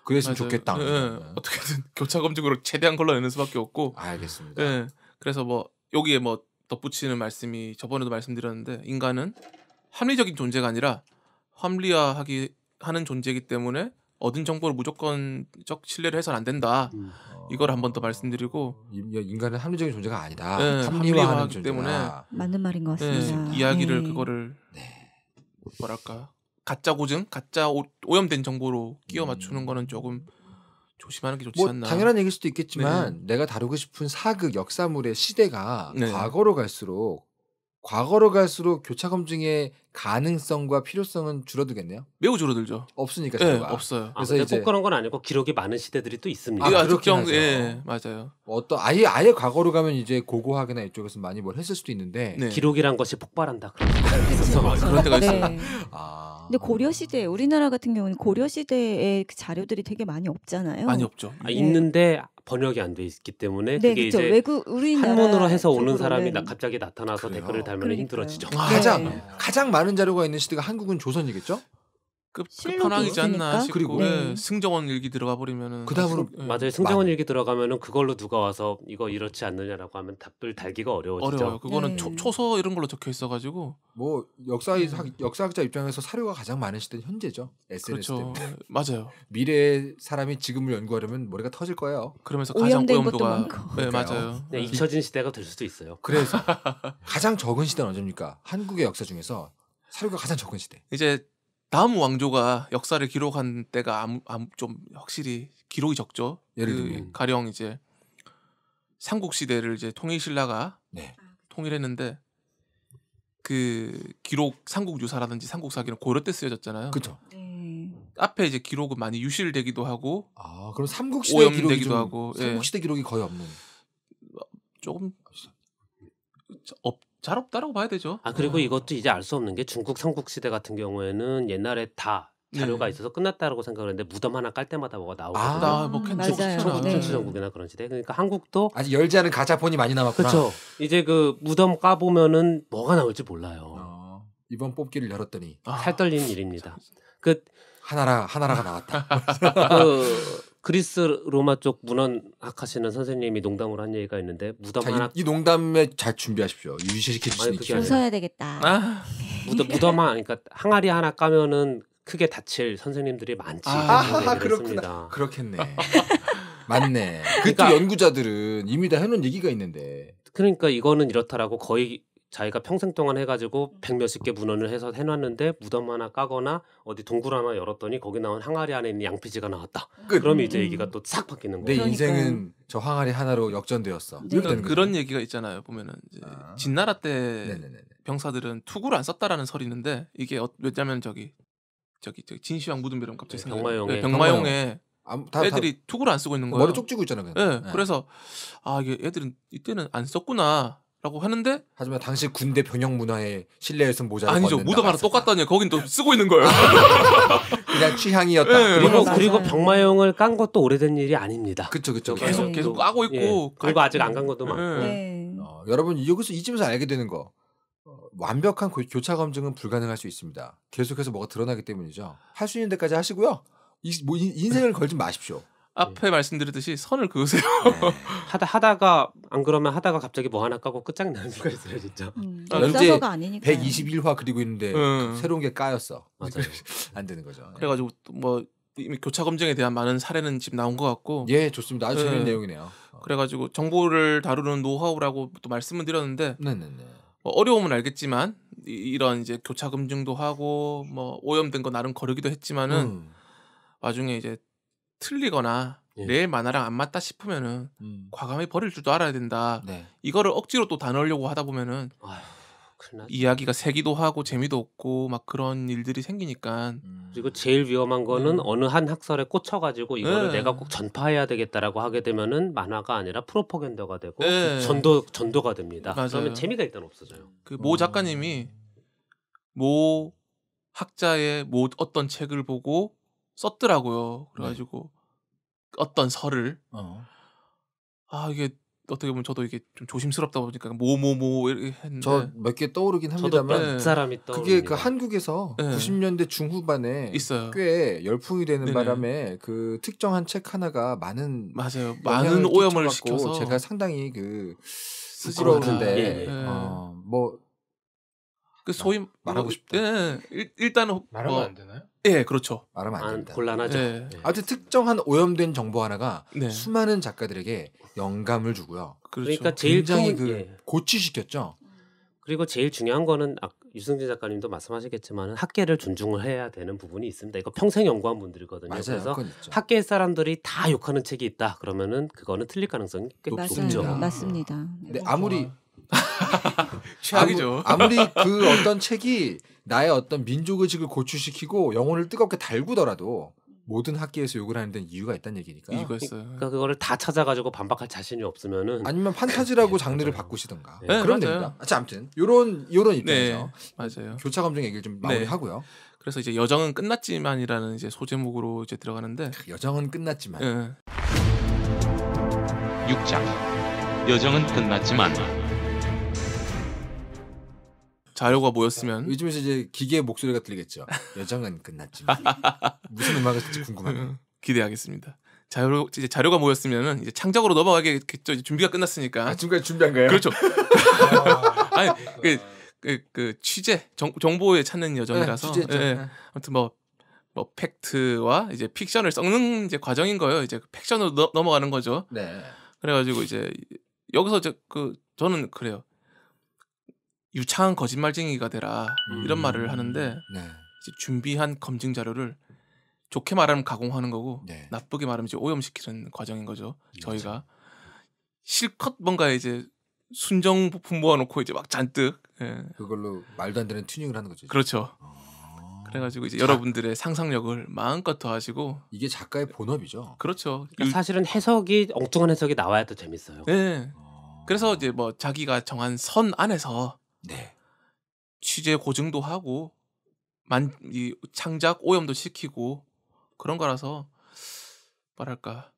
그랬으면 맞아요. 좋겠다. 예. 네. 어떻게든 교차 검증으로 최대한 걸러내는 수밖에 없고. 알겠습니다. 예. 그래서 뭐 여기에 뭐 덧붙이는 말씀이 저번에도 말씀드렸는데 인간은 합리적인 존재가 아니라 합리화하기 하는 존재이기 때문에 얻은 정보를 무조건적 신뢰를 해서는 안 된다. 음. 이걸 한번 더 말씀드리고 인간은 합리적인 존재가 아니다. 네, 합리화하기 때문에 맞는 말인 것 네, 같습니다. 네, 이야기를 네. 그거를 네. 뭐랄까 가짜 고증, 가짜 오, 염된 정보로 끼워 음. 맞추는 거는 조금 조심하는 게 좋지 뭐 않나. 당연한 얘기일 수도 있겠지만 네. 내가 다루고 싶은 사극 역사물의 시대가 네. 과거로 갈수록 과거로 갈수록 교차 검증의 가능성과 필요성은 줄어들겠네요. 매우 줄어들죠. 없으니까 네, 없어요. 그래서 아, 이제 꼭 그런 건 아니고 기록이 많은 시대들이 또 있습니다. 아, 아 그렇 예, 맞아요. 뭐 어떤 아예 아예 과거로 가면 이제 고고학이나 이쪽에서 많이 뭘 했을 수도 있는데 네. 기록이란 것이 폭발한다. (laughs) 그런 때가 있어요. 네. 아. 근데 고려 시대 우리나라 같은 경우는 고려 시대의 그 자료들이 되게 많이 없잖아요. 많이 없죠. 아, 예. 있는데 번역이 안 돼 있기 때문에 네, 그게 그쵸. 이제 외국 우리나라 한문으로 해서 오는 사람이 네. 나, 갑자기 나타나서 그래요. 댓글을 달면 힘들어지죠. 아, 가장 네. 가장 많은 자료가 있는 시대가 한국은 조선이겠죠? 그편하기이지 않나 싶고 그리고 네. 승정원 일기 들어가 버리면은 그 다음으로 네. 맞아요 승정원 일기 들어가면은 그걸로 누가 와서 이거 이렇지 않느냐라고 하면 답을 달기가 어려워지죠. 어려워요. 그거는 네. 초, 음. 초서 이런 걸로 적혀 있어가지고 뭐 역사 네. 음. 역사학자 입장에서 사료가 가장 많은 시대는 현재죠. SNS 그렇죠. 때문에 예, 맞아요. 미래의 사람이 지금을 연구하려면 머리가 터질 거예요. 그러면서 가장 고염도가네 맞아요. 네, 잊혀진 시대가 될 수도 있어요. 그래서 (laughs) 가장 적은 시대는 언제입니까? 한국의 역사 중에서 사료가 가장 적은 시대. 이제 다음 왕조가 역사를 기록한 때가 아무, 아무 좀 확실히 기록이 적죠. 예를 그 들면 그 가령 이제 삼국 시대를 이제 통일 신라가 네. 통일했는데 그 기록 삼국 유사라든지 삼국 사기는 고려 때 쓰여졌잖아요. 그렇죠. 앞에 이제 기록은 많이 유실되기도 하고 아 그럼 삼국 시대 기록되기도 하고 예. 삼국 시대 예. 기록이 거의 없는 조금 없잘 없다라고 봐야 되죠. 아 그리고 네. 이것도 이제 알 수 없는 게 중국 삼국 시대 같은 경우에는 옛날에 다 네. 자료가 네. 있어서 끝났다라고 생각 했는데 무덤 하나 깔 때마다 뭐가 나오거든요. 아, 뭐 켄츠 전국이나 네. 그런 시대. 그러니까 한국도 아직 열지 않은 가자폰이 많이 남았구나. 그렇죠. 이제 그 무덤 까 보면은 뭐가 나올지 몰라요. 어, 이번 뽑기를 열었더니 살떨리는 아, 일입니다. 그 하나라 하나라가 나왔다. 그 (laughs) 그리스 로마 쪽 문헌학 하시는 선생님이 농담으로 한 얘기가 있는데 무덤 자, 하나 이, 농담에 잘 준비하십시오. 유지시켜 주시는 기 웃어야 되겠다. 아. 무덤 무덤 하나 그러니까 항아리 하나 까면은 크게 다칠 선생님들이 많지. 아, 그렇구나. 그렇겠네. (laughs) 맞네. 그러니까 연구자들은 이미 다 해놓은 얘기가 있는데. 그러니까 이거는 이렇다라고 거의 자기가 평생 동안 해가지고 백 몇십 개 문헌을 해서 해놨는데 무덤 하나 까거나 어디 동굴 하나 열었더니 거기 나온 항아리 안에 있는 양피지가 나왔다. 끝. 그러면 이제 음. 얘기가 또 싹 바뀌는 내 거예요. 그 인생은 저 항아리 하나로 역전되었어. 네. 그러 그런 얘기가 있잖아요. 보면은 이제 아. 진나라 때 네네네. 병사들은 투구를 안 썼다라는 설이 있는데 이게 어, 왜냐면 저기 저기 저기 진시황 무덤비름 갑자기 네, 생각 병마용의- 네, 병마용에 아, 애들이 투구를 안 쓰고 있는 거예요. 머리 쪽지고 있잖아 그냥. 예, 네. 그래서 아 이게 애들은 이때는 안 썼구나 라고 하는데 하지만 당시 군대 변형 문화에 실내에서 모자를 아니죠 모자가 똑같다니 거긴 또 쓰고 있는 거예요 (laughs) 그냥 취향이었다 네, 그리고 그리고 음. 병마용을 깐 것도 오래된 일이 아닙니다 그쵸 그쵸 그렇죠. 계속 네. 계속 까고 있고 예. 그리고 아직 안 간 것도 많고 네. 네. 어, 여러분 여기서 이쯤에서 알게 되는 거 어, 완벽한 교차 검증은 불가능할 수 있습니다 계속해서 뭐가 드러나기 때문이죠 할 수 있는 데까지 하시고요 이, 뭐 인생을 걸지 마십시오 앞에 네. 예. 말씀드렸듯이 선을 그으세요. 네. 하다 하다가 안 그러면 하다가 갑자기 뭐 하나 까고 끝장나는 수가 있어요, 진짜. 음, 아, 현재 아, 121화 그리고 있는데 음. 새로운 게 까였어. (laughs) 안 되는 거죠. 예. 그래가지고 뭐 이미 교차 검증에 대한 많은 사례는 지금 나온 것 같고. 예, 좋습니다. 아주 네. 재밌는 내용이네요. 어. 그래가지고 정보를 다루는 노하우라고 또 말씀을 드렸는데. 네네네. 뭐 어려움은 알겠지만 이, 런 이제 교차 검증도 하고 뭐 오염된 거 나름 거르기도 했지만은 음. 나중에 이제 틀리거나 예. 내 만화랑 안 맞다 싶으면은 음. 과감히 버릴 줄도 알아야 된다. 네. 이거를 억지로 또 다 넣으려고 하다 보면은 아휴, 이야기가 새기도 하고 재미도 없고 막 그런 일들이 생기니까 음. 그리고 제일 위험한 거는 음. 어느 한 학설에 꽂혀가지고 이거를 네. 내가 꼭 전파해야 되겠다라고 하게 되면은 만화가 아니라 프로포겐더가 되고 네. 전도 전도가 됩니다. 맞아요. 그러면 재미가 일단 없어져요. 그모 음. 작가님이 모 학자의 모 어떤 책을 보고 썼더라고요. 네. 그래가지고 네. 어떤 설을 어. 아 이게 어떻게 보면 저도 이게 좀 조심스럽다 보니까 뭐 뭐뭐 뭐, 뭐 이렇게 했는데 저 몇 개 떠오르긴 합니다만 네. 사람이 떠 그게 그 한국에서 네. 90년대 중후반에 있어요. 꽤 열풍이 되는 네네. 바람에 그 특정한 책 하나가 많은 맞아요 많은 오염을 시켜서 제가 상당히 그 부끄러운데 아, 예. 예. 네. 어, 뭐그 아, 소위 말하고 싶대 예. 네. 일, 일단은 뭐 말하면 뭐, 안 되나요? 예, 그렇죠. 말하면 안 된다. 아, 곤란하죠. 예. 예. 아무튼 특정한 오염된 정보 하나가 네. 수많은 작가들에게 영감을 주고요. 그렇죠. 그러니까 제일 굉장히 그 예. 고취시켰죠. 그리고 제일 중요한 거는 아, 유승진 작가님도 말씀하시겠지만 학계를 존중을 해야 되는 부분이 있습니다. 이거 평생 연구한 분들이거든요. 맞아요. 그래서 학계 사람들이 다 욕하는 책이 있다. 그러면은 그거는 틀릴 가능성이 꽤 높습니다. 높죠. 맞아요. 맞습니다. 네. 근데 네, 아무리 그렇죠. (laughs) 최악이죠. 아무, 아무리 그 어떤 책이 나의 어떤 민족 의식을 고취시키고 영혼을 뜨겁게 달구더라도 모든 학계에서 욕을 하는 데는 이유가 있다는 얘기니까. 이유가 있어요. 그러니까 그거를 다 찾아가지고 반박할 자신이 없으면은 아니면 판타지라고 (laughs) 네, 장르를 바꾸시던가. 네, 네 그런 됩니다. 아, 자, 아무튼 요런 요런 네, 입장에서 네, 맞아요. 교차 감정 얘기를 좀 마무리하고요. 네. 그래서 이제 여정은 끝났지만이라는 이제 소제목으로 이제 들어가는데 여정은 끝났지만. 네. 예. 6장 여정은 끝났지만. 자료가 모였으면 아, 요즘에서 이제 기계의 목소리가 들리겠죠. 여정은 끝났지. (laughs) 무슨 음악을 듣지 궁금하네. (laughs) 기대하겠습니다. 자료 이제 자료가 모였으면은 이제 창작으로 넘어가겠죠. 준비가 끝났으니까. 아, 지금까지 준비한 거예요? 그렇죠. (laughs) 아니 그, 그, 그 취재 정, 정보에 찾는 여정이라서 네, 예, 예, 네. 아무튼 뭐뭐 뭐 팩트와 이제 픽션을 썩는 이제 과정인 거예요. 이제 팩션으로 넘어가는 거죠. 네. 그래가지고 이제 여기서 저그 저는 그래요. 유창한 거짓말쟁이가 되라 음. 이런 말을 하는데 네. 준비한 검증 자료를 좋게 말하면 가공하는 거고 네. 나쁘게 말하면 이제 오염시키는 과정인 거죠. 맞아. 음, 저희가 실컷 뭔가 이제 순정 부품 모아놓고 이제 막 잔뜩 예. 그걸로 말도 안 되는 튜닝을 하는 거죠. 그렇죠. 아... 그래가지고 이제 자... 여러분들의 상상력을 마음껏 더하시고 이게 작가의 본업이죠. 그렇죠. 그러니까 사실은 해석이 엉뚱한 해석이 나와야 더 재밌어요. 예. 아... 그래서 이제 뭐 자기가 정한 선 안에서 네. 취재 고증도 하고 만 이 창작 오염도 시키고 그런 거라서 뭐랄까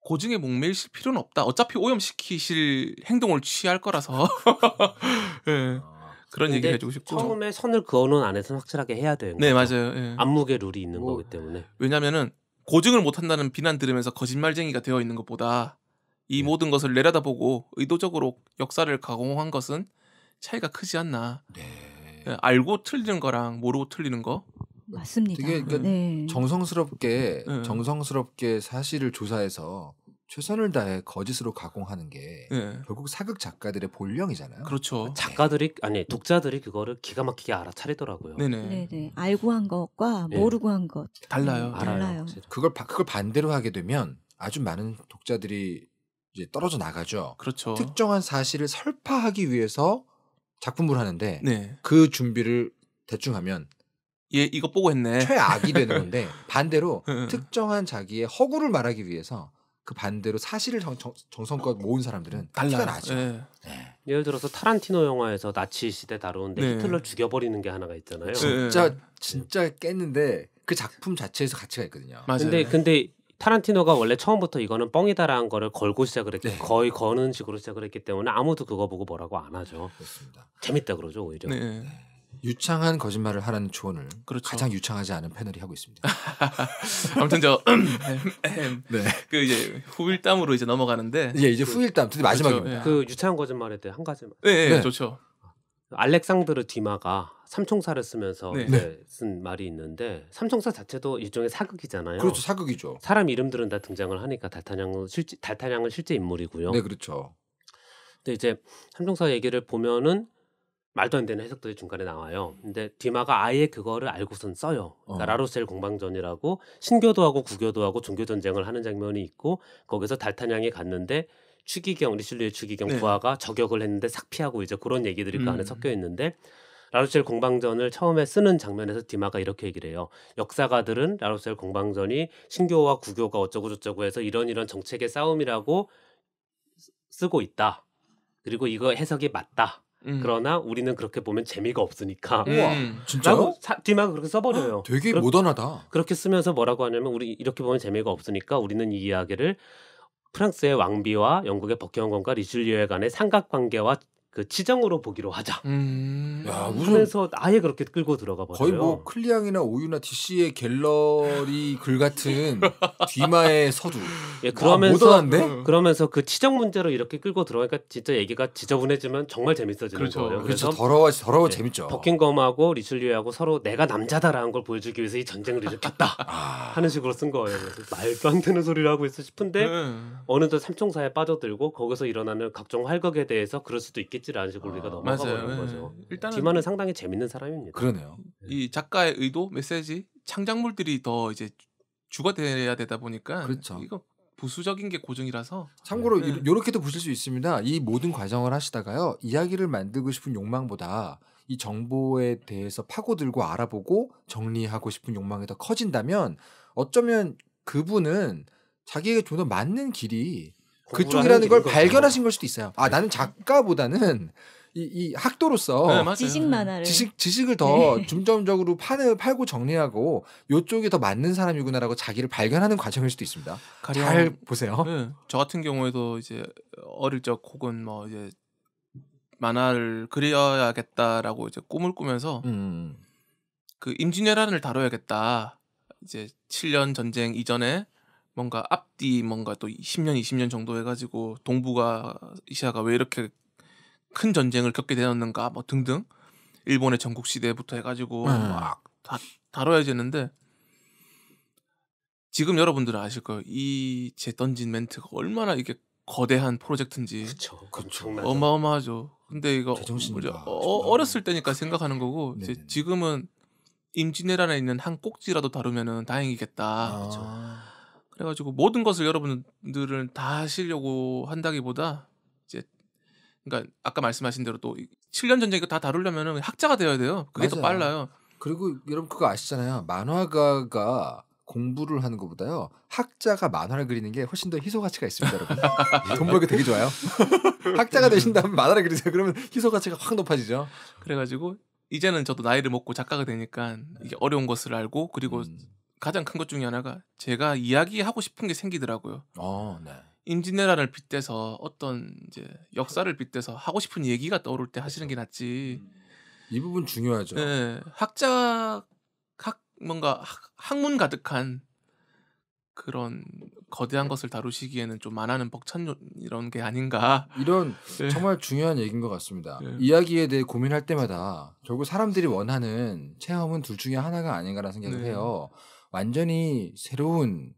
고증에 목매실 필요는 없다. 어차피 오염시키실 행동을 취할 거라서 네. (laughs) 그런 얘기 해주고 싶고 처음에 선을 그어놓은 안에서 확실하게 해야 되는 네 거죠? 맞아요. 네. 예. 안무게 룰이 있는 뭐, 거기 때문에 왜냐면은 고증을 못한다는 비난 들으면서 거짓말쟁이가 되어 있는 것보다 이 네. 모든 것을 내려다보고 의도적으로 역사를 가공한 것은 차이가 크지 않나. 네. 예, 알고 틀리는 거랑 모르고 틀리는 거. 맞습니다. 되게 그러니까 네. 정성스럽게 네. 정성스럽게 사실을 조사해서 최선을 다해 거짓으로 가공하는 게 네. 결국 사극 작가들의 본령이잖아요. 그렇죠. 네. 작가들이 아니 독자들이 그거를 기가 막히게 알아차리더라고요. 네네. 네네. 알고 한 것과 모르고 한것 네, 달라요. 달라요 그걸 바, 그걸 반대로 하게 되면 아주 많은 독자들이 이제 떨어져 나가죠. 그렇죠. 특정한 사실을 설파하기 위해서 작품을 하는데 네. 그 준비를 대충 하면 예 이거 보고 했네. 최악이 되는 (laughs) 건데 반대로 특정한 자기의 허구를 말하기 위해서 그 반대로 사실을 정, 정성껏 모은 사람들은 달라 나죠. 네. 네. 예를 들어서 타란티노 영화에서 나치 시대 다루는데 네. 히틀러 죽여버리는 게 하나가 있잖아요. 네. 진짜 진짜 깼는데 그 작품 자체에서 가치가 있거든요. 맞아요. 근데 근데 타란티노가 원래 처음부터 이거는 뻥이다라는 거를 걸고 시작을 했기 네. 거의 거는 식으로 시작을 했기 때문에 아무도 그거 보고 뭐라고 안 하죠. 그렇습니다. 재밌다 그러죠 오히려. 네. 네. 유창한 거짓말을 하라는 조언을 그렇죠. 가장 유창하지 않은 패널이 하고 있습니다. (laughs) 아무튼 저 (clears throat) 음, 음. 네. 그 이제 후일담으로 이제 넘어가는데 예 이제 후일담 드디어 마지막입니다. 그렇죠. 예. 그 유창한 거짓말에 대해 한 가지만. 네, 네, 네. 좋죠. 알렉상드르 디마가 삼총사를 쓰면서 네. 네. 쓴 말이 있는데 삼총사 자체도 일종의 사극이잖아요. 그렇죠, 사극이죠. 사람 이름들은 다 등장을 하니까 달타냥은 실제 달타냥은 실제 인물이고요. 네, 그렇죠. 근데 이제 삼총사 얘기를 보면은 말도 안 되는 해석들이 중간에 나와요. 근데 디마가 아예 그거를 알고선 써요. 그러니까 어. 라로셀 공방전이라고 신교도하고 구교도하고 종교 전쟁을 하는 장면이 있고 거기서 달타냥이 갔는데 추기경 리슐리의 추기경 네. 부하가 저격을 했는데 삭 피하고 이제 그런 얘기들이 음. 그 안에 음. 섞여 있는데 라루셀 공방전을 처음에 쓰는 장면에서 디마가 이렇게 얘기를 해요. 역사가들은 라루셀 공방전이 신교와 구교가 어쩌고저쩌고 해서 이런 이런 정책의 싸움이라고 쓰고 있다. 그리고 이거 해석이 맞다. 음. 그러나 우리는 그렇게 보면 재미가 없으니까. 음. 우와, 진짜요? 사, 디마가 그렇게 써버려요. 되게 그러, 모던하다. 그렇게 쓰면서 뭐라고 하냐면 우리 이렇게 보면 재미가 없으니까 우리는 이 이야기를 프랑스의 왕비와 영국의 버킹엄궁과 리슐리오에 관해 삼각관계와 그 지정으로 보기로 하자. 음... 야, 무슨... 그래서 아예 그렇게 끌고 들어가 버려요. 거의 뭐 클리앙이나 오유나 DC의 갤러리 (laughs) 글 같은 뒤마의 서두. 예, 그러면서 아, 그러면서 그 지정 문제로 이렇게 끌고 들어가니까 진짜 얘기가 지저분해지면 정말 재밌어지는 그렇죠. 거예요. 그렇죠. 그래서 그렇죠. 더러워 더러워 예, 재밌죠. 버킹검하고 리슐리하고 서로 내가 남자다라는 걸 보여주기 위해서 이 전쟁을 일으켰다 (laughs) 아... 하는 식으로 쓴 거예요. 그래서 말도 안 되는 소리를 하고 있어 싶은데 네. 어느덧 삼총사에 빠져들고 거기서 일어나는 각종 활극에 대해서 그럴 수도 있겠. 껍질 안에서 고리가 넘어가 버리는 거죠. 예. 일단 디만은 상당히 재밌는 사람입니다. 그러네요. 예. 이 작가의 의도, 메시지, 창작물들이 더 이제 주가 돼야 되다 보니까 그렇죠. 이거 부수적인 게 고정이라서 참고로 네. 이렇게도 보실 수 있습니다. 이 모든 과정을 하시다가요 이야기를 만들고 싶은 욕망보다 이 정보에 대해서 파고들고 알아보고 정리하고 싶은 욕망이 더 커진다면 어쩌면 그분은 자기에게 좀 더 맞는 길이 그쪽이라는 걸 발견하신 걸 수도 있어요. 아 네. 나는 작가보다는 이, 이 학도로서 네, 지식 네. 만화를 지식 지식을 더 네. (laughs) 중점적으로 판을 팔고 정리하고 요쪽이 더 맞는 사람이구나라고 자기를 발견하는 과정일 수도 있습니다. 가령, 잘 보세요. 네, 저 같은 경우에도 이제 어릴 적 혹은 뭐 이제 만화를 그려야겠다라고 이제 꿈을 꾸면서 음. 그 임진왜란을 다뤄야겠다. 이제 7년 전쟁 이전에 뭔가 앞뒤 뭔가 또 10년 20년 정도 해가지고 동북아 이시아가 왜 이렇게 큰 전쟁을 겪게 되었는가 뭐 등등 일본의 전국 시대부터 해가지고 음. 네. 막다 다뤄야 되는데 지금 여러분들은 아실 거예요 이제 던진 멘트가 얼마나 이게 거대한 프로젝트인지 그쵸, 그 어마어마하죠 근데 이거 어, 어렸을 때니까 생각하는 거고 네, 이제 네, 지금은 임진왜란에 있는 한 꼭지라도 다루면은 다행이겠다 아. 그래가지고 모든 것을 여러분들은 다 하시려고 한다기보다 이제 그러니까 아까 말씀하신 대로 또 7년 전쟁 이거 다 다루려면 학자가 되어야 돼요. 그게 맞아요. 더 빨라요. 그리고 여러분 그거 아시잖아요. 만화가가 공부를 하는 것보다요 학자가 만화를 그리는 게 훨씬 더 희소 가치가 있습니다, 여러분. (laughs) 예. 돈 벌기 되게 좋아요. (laughs) 학자가 되신다면 만화를 그리세요. 그러면 희소 가치가 확 높아지죠. 그래가지고 이제는 저도 나이를 먹고 작가가 되니까 이게 어려운 것을 알고 그리고 음. 가장 큰 것 중에 하나가 제가 이야기하고 싶은 게 생기더라고요. 어, 네. 임진왜란을 빗대서 어떤 이제 역사를 빗대서 하고 싶은 얘기가 떠오를 때 하시는 게 낫지. 음, 이 부분 중요하죠. 네, 학자 학 뭔가 학, 학문 가득한 그런 거대한 것을 다루시기에는 좀 만화는 벅찬 요- 이런 게 아닌가. 이런 네. 정말 중요한 얘기인 것 같습니다. 네. 이야기에 대해 고민할 때마다 결국 사람들이 원하는 체험은 둘 중에 하나가 아닌가라는 생각을 네. 해요. 완전히 새로운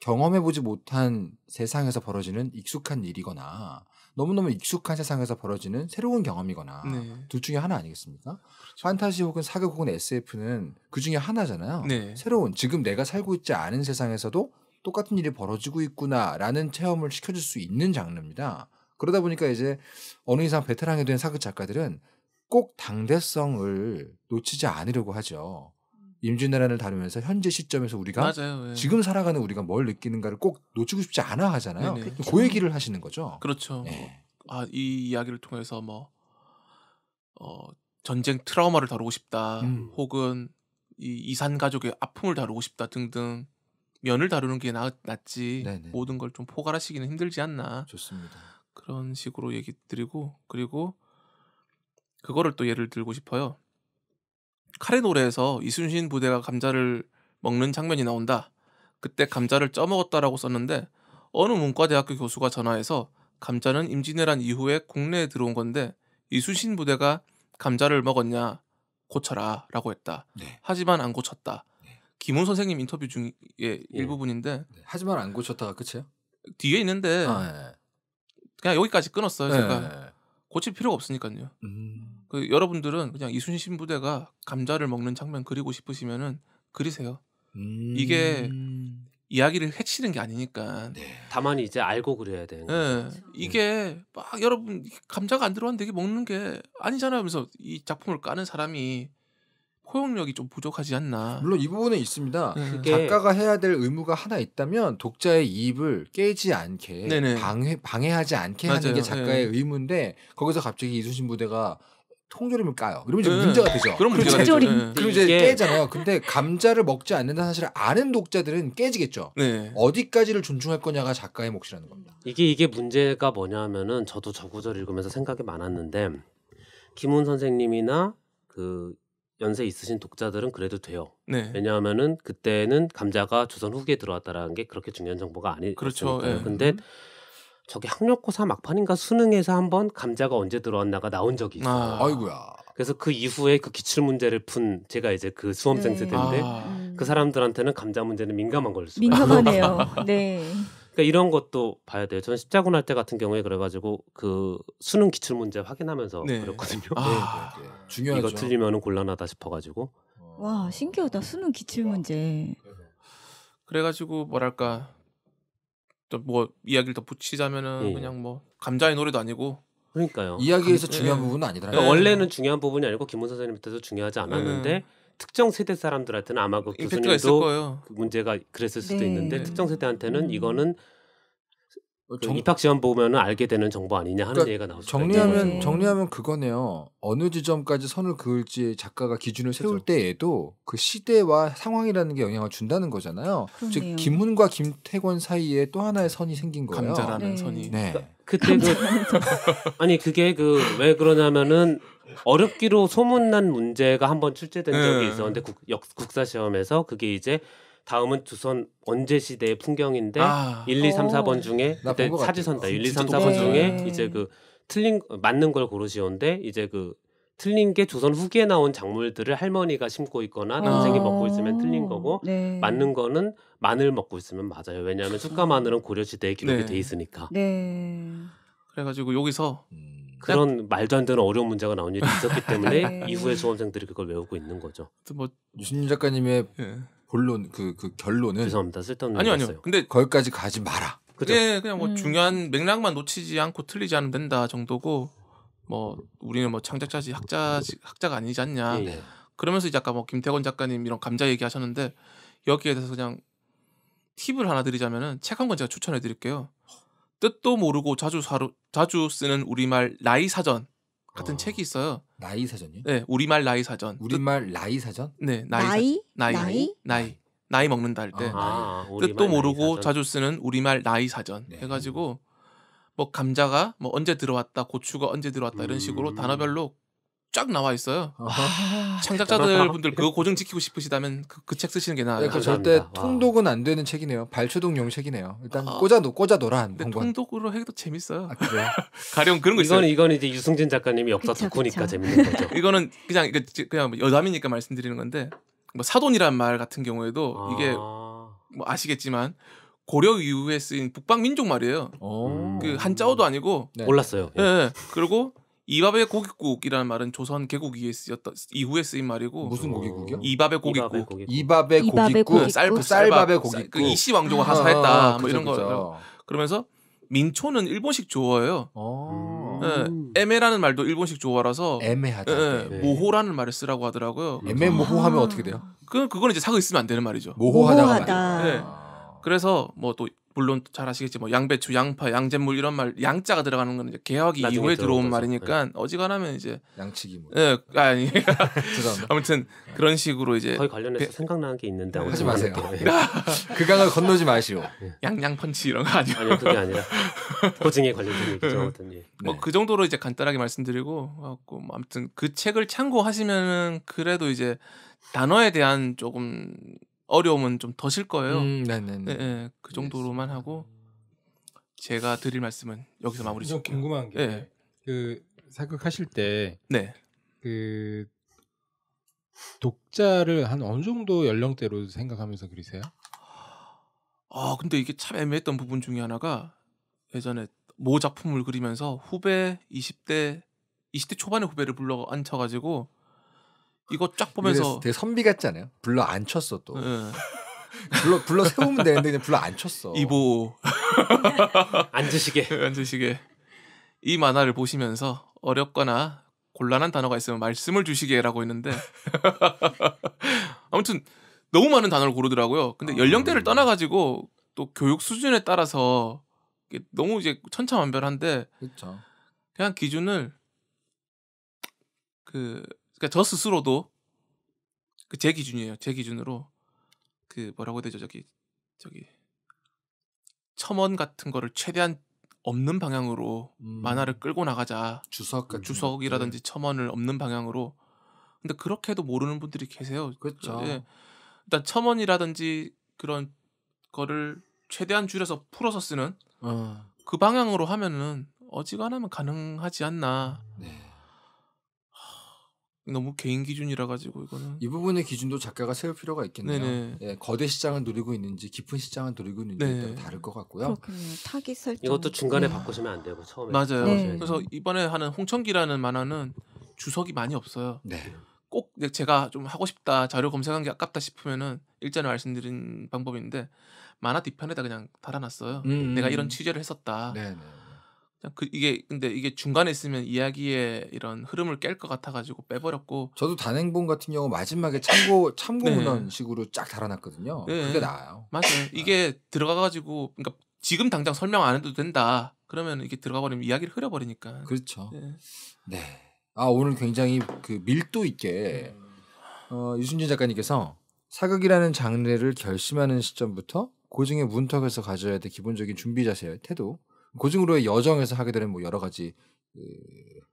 경험해보지 못한 세상에서 벌어지는 익숙한 일이거나 너무너무 익숙한 세상에서 벌어지는 새로운 경험이거나 네. 둘 중에 하나 아니겠습니까? 그렇죠. 판타지 혹은 사극 혹은 SF는 그 중에 하나잖아요. 네. 새로운 지금 내가 살고 있지 않은 세상에서도 똑같은 일이 벌어지고 있구나라는 체험을 시켜줄 수 있는 장르입니다. 그러다 보니까 이제 어느 이상 베테랑이 된 사극 작가들은 꼭 당대성을 놓치지 않으려고 하죠. 임진왜란을 다루면서 현재 시점에서 우리가 맞아요, 예. 지금 살아가는 우리가 뭘 느끼는가를 꼭 놓치고 싶지 않아 하잖아요. 네네. 네. 그 얘기를 하시는 거죠. 그렇죠. 예. 아, 이 이야기를 통해서 뭐 어, 전쟁 트라우마를 다루고 싶다. 음. 혹은 이 이산 가족의 아픔을 다루고 싶다 등등 면을 다루는 게 나, 낫지 네네. 모든 걸 좀 포괄하시기는 힘들지 않나 좋습니다. 그런 식으로 얘기 드리고 그리고 그거를 또 예를 들고 싶어요. 카레 노래에서 이순신 부대가 감자를 먹는 장면이 나온다. 그때 감자를 쪄먹었다라고 썼는데 어느 문과대학교 교수가 전화해서 감자는 임진왜란 이후에 국내에 들어온 건데 이순신 부대가 감자를 먹었냐 고쳐라 라고 했다. 네. 하지만 안 고쳤다. 네. 김훈 선생님 인터뷰 중에 예, 예. 일부분인데 네. 하지만 안 고쳤다가 끝이에요? 뒤에 있는데 아, 예. 그냥 여기까지 끊었어요 제가 고칠 필요가 없으니까요. 음... 그 여러분들은 그냥 이순신 부대가 감자를 먹는 장면 그리고 싶으시면은 그리세요. 음... 이게 이야기를 해치는 게 아니니까. 네. 다만 이제 알고 그려야 되는. 네. 거죠. 그렇죠. 이게 막 여러분 감자가 안 들어왔는데 이게 먹는 게 아니잖아요. 하면서 이 작품을 까는 사람이 포용력이 좀 부족하지 않나. 물론 이 부분은 있습니다. 네. 작가가 해야 될 의무가 하나 있다면 독자의 이입을 깨지 않게 방해 방해하지 않게 맞아요. 하는 게 작가의 네. 의무인데 거기서 갑자기 이순신 부대가 통조림을 까요. 그러면 이제 네. 문제가 되죠. 그럼 문제가 그렇죠. 되죠. 네. 그럼 이제 예. 깨잖아요. 근데 감자를 먹지 않는다는 사실을 아는 독자들은 깨지겠죠. 네. 어디까지를 존중할 거냐가 작가의 몫이라는 겁니다. 이게 이게 문제가 뭐냐면은 저도 저 구절 읽으면서 생각이 많았는데 김훈 선생님이나 그 연세 있으신 독자들은 그래도 돼요. 네. 왜냐하면은 그때는 감자가 조선 후기에 들어왔다라는 게 그렇게 중요한 정보가 아니 그렇죠. 예. 근데 음. 저기 학력고사 막판인가 수능에서 한번 감자가 언제 들어왔나가 나온 적이 있어요. 아, 이고야 그래서 그 이후에 그 기출 문제를 푼 제가 이제 그 수험생 네. 세대인데 아. 그 사람들한테는 감자 문제는 민감한 걸 수가 민감하네요. (laughs) 네. 그러니까 이런 것도 봐야 돼요. 저는 십자군 할 때 같은 경우에 그래가지고 그 수능 기출 문제 확인하면서 네. 그랬거든요. 아, 네, 네, 중요하죠. 이거 틀리면은 곤란하다 싶어가지고. 와 신기하다 수능 기출 문제. 그래가지고 뭐랄까 또뭐 이야기를 더 붙이자면은 예. 그냥 뭐 감자의 노래도 아니고 그러니까요. 이야기에서 감, 중요한 예. 부분은 아니더라고요. 그러니까 네. 원래는 중요한 부분이 아니고 김문 선생님한테도 중요하지 않았는데 예. 특정 세대 사람들한테는 아마 그 교수님도 그 문제가 그랬을 수도 네. 있는데 특정 세대한테는 음. 이거는 어, 그 정... 입학 시험 보면은 알게 되는 정보 아니냐 하는 그러니까 얘기가 나오죠. 정리하면 네. 정리하면 그거네요. 어느 지점까지 선을 그을지 작가가 기준을 세울 그렇죠. 때에도 그 시대와 상황이라는 게 영향을 준다는 거잖아요. 그러네요. 즉 김문과 김태권 사이에 또 하나의 선이 생긴 거예요. 감자라는 네. 선이. 네. 니까 그때 그 아니 그게 그 왜 그러냐면은 어렵기로 소문난 문제가 한번 출제된 네. 적이 네. 있었는데 국, 역, 국사 시험에서 그게 이제 다음은 두선 언제 시대의 풍경인데 아. 1, 2, 3, 4번 중에 그때 사지선다. 1, 2, 3, 4번 중에 네. 이제 그 틀린 맞는 걸 고르시온데 오 이제 그 틀린 게 조선 후기에 나온 작물들을 할머니가 심고 있거나 아. 동생이 아~ 먹고 있으면 틀린 거고 네. 맞는 거는 마늘 먹고 있으면 맞아요. 왜냐하면 그렇죠. 쑥가 마늘은 고려 시대에 기록이 네. 돼 있으니까. 네. 그래가지고 여기서 음. 그런 말도 안 되는 어려운 문제가 나온 일이 있었기 때문에 (laughs) 네. 이후에 수험생들이 그걸 외우고 있는 거죠. 뭐유신 작가님의 예. 본론 그, 그 결론은 죄송합니다. 쓸데없는 아니요 아니요. 근데 거기까지 가지 마라. 그게 예, 예, 그냥 뭐 음. 중요한 맥락만 놓치지 않고 틀리지 않으면 된다 정도고 뭐 우리는 뭐 창작자지 학자 학자가 아니지 않냐. 예, 예. 그러면서 이제 아까 뭐 김태권 작가님 이런 감자 얘기하셨는데 여기에 대해서 그냥 팁을 하나 드리자면은 책 한 권 제가 추천해 드릴게요. 뜻도 모르고 자주 사루, 자주 쓰는 우리말 나이 사전 같은 어. 책이 있어요. 나이 사전요? 네, 우리말 나이 사전. 우리말 나이 사전? 네, 나이 나이 사전. 나이? 나이 나이 나이 먹는다 할 때. 아, 뜻도 아, 모르고 자주 쓰는 우리말 나이 사전 네. 해가지고 뭐 감자가 뭐 언제 들어왔다, 고추가 언제 들어왔다 이런 식으로 음. 단어별로 쫙 나와 있어요. 와, 아, 창작자들 분들 그거 고정 지키고 싶으시다면 그책 그 쓰시는 게 나아요. 네, 그 절대 와. 통독은 안 되는 책이네요. 발췌동용 책이네요. 일단 아, 꽂아놓 꽂아놓라. 통독으로 해도 재밌어요. 아, 그래? (laughs) 가령 그런 거 있어요. 이건 이제 유승진 작가님이 역사 덕후니까 재밌는 거죠. (laughs) 이거는 그냥 그냥 뭐 여담이니까 말씀드리는 건데 뭐 사돈이란 말 같은 경우에도 아. 이게 뭐 아시겠지만 고려 이후에 쓰인 북방 민족 말이에요. 오. 그 한자어도 아니고 네. 몰랐어요. 예. 네. 그리고 이밥의 고깃국이라는 말은 조선 개국 이후였다, 이후에 쓰인 말이고 무슨 고깃국이요? 이밥의 고깃국. 이밥의 고깃국. 그 쌀밥 쌀밥의 그 고깃국. 그 이씨 왕조가 아, 하사했다. 아, 뭐 그쵸, 이런 거. 그러면서 민초는 일본식 조어예요. 에메 아. 예, 애매라는 말도 일본식 조어라서 애매하다. 예, 예, 네, 모호라는 말을 쓰라고 하더라고요. 음. 애매 모호하면 어떻게 돼요? 그 그건 이제 사고 있으면 안 되는 말이죠. 모호하다. 모호하다. 네. 그래서 뭐또 물론 잘 아시겠지 만 뭐, 양배추, 양파, 양잿물 이런 말 양자가 들어가는 건 이제 개혁이 후에 들어온 말이니까 네. 어지간하면 이제 양치기 뭐. 예, 아, 아니 (laughs) (laughs) 아무튼 예. 그런 식으로 이제 거의 관련해서 배... 생각나는 게 있는데 예, 하지 마세요. 그 강을 건너지 마시오. (laughs) 양양 펀치 이런 거 아니에요? 아니요 그게 아니라 고증에 관련된 얘기죠, 뭐그 네. 정도로 이제 간단하게 말씀드리고 갖고 뭐 아무튼 그 책을 참고하시면은 그래도 이제 단어에 대한 조금 어려움은 좀 더실 거예요. 음, 네네네. 예, 예, 그 정도로만 하고 제가 드릴 말씀은 여기서 마무리 좀게요 궁금한 게, 예. 그 사극하실 때, 네. 그 독자를 한 어느 정도 연령대로 생각하면서 그리세요? 아, 근데 이게 참 애매했던 부분 중에 하나가 예전에 모 작품을 그리면서 후배 20대 20대 초반의 후배를 불러 앉혀가지고 이거 쫙 보면서 되게 선비 같지 않아요? 불러 안 쳤어 또. 네. 불러 불러 세우면 되는데 그냥 불러 안 쳤어. 이보 (laughs) 앉으시게 예, 앉으시게 이 만화를 보시면서 어렵거나 곤란한 단어가 있으면 말씀을 주시게라고 했는데 아무튼 너무 많은 단어를 고르더라고요. 근데 아, 연령대를 음. 떠나가지고 또 교육 수준에 따라서 너무 이제 천차만별한데 그쵸. 그렇죠. 그냥 기준을 그 그러니까 저 스스로도 그 제 기준이에요. 제 기준으로 그 뭐라고 해야 되죠 저기 저기 첨언 같은 거를 최대한 없는 방향으로 음. 만화를 끌고 나가자. 주석 그 주석이라든지 네. 첨언을 없는 방향으로. 근데 그렇게도 모르는 분들이 계세요. 그렇죠. 예. 일단 첨언이라든지 그런 거를 최대한 줄여서 풀어서 쓰는 어. 그 방향으로 하면은 어지간하면 가능하지 않나. 네. 너무 개인 기준이라 가지고 이거는 이 부분의 기준도 작가가 세울 필요가 있겠네요. 네 거대 시장을 누리고 있는지 깊은 시장을 누리고 있는지에 따라 네. 다를 것 같고요. 그렇군요. 타깃 설정 이것도 중간에 네. 바꾸시면 안 되고 그 처음에 맞아요. 네. 그래서 이번에 하는 홍천기라는 만화는 주석이 많이 없어요. 네. 꼭 제가 좀 하고 싶다 자료 검색한 게 아깝다 싶으면은 일전에 말씀드린 방법인데 만화 뒤편에다 그냥 달아놨어요. 음, 음. 내가 이런 취재를 했었다. 네네. 네. 그 이게 근데 이게 중간에 있으면 이야기의 이런 흐름을 깰 것 같아가지고 빼버렸고 저도 단행본 같은 경우 마지막에 참고 참고 네. 문헌식으로 쫙 달아놨거든요. 네. 그게 나아요. 맞아요. 네. 이게 들어가가지고 그러니까 지금 당장 설명 안 해도 된다. 그러면 이게 들어가 버리면 이야기를 흐려버리니까. 그렇죠. 네. 네. 아 오늘 굉장히 그 밀도 있게 어, 유순진 작가님께서 사극이라는 장르를 결심하는 시점부터 고증의 문턱에서 가져야 될 기본적인 준비 자세, 태도, 고증으로의 여정에서 하게 되는 뭐 여러 가지 그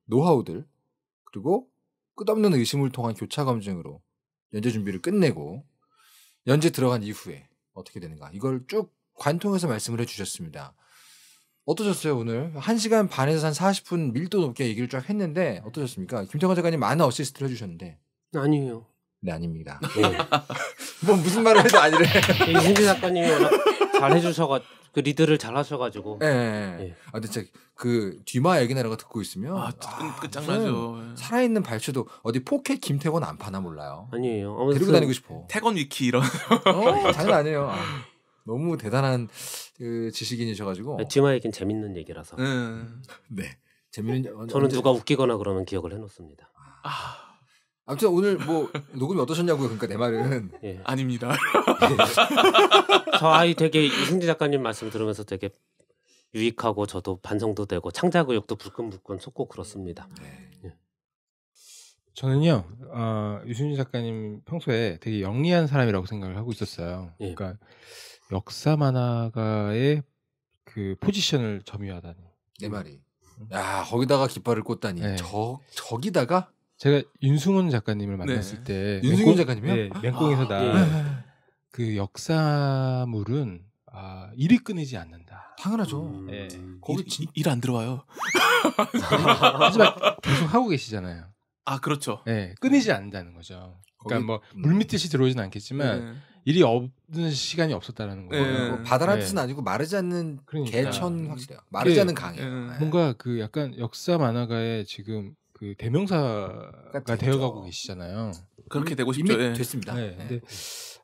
노하우들 그리고 끝없는 의심을 통한 교차 검증으로 연재 준비를 끝내고 연재 들어간 이후에 어떻게 되는가 이걸 쭉 관통해서 말씀을 해주셨습니다. 어떠셨어요 오늘 1 시간 반에서 한 40분 밀도 높게 얘기를 쫙 했는데 어떠셨습니까? 김태관 작가님 많은 어시스트를 해주셨는데 아니에요. 네 아닙니다. 네. (laughs) 뭐 무슨 말을 해도 아니래. 네, 이순재 작가님이 워낙 잘 해주셔가 그 리드를 잘 하셔가지고. 예 예, 예. 예. 아 근데 진그 뒤마 얘기 내려가 듣고 있으면 아, 아, 끝장나죠. 예. 살아있는 발췌도 어디 포켓 김태권 안 파나 몰라요. 아니에요. 어, 데리고 다니고 싶어. 태권 위키 이런. 어, 장난 아니에요. 아, 너무 대단한 그 지식인이셔가지고. 아, 뒤마 얘기는 재밌는 얘기라서. 음. 네. 재밌는. 저는 누가 웃기거나 그러면 기억을 해놓습니다. 아. 아무튼 오늘 뭐 녹음이 어떠셨냐고요. 그러니까 내 말은 예. 아닙니다. 예. 저 아이 되게 이승재 작가님 말씀 들으면서 되게 유익하고 저도 반성도 되고 창작 의욕도 불끈불끈 솟고 그렇습니다. 네. 예. 저는요 어, 유승재 작가님 평소에 되게 영리한 사람이라고 생각을 하고 있었어요. 예. 그러니까 역사 만화가의 그 포지션을 점유하다니. 내 말이. 음. 야 거기다가 깃발을 꽂다니. 네. 저 저기다가 제가 윤승훈 작가님을 네. 만났을 때 윤승훈 작가님이요? 네, 맹꽁에서다 아, 예. 그 역사물은 아, 일이 끊이지 않는다. 당연하죠. 음, 예. 거기 일안 들어와요. (laughs) 하지만 계속 하고 계시잖아요. 아 그렇죠. 예, 끊이지 않는다는 거죠. 그러니까 뭐 음. 물밑듯이 들어오진 않겠지만 네. 일이 없는 시간이 없었다라는 거예요. 네. 뭐 바다란 뜻은 네. 아니고 마르지 않는 그러니까. 개천 확실해요. 음. 마르지 않는 그 강이에요. 네. 네. 뭔가 그 약간 역사 만화가의 지금 그 대명사가 되어가고 계시잖아요. 그렇게 되고 싶죠. 예. 됐습니다. 네, 네, 근데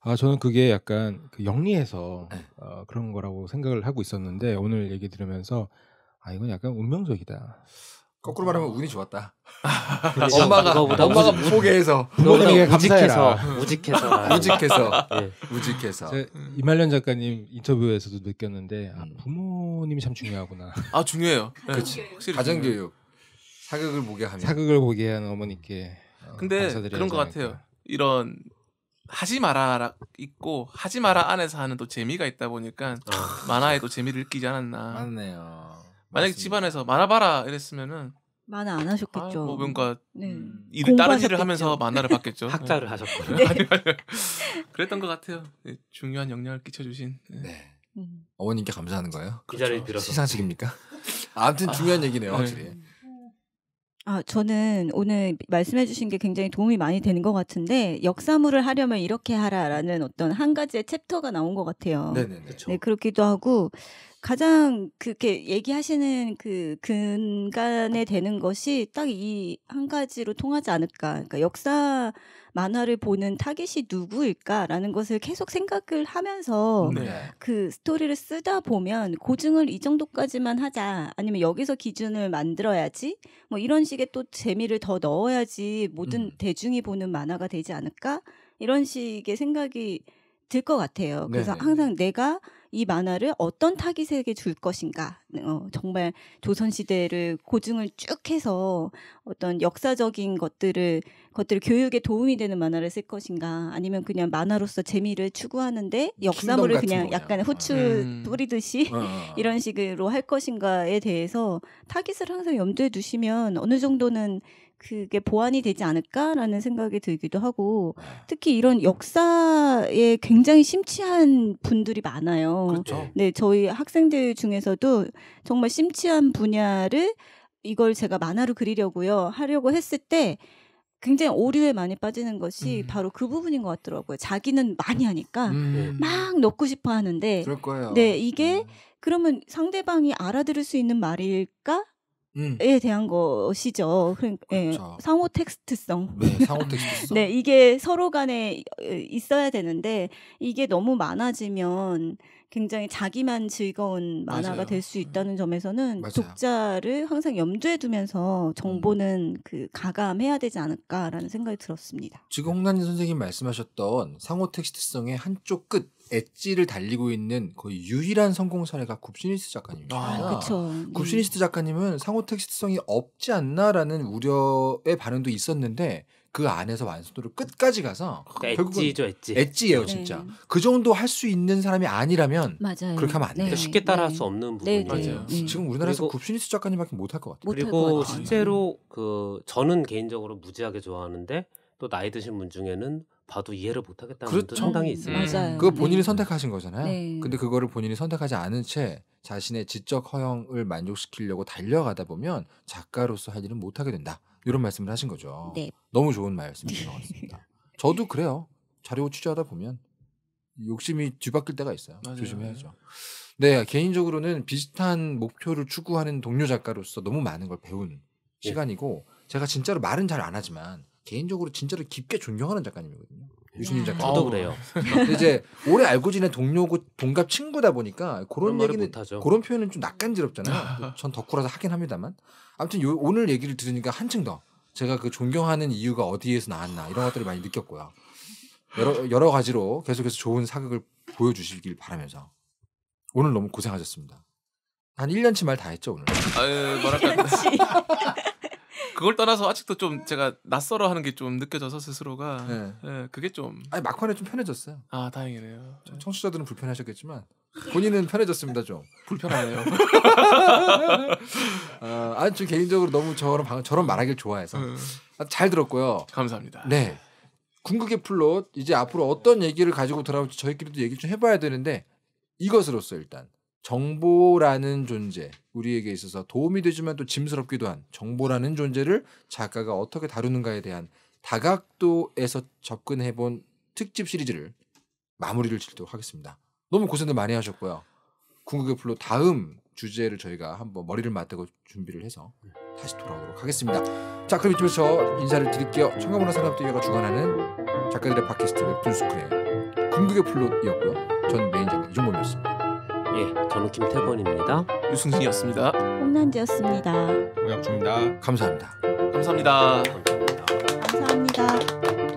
아 저는 그게 약간 그 영리해서 네. 어, 그런 거라고 생각을 하고 있었는데 오늘 얘기 들으면서 아 이건 약간 운명적이다. 거꾸로 말하면 운이 좋았다. 그렇죠. 엄마가 보다 엄마가 우직- 포기해서 부모님에게 감사해서 우직해서 우직해서 예. 우직해서 이말년 작가님 인터뷰에서도 느꼈는데 아, 음. 부모님이 참 중요하구나. 아 중요해요. 그확 네. 가정 교육 사극을 보게 하는 사극을 보게 한 어머니께 어, 근데 그런 것 같아요. 이런 하지 마라 있고 하지 마라 안에서 하는 또 재미가 있다 보니까 어. 아, 그렇죠. 만화에또 재미를 느끼지 않았나. 맞네요. 만약에 맞습니다. 집안에서 만화 봐라 이랬으면은 만화 안 하셨겠죠. 아, 뭐 뭔가 네. 음, 음. 일을 다른 일을 하면서 만화를 봤겠죠. (laughs) 학자를 하셨거든요 네. 네. (laughs) 그랬던 것 같아요. 네, 중요한 영향을 끼쳐주신. 네. 네. 음. 어머님께 감사하는 거예요. 그 그렇죠. 자리를 빌어서 시상식입니까? (laughs) 아무튼 중요한 아, 얘기네요, 네. 확실히. 아, 저는 오늘 말씀해 주신 게 굉장히 도움이 많이 되는 것 같은데 역사물을 하려면 이렇게 하라라는 어떤 한 가지의 챕터가 나온 것 같아요. 네네, 그렇죠. 네, 그렇기도 하고 가장 그렇게 얘기하시는 그 근간에 되는 것이 딱 이 한 가지로 통하지 않을까. 그러니까 역사 만화를 보는 타겟이 누구일까라는 것을 계속 생각을 하면서 네. 그 스토리를 쓰다 보면 고증을 이 정도까지만 하자 아니면 여기서 기준을 만들어야지 뭐 이런 식의 또 재미를 더 넣어야지 모든 음. 대중이 보는 만화가 되지 않을까 이런 식의 생각이 들 것 같아요. 그래서 네. 항상 내가 이 만화를 어떤 타깃에게 줄 것인가 어, 정말 조선 시대를 고증을 쭉 해서 어떤 역사적인 것들을 것들을 교육에 도움이 되는 만화를 쓸 것인가 아니면 그냥 만화로서 재미를 추구하는데 역사물을 그냥 약간 후추 음. 뿌리듯이 어. 어, 어. (laughs) 이런 식으로 할 것인가에 대해서 타깃을 항상 염두에 두시면 어느 정도는 그게 보완이 되지 않을까라는 생각이 들기도 하고 네. 특히 이런 역사에 굉장히 심취한 분들이 많아요. 그렇죠. 네, 저희 학생들 중에서도 정말 심취한 분야를 이걸 제가 만화로 그리려고요 하려고 했을 때 굉장히 오류에 많이 빠지는 것이 음. 바로 그 부분인 것 같더라고요. 자기는 많이 하니까 음. 네. 막 넣고 싶어 하는데, 네 이게 음. 그러면 상대방이 알아들을 수 있는 말일까? 음. 에 대한 것이죠. 그러니까 예, 그렇죠. 상호 텍스트성. 네, 상호 텍스트성. (laughs) 네, 이게 서로 간에 어, 있어야 되는데 이게 너무 많아지면 굉장히 자기만 즐거운 만화가 될 수 있다는 음. 점에서는 맞아요. 독자를 항상 염두에 두면서 정보는 음. 그 가감해야 되지 않을까라는 생각이 들었습니다. 지금 홍란진 선생님 말씀하셨던 상호 텍스트성의 한쪽 끝 엣지를 달리고 있는 거의 유일한 성공 사례가 굽시니스 작가님입니다. 아, 아 그렇죠. 네. 굽시니스트 작가님은 상호 텍스트성이 없지 않나라는 우려의 반응도 있었는데 그 안에서 완성도를 끝까지 가서 그러니까 엣지죠 엣지 엣지예요 네. 진짜 네. 그 정도 할 수 있는 사람이 아니라면 맞아요. 그렇게 하면 안 네. 돼요 네. 쉽게 따라할 네. 수 없는 부분이에 맞아요. 지금 우리나라에서 굽신이스 작가님밖에 못 할 것 같아요 그리고 실제로 그 저는 개인적으로 무지하게 좋아하는데 또 나이 드신 분 중에는 봐도 이해를 못하겠다는 그렇죠. 상당히 있습니다. 그 본인이 네. 선택하신 거잖아요. 네. 근데 그거를 본인이 선택하지 않은 채 자신의 지적 허영을 만족시키려고 달려가다 보면 작가로서 할 일은 못하게 된다. 이런 말씀을 하신 거죠. 네. 너무 좋은 말씀이신 것 같습니다. 저도 그래요. 자료 취재하다 보면 욕심이 뒤바뀔 때가 있어요. 맞아요. 조심해야죠. 네, 개인적으로는 비슷한 목표를 추구하는 동료 작가로서 너무 많은 걸 배운 오. 네. 시간이고 제가 진짜로 말은 잘 안 하지만 개인적으로 진짜로 깊게 존경하는 작가님이거든요. 유승민 작가. 저도 그래요. 이제 오래 알고 지낸 동료고 동갑 친구다 보니까 그런 얘기는 못 그런 표현은 좀 낯간지럽잖아요. 전 덕후라서 하긴 합니다만. 아무튼 요, 오늘 얘기를 들으니까 한층 더 제가 그 존경하는 이유가 어디에서 나왔나 이런 것들을 많이 느꼈고요. 여러 여러 가지로 계속해서 좋은 사극을 보여주시길 바라면서 오늘 너무 고생하셨습니다. 한 1년치 말 다 했죠, 오늘. 아유, 뭐랄까. 그걸 떠나서 아직도 좀 제가 낯설어 하는 게 좀 느껴져서 스스로가 네. 네, 그게 좀 아니 막판에 좀 편해졌어요. 아 다행이네요. 청취자들은 불편하셨겠지만 본인은 편해졌습니다 좀 불편하네요. 어, (laughs) 아니 개인적으로 너무 저런 방, 저런 말하길 좋아해서 음. 아, 잘 들었고요. 감사합니다. 네. 궁극의 플롯 이제 앞으로 어떤 얘기를 가지고 돌아올지 저희끼리도 얘기 좀 해봐야 되는데 이것으로서 일단 정보라는 존재, 우리에게 있어서 도움이 되지만 또 짐스럽기도 한 정보라는 존재를 작가가 어떻게 다루는가에 대한 다각도에서 접근해 본 특집 시리즈를 마무리를 짓도록 하겠습니다. 너무 고생들 많이 하셨고요. 궁극의 플로 다음 주제를 저희가 한번 머리를 맞대고 준비를 해서 다시 돌아오도록 하겠습니다. 자 그럼 이쯤에서 인사를 드릴게요. 청가문화산업대회가 주관하는 작가들의 팟캐스트 웹툰스쿨의 궁극의 플롯이었고요. 전 메인 작가 이종범이었습니다. 예, 저는 김태권입니다. 유승진이었습니다. 홍난지였습니다. 오약주입니다 감사합니다. 감사합니다. 감사합니다. 감사합니다.